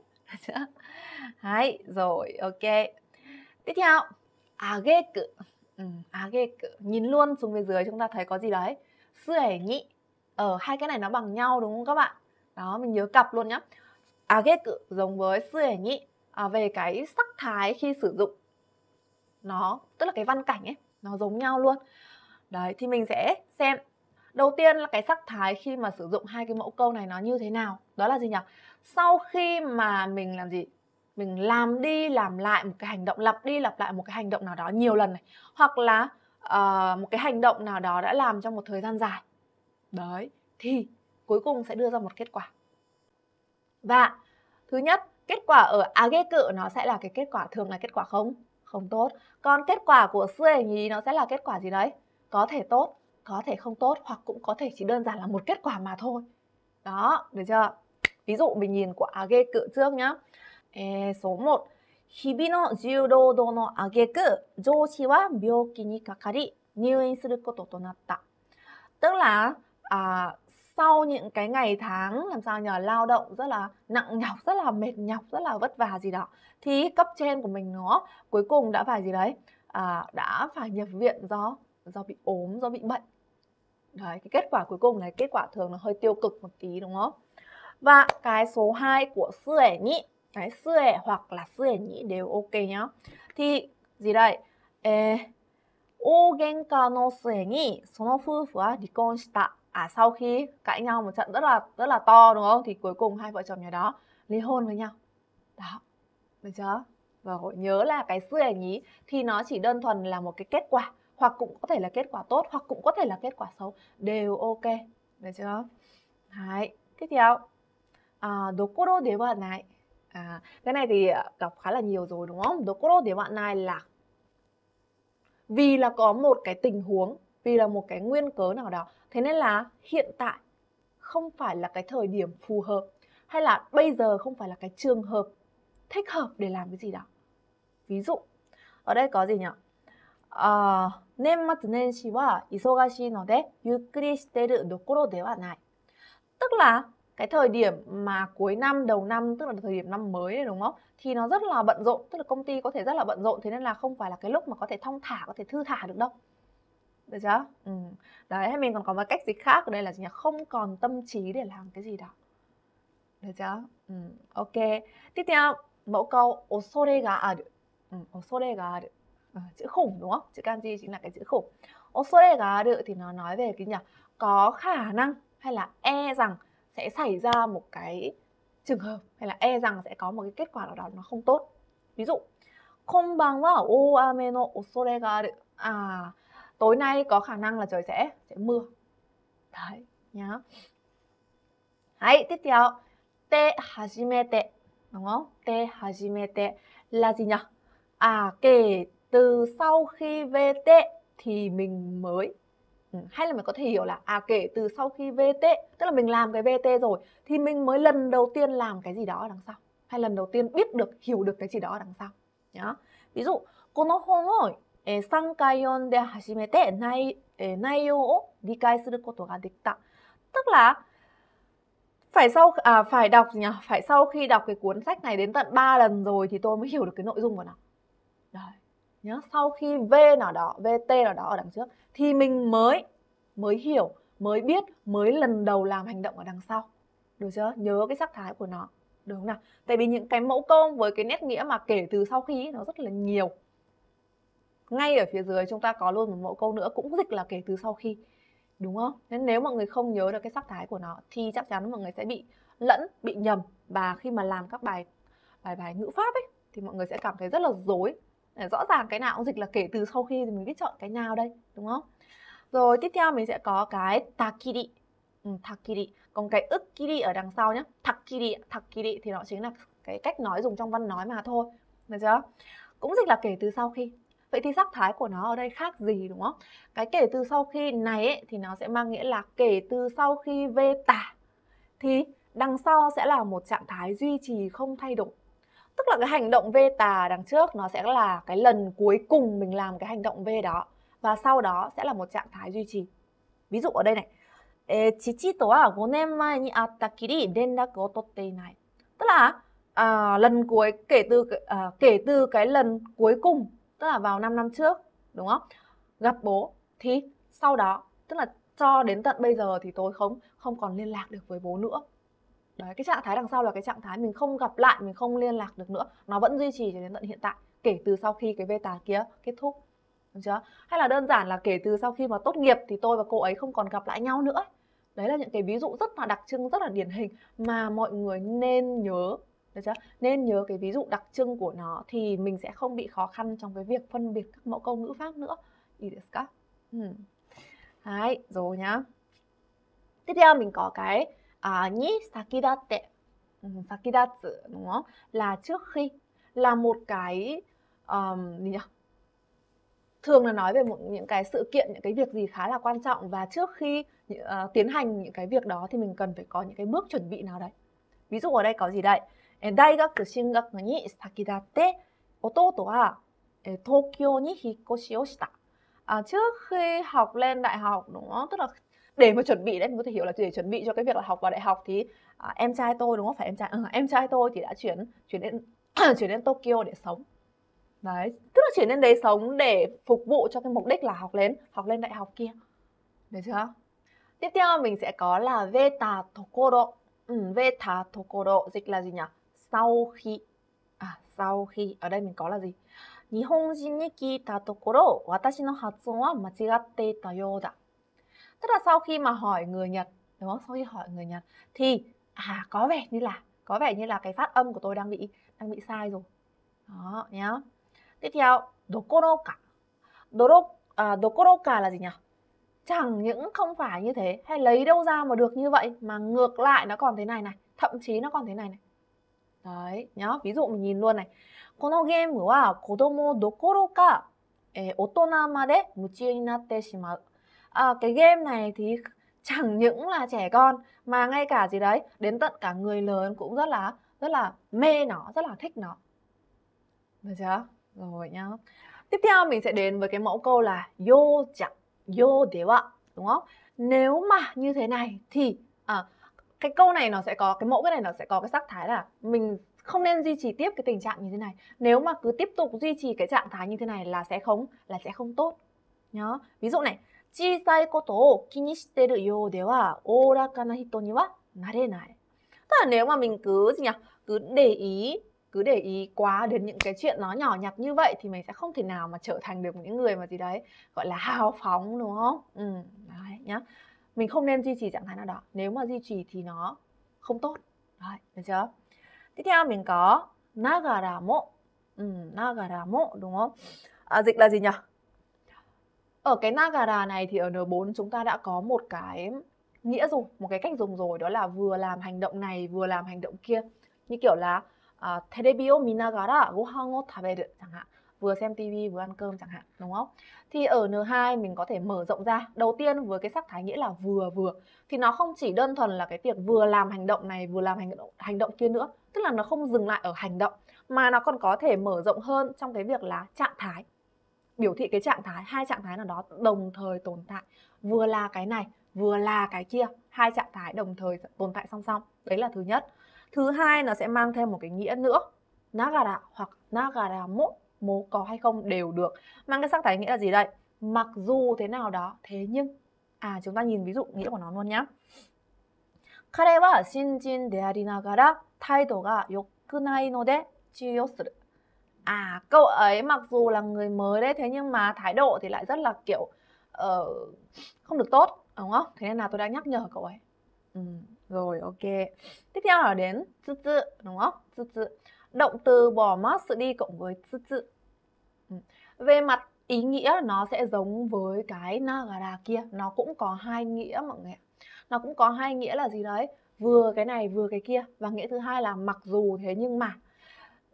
Đấy, rồi ok Tiếp theo 아게끄 ừ, 아게끄 Nhìn luôn xuống phía dưới chúng ta thấy có gì đấy Sưởi nhị Ở ờ, hai cái này nó bằng nhau đúng không các bạn Đó, mình nhớ cặp luôn nhá 아게끄 à, giống với sưởi nhị à, Về cái sắc thái khi sử dụng Nó, tức là cái văn cảnh ấy Nó giống nhau luôn Đấy, thì mình sẽ xem Đầu tiên là cái sắc thái khi mà sử dụng hai cái mẫu câu này nó như thế nào Đó là gì nhỉ? sau khi mà mình làm gì mình làm đi làm lại một cái hành động lặp đi lặp lại một cái hành động nào đó nhiều lần này hoặc là uh, một cái hành động nào đó đã làm trong một thời gian dài đấy thì cuối cùng sẽ đưa ra một kết quả và thứ nhất kết quả ở age cự nó sẽ là cái kết quả thường là kết quả không không tốt còn kết quả của xuê nhí nó sẽ là kết quả gì đấy có thể tốt có thể không tốt hoặc cũng có thể chỉ đơn giản là một kết quả mà thôi đó được chưa ví dụ mình nhìn của age cự trước nhá e, số 1 Hibi no judo do no ageku, joshi wa byouki ni kakari, nyuin suru koto to natta. Tức là à, sau những cái ngày tháng làm sao nhờ lao động rất là nặng nhọc, rất là mệt nhọc, rất là vất vả gì đó thì cấp trên của mình nó cuối cùng đã phải gì đấy à, đã phải nhập viện do do bị ốm, do bị bệnh. Đấy, cái kết quả cuối cùng này kết quả thường là hơi tiêu cực một tí đúng không? Và cái số 2 của sư ẻ nhĩ, cái sư ẻ hoặc là sư ẻ nhĩ đều ok nhá. Thì gì đây? Ê, ô gen ka no sư ẻ nhĩ, số no phu phu a con shita. À sau khi cãi nhau một trận rất là rất là to đúng không? Thì cuối cùng hai vợ chồng nhà đó ly hôn với nhau. Đó. Được chưa? và nhớ là cái sư ẻ nhĩ thì nó chỉ đơn thuần là một cái kết quả hoặc cũng có thể là kết quả tốt hoặc cũng có thể là kết quả xấu đều ok được chưa Đấy. tiếp theo À, dokoro de wa nai. À, cái này thì gặp à, khá là nhiều rồi đúng không? Dokoro de wa nai là vì là có một cái tình huống, vì là một cái nguyên cớ nào đó. Thế nên là hiện tại không phải là cái thời điểm phù hợp hay là bây giờ không phải là cái trường hợp thích hợp để làm cái gì đó. Ví dụ, ở đây có gì nhỉ? À, 年末年始は忙しいのでゆっくりしてるどころではない。Tức là cái thời điểm mà cuối năm đầu năm tức là thời điểm năm mới này đúng không thì nó rất là bận rộn tức là công ty có thể rất là bận rộn thế nên là không phải là cái lúc mà có thể thong thả có thể thư thả được đâu được chưa ừ. đấy hay mình còn có một cách gì khác ở đây là gì nhỉ không còn tâm trí để làm cái gì đó được chưa ừ. ok tiếp theo mẫu câu osore ga aru ừ, osore ga aru à, ờ, chữ khủng đúng không chữ kanji chính là cái chữ khủng osore ga aru thì nó nói về cái nhỉ có khả năng hay là e rằng sẽ xảy ra một cái trường hợp hay là e rằng sẽ có một cái kết quả nào đó nó không tốt ví dụ không bằng vào ô ameno osore ga à tối nay có khả năng là trời sẽ sẽ mưa đấy nhá hãy tiếp theo te hajimete đúng không te hajimete là gì nhỉ à kể từ sau khi về te thì mình mới Ừ, hay là mình có thể hiểu là à kể từ sau khi VT tức là mình làm cái VT rồi thì mình mới lần đầu tiên làm cái gì đó ở đằng sau hay lần đầu tiên biết được hiểu được cái gì đó ở đằng sau nhá ví dụ この本を3回読んで初めて内,内容を理解することができた e, e, tức là phải sau à, phải đọc nhỉ phải sau khi đọc cái cuốn sách này đến tận 3 lần rồi thì tôi mới hiểu được cái nội dung của nó Đấy nhá sau khi v nào đó vt nào đó ở đằng trước thì mình mới mới hiểu mới biết mới lần đầu làm hành động ở đằng sau được chưa nhớ cái sắc thái của nó đúng không nào tại vì những cái mẫu câu với cái nét nghĩa mà kể từ sau khi nó rất là nhiều ngay ở phía dưới chúng ta có luôn một mẫu câu nữa cũng dịch là kể từ sau khi đúng không nên nếu mọi người không nhớ được cái sắc thái của nó thì chắc chắn mọi người sẽ bị lẫn bị nhầm và khi mà làm các bài bài bài ngữ pháp ấy thì mọi người sẽ cảm thấy rất là dối Ờ, rõ ràng cái nào cũng dịch là kể từ sau khi thì mình biết chọn cái nào đây đúng không rồi tiếp theo mình sẽ có cái takiri ừ, takiri còn cái ức ukiri ở đằng sau nhé takiri takiri thì nó chính là cái cách nói dùng trong văn nói mà thôi được chưa cũng dịch là kể từ sau khi vậy thì sắc thái của nó ở đây khác gì đúng không cái kể từ sau khi này ấy, thì nó sẽ mang nghĩa là kể từ sau khi vê tả thì đằng sau sẽ là một trạng thái duy trì không thay đổi tức là cái hành động vê tà đằng trước nó sẽ là cái lần cuối cùng mình làm cái hành động vê đó và sau đó sẽ là một trạng thái duy trì ví dụ ở đây này chỉ えー父とは5 tức là à, lần cuối kể từ à, kể từ cái lần cuối cùng tức là vào 5 năm trước đúng không? Gặp bố thì sau đó tức là cho đến tận bây giờ thì tôi không không còn liên lạc được với bố nữa đấy cái trạng thái đằng sau là cái trạng thái mình không gặp lại mình không liên lạc được nữa nó vẫn duy trì cho đến tận hiện tại kể từ sau khi cái beta kia kết thúc đúng chưa hay là đơn giản là kể từ sau khi mà tốt nghiệp thì tôi và cô ấy không còn gặp lại nhau nữa đấy là những cái ví dụ rất là đặc trưng rất là điển hình mà mọi người nên nhớ được chưa nên nhớ cái ví dụ đặc trưng của nó thì mình sẽ không bị khó khăn trong cái việc phân biệt các mẫu câu ngữ pháp nữa ý desu ka ừ. đấy rồi nhá tiếp theo mình có cái à, uh, nhí sakidate sakidatsu đúng không là trước khi là một cái um, gì nhỉ? thường là nói về một những cái sự kiện những cái việc gì khá là quan trọng và trước khi uh, tiến hành những cái việc đó thì mình cần phải có những cái bước chuẩn bị nào đấy ví dụ ở đây có gì đây Đại học học sinh tệ, Tokyo 大学進学に先立って弟は東京に引っ越しをした à, trước khi học lên đại học đúng không? Tức là để mà chuẩn bị đấy mình có thể hiểu là để chuẩn bị cho cái việc là học vào đại học thì à, em trai tôi đúng không phải em trai ừ, em trai tôi thì đã chuyển chuyển đến chuyển đến Tokyo để sống đấy tức là chuyển đến đấy sống để phục vụ cho cái mục đích là học lên học lên đại học kia được chưa tiếp theo mình sẽ có là veta tokoro ừ, veta tokoro dịch là gì nhỉ sau khi à sau khi ở đây mình có là gì 日本人に聞いたところ、私の発音は間違っていたようだ。tức là sau khi mà hỏi người Nhật đúng không? Sau khi hỏi người Nhật thì à có vẻ như là có vẻ như là cái phát âm của tôi đang bị đang bị sai rồi. Đó nhá. Tiếp theo, dokoroka. Doro à, dokoroka là gì nhỉ? Chẳng những không phải như thế hay lấy đâu ra mà được như vậy mà ngược lại nó còn thế này này, thậm chí nó còn thế này này. Đấy, nhá, ví dụ mình nhìn luôn này. Kono game wa kodomo à, cái game này thì chẳng những là trẻ con mà ngay cả gì đấy đến tận cả người lớn cũng rất là rất là mê nó rất là thích nó được chưa rồi nhá tiếp theo mình sẽ đến với cái mẫu câu là yo chẳng yo thế ạ đúng không nếu mà như thế này thì à, cái câu này nó sẽ có cái mẫu cái này nó sẽ có cái sắc thái là mình không nên duy trì tiếp cái tình trạng như thế này nếu mà cứ tiếp tục duy trì cái trạng thái như thế này là sẽ không là sẽ không tốt nhá ví dụ này 小さいことを気にしてるようでは、おおらかな人にはなれない。Tức là nếu mà mình cứ gì nhỉ? Cứ để ý, cứ để ý quá đến những cái chuyện nó nhỏ nhặt như vậy thì mình sẽ không thể nào mà trở thành được những người mà gì đấy gọi là hào phóng đúng không? Ừ, đấy nhá. Mình không nên duy trì trạng thái nào đó. Nếu mà duy trì thì nó không tốt. Đấy, được chưa? Tiếp theo mình có nagara mo. Ừ, nagara mo đúng không? À, dịch là gì nhỉ? Ở cái Nagara này thì ở N4 chúng ta đã có một cái nghĩa dùng, một cái cách dùng rồi đó là vừa làm hành động này vừa làm hành động kia. Như kiểu là uh, à, terebi o minagara gohan o taberu chẳng hạn vừa xem TV vừa ăn cơm chẳng hạn đúng không thì ở N2 mình có thể mở rộng ra đầu tiên với cái sắc thái nghĩa là vừa vừa thì nó không chỉ đơn thuần là cái việc vừa làm hành động này vừa làm hành động hành động kia nữa tức là nó không dừng lại ở hành động mà nó còn có thể mở rộng hơn trong cái việc là trạng thái biểu thị cái trạng thái hai trạng thái nào đó đồng thời tồn tại vừa là cái này vừa là cái kia hai trạng thái đồng thời tồn tại song song đấy là thứ nhất thứ hai nó sẽ mang thêm một cái nghĩa nữa nagara hoặc nagara mo mố có hay không đều được mang cái sắc thái nghĩa là gì đây mặc dù thế nào đó thế nhưng à chúng ta nhìn ví dụ nghĩa của nó luôn nhá wa shinjin de de ga yokunai no nhá 彼は新人でありながら態度が良くないので注意をする à cậu ấy mặc dù là người mới đấy thế nhưng mà thái độ thì lại rất là kiểu uh, không được tốt đúng không thế nên là tôi đã nhắc nhở cậu ấy ừ, rồi ok tiếp theo là đến tự tự đúng không tự tự động từ bỏ mất sự đi cộng với tự tự ừ. về mặt ý nghĩa nó sẽ giống với cái nagara kia nó cũng có hai nghĩa mọi người nó cũng có hai nghĩa là gì đấy vừa cái này vừa cái kia và nghĩa thứ hai là mặc dù thế nhưng mà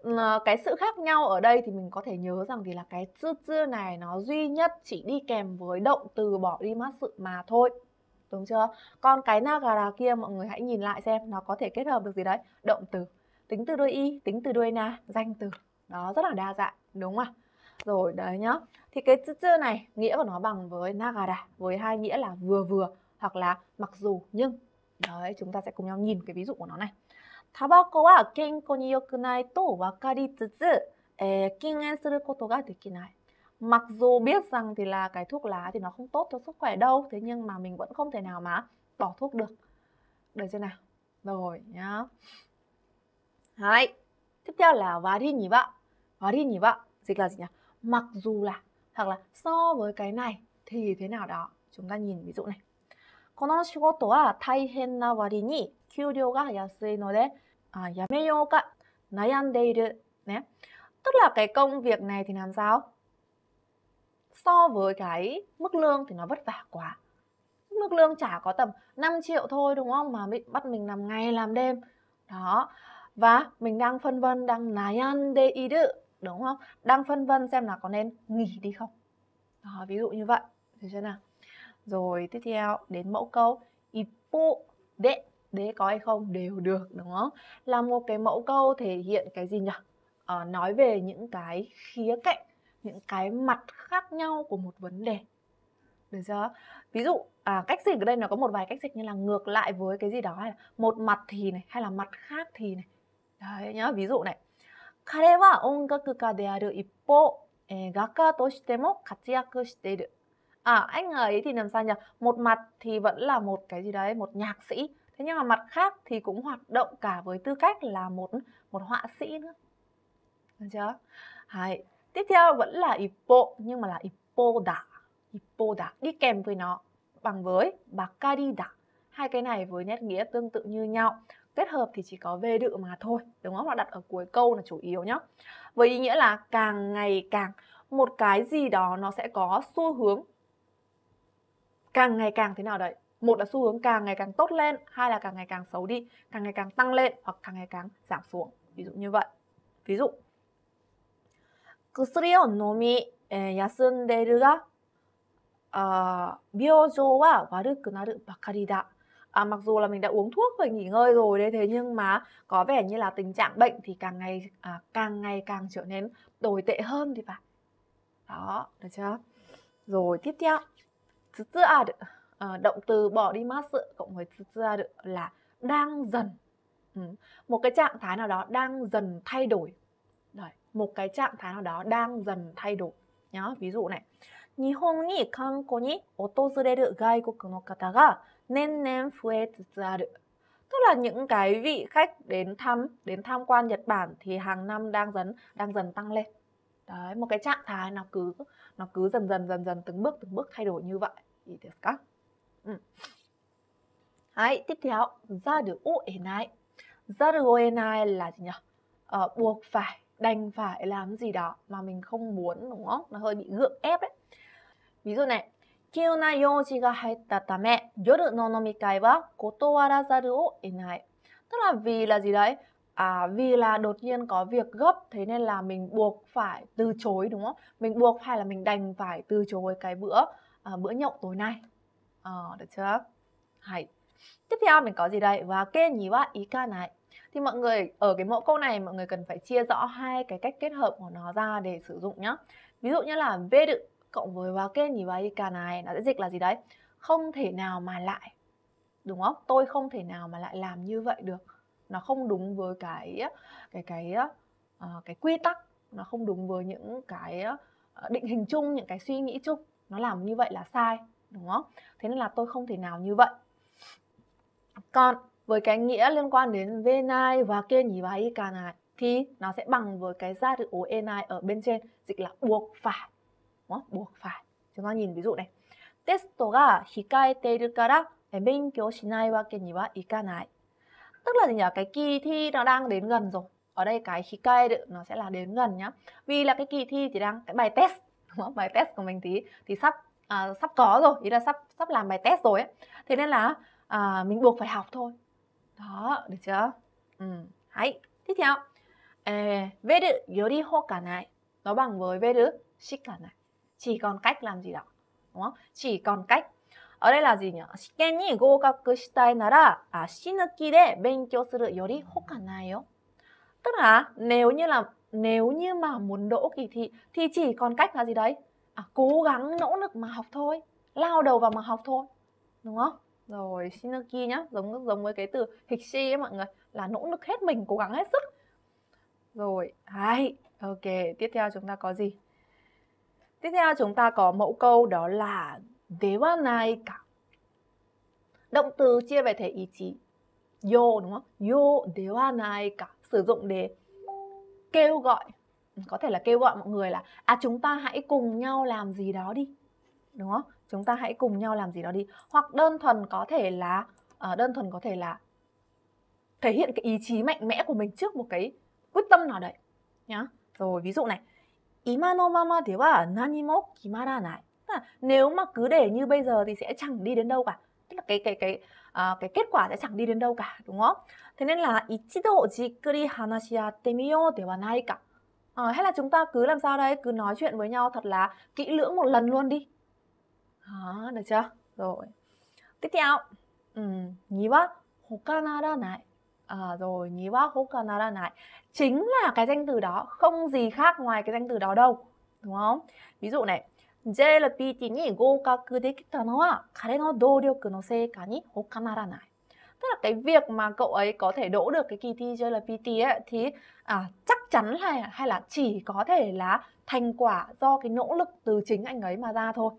Ờ, cái sự khác nhau ở đây thì mình có thể nhớ rằng thì là cái chư chư này nó duy nhất chỉ đi kèm với động từ bỏ đi mất sự mà thôi đúng chưa còn cái nagara kia mọi người hãy nhìn lại xem nó có thể kết hợp được gì đấy động từ tính từ đuôi y tính từ đuôi na danh từ đó rất là đa dạng đúng không ạ rồi đấy nhá thì cái chữ chữ này nghĩa của nó bằng với nagara với hai nghĩa là vừa vừa hoặc là mặc dù nhưng đấy chúng ta sẽ cùng nhau nhìn cái ví dụ của nó này タバコは健康に良くないと分かりつつ、えー、禁煙することができない. Mặc dù biết rằng thì là cái thuốc lá thì nó không tốt cho sức khỏe đâu, thế nhưng mà mình vẫn không thể nào mà bỏ thuốc được. Được chưa nào? Rồi nhá. Hai. Tiếp theo là và đi nhỉ vợ. Và đi nhỉ vợ. Dịch là gì nhỉ? Mặc dù là hoặc là so với cái này thì thế nào đó. Chúng ta nhìn ví dụ này. この仕事は大変な割に給料が安いので、à, là cái công việc này thì làm sao? So với cái mức lương thì nó vất vả quá. Mức lương trả có tầm 5 triệu thôi đúng không? Mà bị bắt mình làm ngày làm đêm. Đó. Và mình đang phân vân, đang nayan deiru. Đúng không? Đang phân vân xem là có nên nghỉ đi không? Đó, ví dụ như vậy. thì chưa nào? Rồi tiếp theo đến mẫu câu ipo de đế có hay không đều được đúng không? Là một cái mẫu câu thể hiện cái gì nhỉ? À, nói về những cái khía cạnh, những cái mặt khác nhau của một vấn đề. Được chưa? Ví dụ à, cách dịch ở đây nó có một vài cách dịch như là ngược lại với cái gì đó hay là một mặt thì này hay là mặt khác thì này. Đấy nhá, ví dụ này. Kare à, anh ấy thì làm sao nhỉ một mặt thì vẫn là một cái gì đấy một nhạc sĩ thế nhưng mà mặt khác thì cũng hoạt động cả với tư cách là một một họa sĩ nữa được chưa Đấy. tiếp theo vẫn là ipo nhưng mà là ipo đã ipo đã đi kèm với nó bằng với bakarida hai cái này với nét nghĩa tương tự như nhau kết hợp thì chỉ có về đự mà thôi đúng không là đặt ở cuối câu là chủ yếu nhá với ý nghĩa là càng ngày càng một cái gì đó nó sẽ có xu hướng càng ngày càng thế nào đấy một là xu hướng càng ngày càng tốt lên hai là càng ngày càng xấu đi càng ngày càng tăng lên hoặc càng ngày càng giảm xuống ví dụ như vậy ví dụ 薬を飲み、えー、休んでいるがあ病状は悪くなるばかりだ ờ, ờ, À, mặc dù là mình đã uống thuốc và nghỉ ngơi rồi đấy thế nhưng mà có vẻ như là tình trạng bệnh thì càng ngày à, càng ngày càng trở nên tồi tệ hơn thì phải đó được chưa rồi tiếp theo tsutsuaru à, ờ, động từ bỏ đi masu cộng với được là đang dần ừ, một cái trạng thái nào đó đang dần thay đổi Đấy, một cái trạng thái nào đó đang dần thay đổi nhá ví dụ này ni ni kanko ga nen nen 日本に観光に訪れる外国の方が年々増えつつある tức là những cái vị khách đến thăm đến tham quan Nhật Bản thì hàng năm đang dần đang dần tăng lên đấy một cái trạng thái nó cứ nó cứ dần dần dần dần từng bước từng bước thay đổi như vậy thì các ừ. Đấy, tiếp theo ra được ô này ra được ô này là gì nhỉ ờ, buộc phải đành phải làm gì đó mà mình không muốn đúng không nó hơi bị gượng ép đấy ví dụ này ga hai ta ta yoru no wa kotowara tức là vì là gì đấy? à, vì là đột nhiên có việc gấp thế nên là mình buộc phải từ chối đúng không mình buộc phải là mình đành phải từ chối cái bữa à, bữa nhậu tối nay à, được chưa hay tiếp theo mình có gì đây và kê nhí wa ý ca này thì mọi người ở cái mẫu câu này mọi người cần phải chia rõ hai cái cách kết hợp của nó ra để sử dụng nhá ví dụ như là vê đự cộng với và kê nhí wa ý ca này nó sẽ dịch là gì đấy không thể nào mà lại đúng không tôi không thể nào mà lại làm như vậy được nó không đúng với cái cái cái uh, cái quy tắc nó không đúng với những cái uh, định hình chung những cái suy nghĩ chung nó làm như vậy là sai đúng không thế nên là tôi không thể nào như vậy còn với cái nghĩa liên quan đến venai và kia nhỉ và ika này thì nó sẽ bằng với cái ra từ ố enai ở bên trên dịch là buộc phải đúng không? buộc phải chúng ta nhìn ví dụ này testo tức là gì nhỉ cái kỳ thi nó đang đến gần rồi ở đây cái khí cây nó sẽ là đến gần nhá vì là cái kỳ thi thì đang cái bài test đúng không? bài test của mình thì thì sắp à, sắp có rồi ý là sắp sắp làm bài test rồi ấy thế nên là à, mình buộc phải học thôi đó được chưa ừ hãy tiếp theo 에, đi hô cả này nó bằng với veru cả này chỉ còn cách làm gì đó đúng không chỉ còn cách ở đây là gì nhỉ? 試験に合格したいなら、à, 死ぬ気で勉強するよりほかないよ。Tức là nếu như là nếu như mà muốn đỗ kỳ thị thì chỉ còn cách là gì đấy? À, cố gắng nỗ lực mà học thôi, lao đầu vào mà học thôi. Đúng không? Rồi, shinuki nhá, giống giống với cái từ hikshi ấy mọi người, là nỗ lực hết mình, cố gắng hết sức. Rồi, hai, ok, tiếp theo chúng ta có gì? Tiếp theo chúng ta có mẫu câu đó là ではないか. Động từ chia về thể ý chí. Yo đúng không? Yo de wa nai ka sử dụng để kêu gọi có thể là kêu gọi mọi người là à chúng ta hãy cùng nhau làm gì đó đi. Đúng không? Chúng ta hãy cùng nhau làm gì đó đi. Hoặc đơn thuần có thể là uh, đơn thuần có thể là thể hiện cái ý chí mạnh mẽ của mình trước một cái quyết tâm nào đấy nhá. Rồi ví dụ này. Ima mama de wa nani kimaranai là nếu mà cứ để như bây giờ thì sẽ chẳng đi đến đâu cả tức là cái cái cái à, cái kết quả sẽ chẳng đi đến đâu cả đúng không? Thế nên là 이치도 지끌이 하나씩 때미요 대화 나이까 à, hay là chúng ta cứ làm sao đây cứ nói chuyện với nhau thật là kỹ lưỡng một lần luôn đi à, được chưa rồi tiếp theo niwa hoka nara nai à, rồi niwa hoka nara nai chính là cái danh từ đó không gì khác ngoài cái danh từ đó đâu đúng không ví dụ này JLPT に合格できたのは彼の努力の成果に他ならない。Tức là cái việc mà cậu ấy có thể đỗ được cái kỳ thi JLPT ấy, thì à, chắc chắn là hay là chỉ có thể là thành quả do cái nỗ lực từ chính anh ấy mà ra thôi.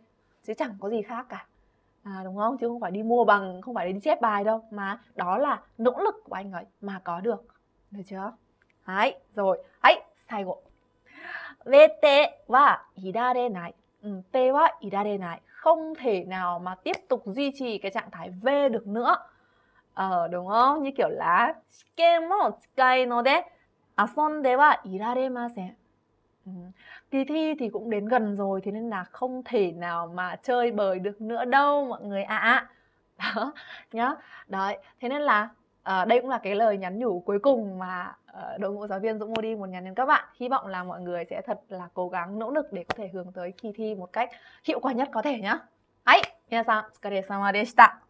Chứ chẳng có gì khác cả. À, đúng không? Chứ không phải đi mua bằng, không phải đi chép bài đâu. Mà đó là nỗ lực của anh ấy mà có được. Được chưa? Đấy, rồi. Đấy, sai gộ. VT は乱れない。Ừ, tewa irarenai không thể nào mà tiếp tục duy trì cái trạng thái V được nữa ờ đúng không như kiểu là shiken mo tsukai no de asonde wa iraremasen ừ. kỳ thi thì cũng đến gần rồi thế nên là không thể nào mà chơi bời được nữa đâu mọi người ạ à. đó nhá đấy thế nên là à, đây cũng là cái lời nhắn nhủ cuối cùng mà Ờ, đội ngũ giáo viên Dũng Modi muốn nhắn đến các bạn. Hy vọng là mọi người sẽ thật là cố gắng nỗ lực để có thể hướng tới kỳ thi một cách hiệu quả nhất có thể nhé. はい、皆さんお疲れ様でした。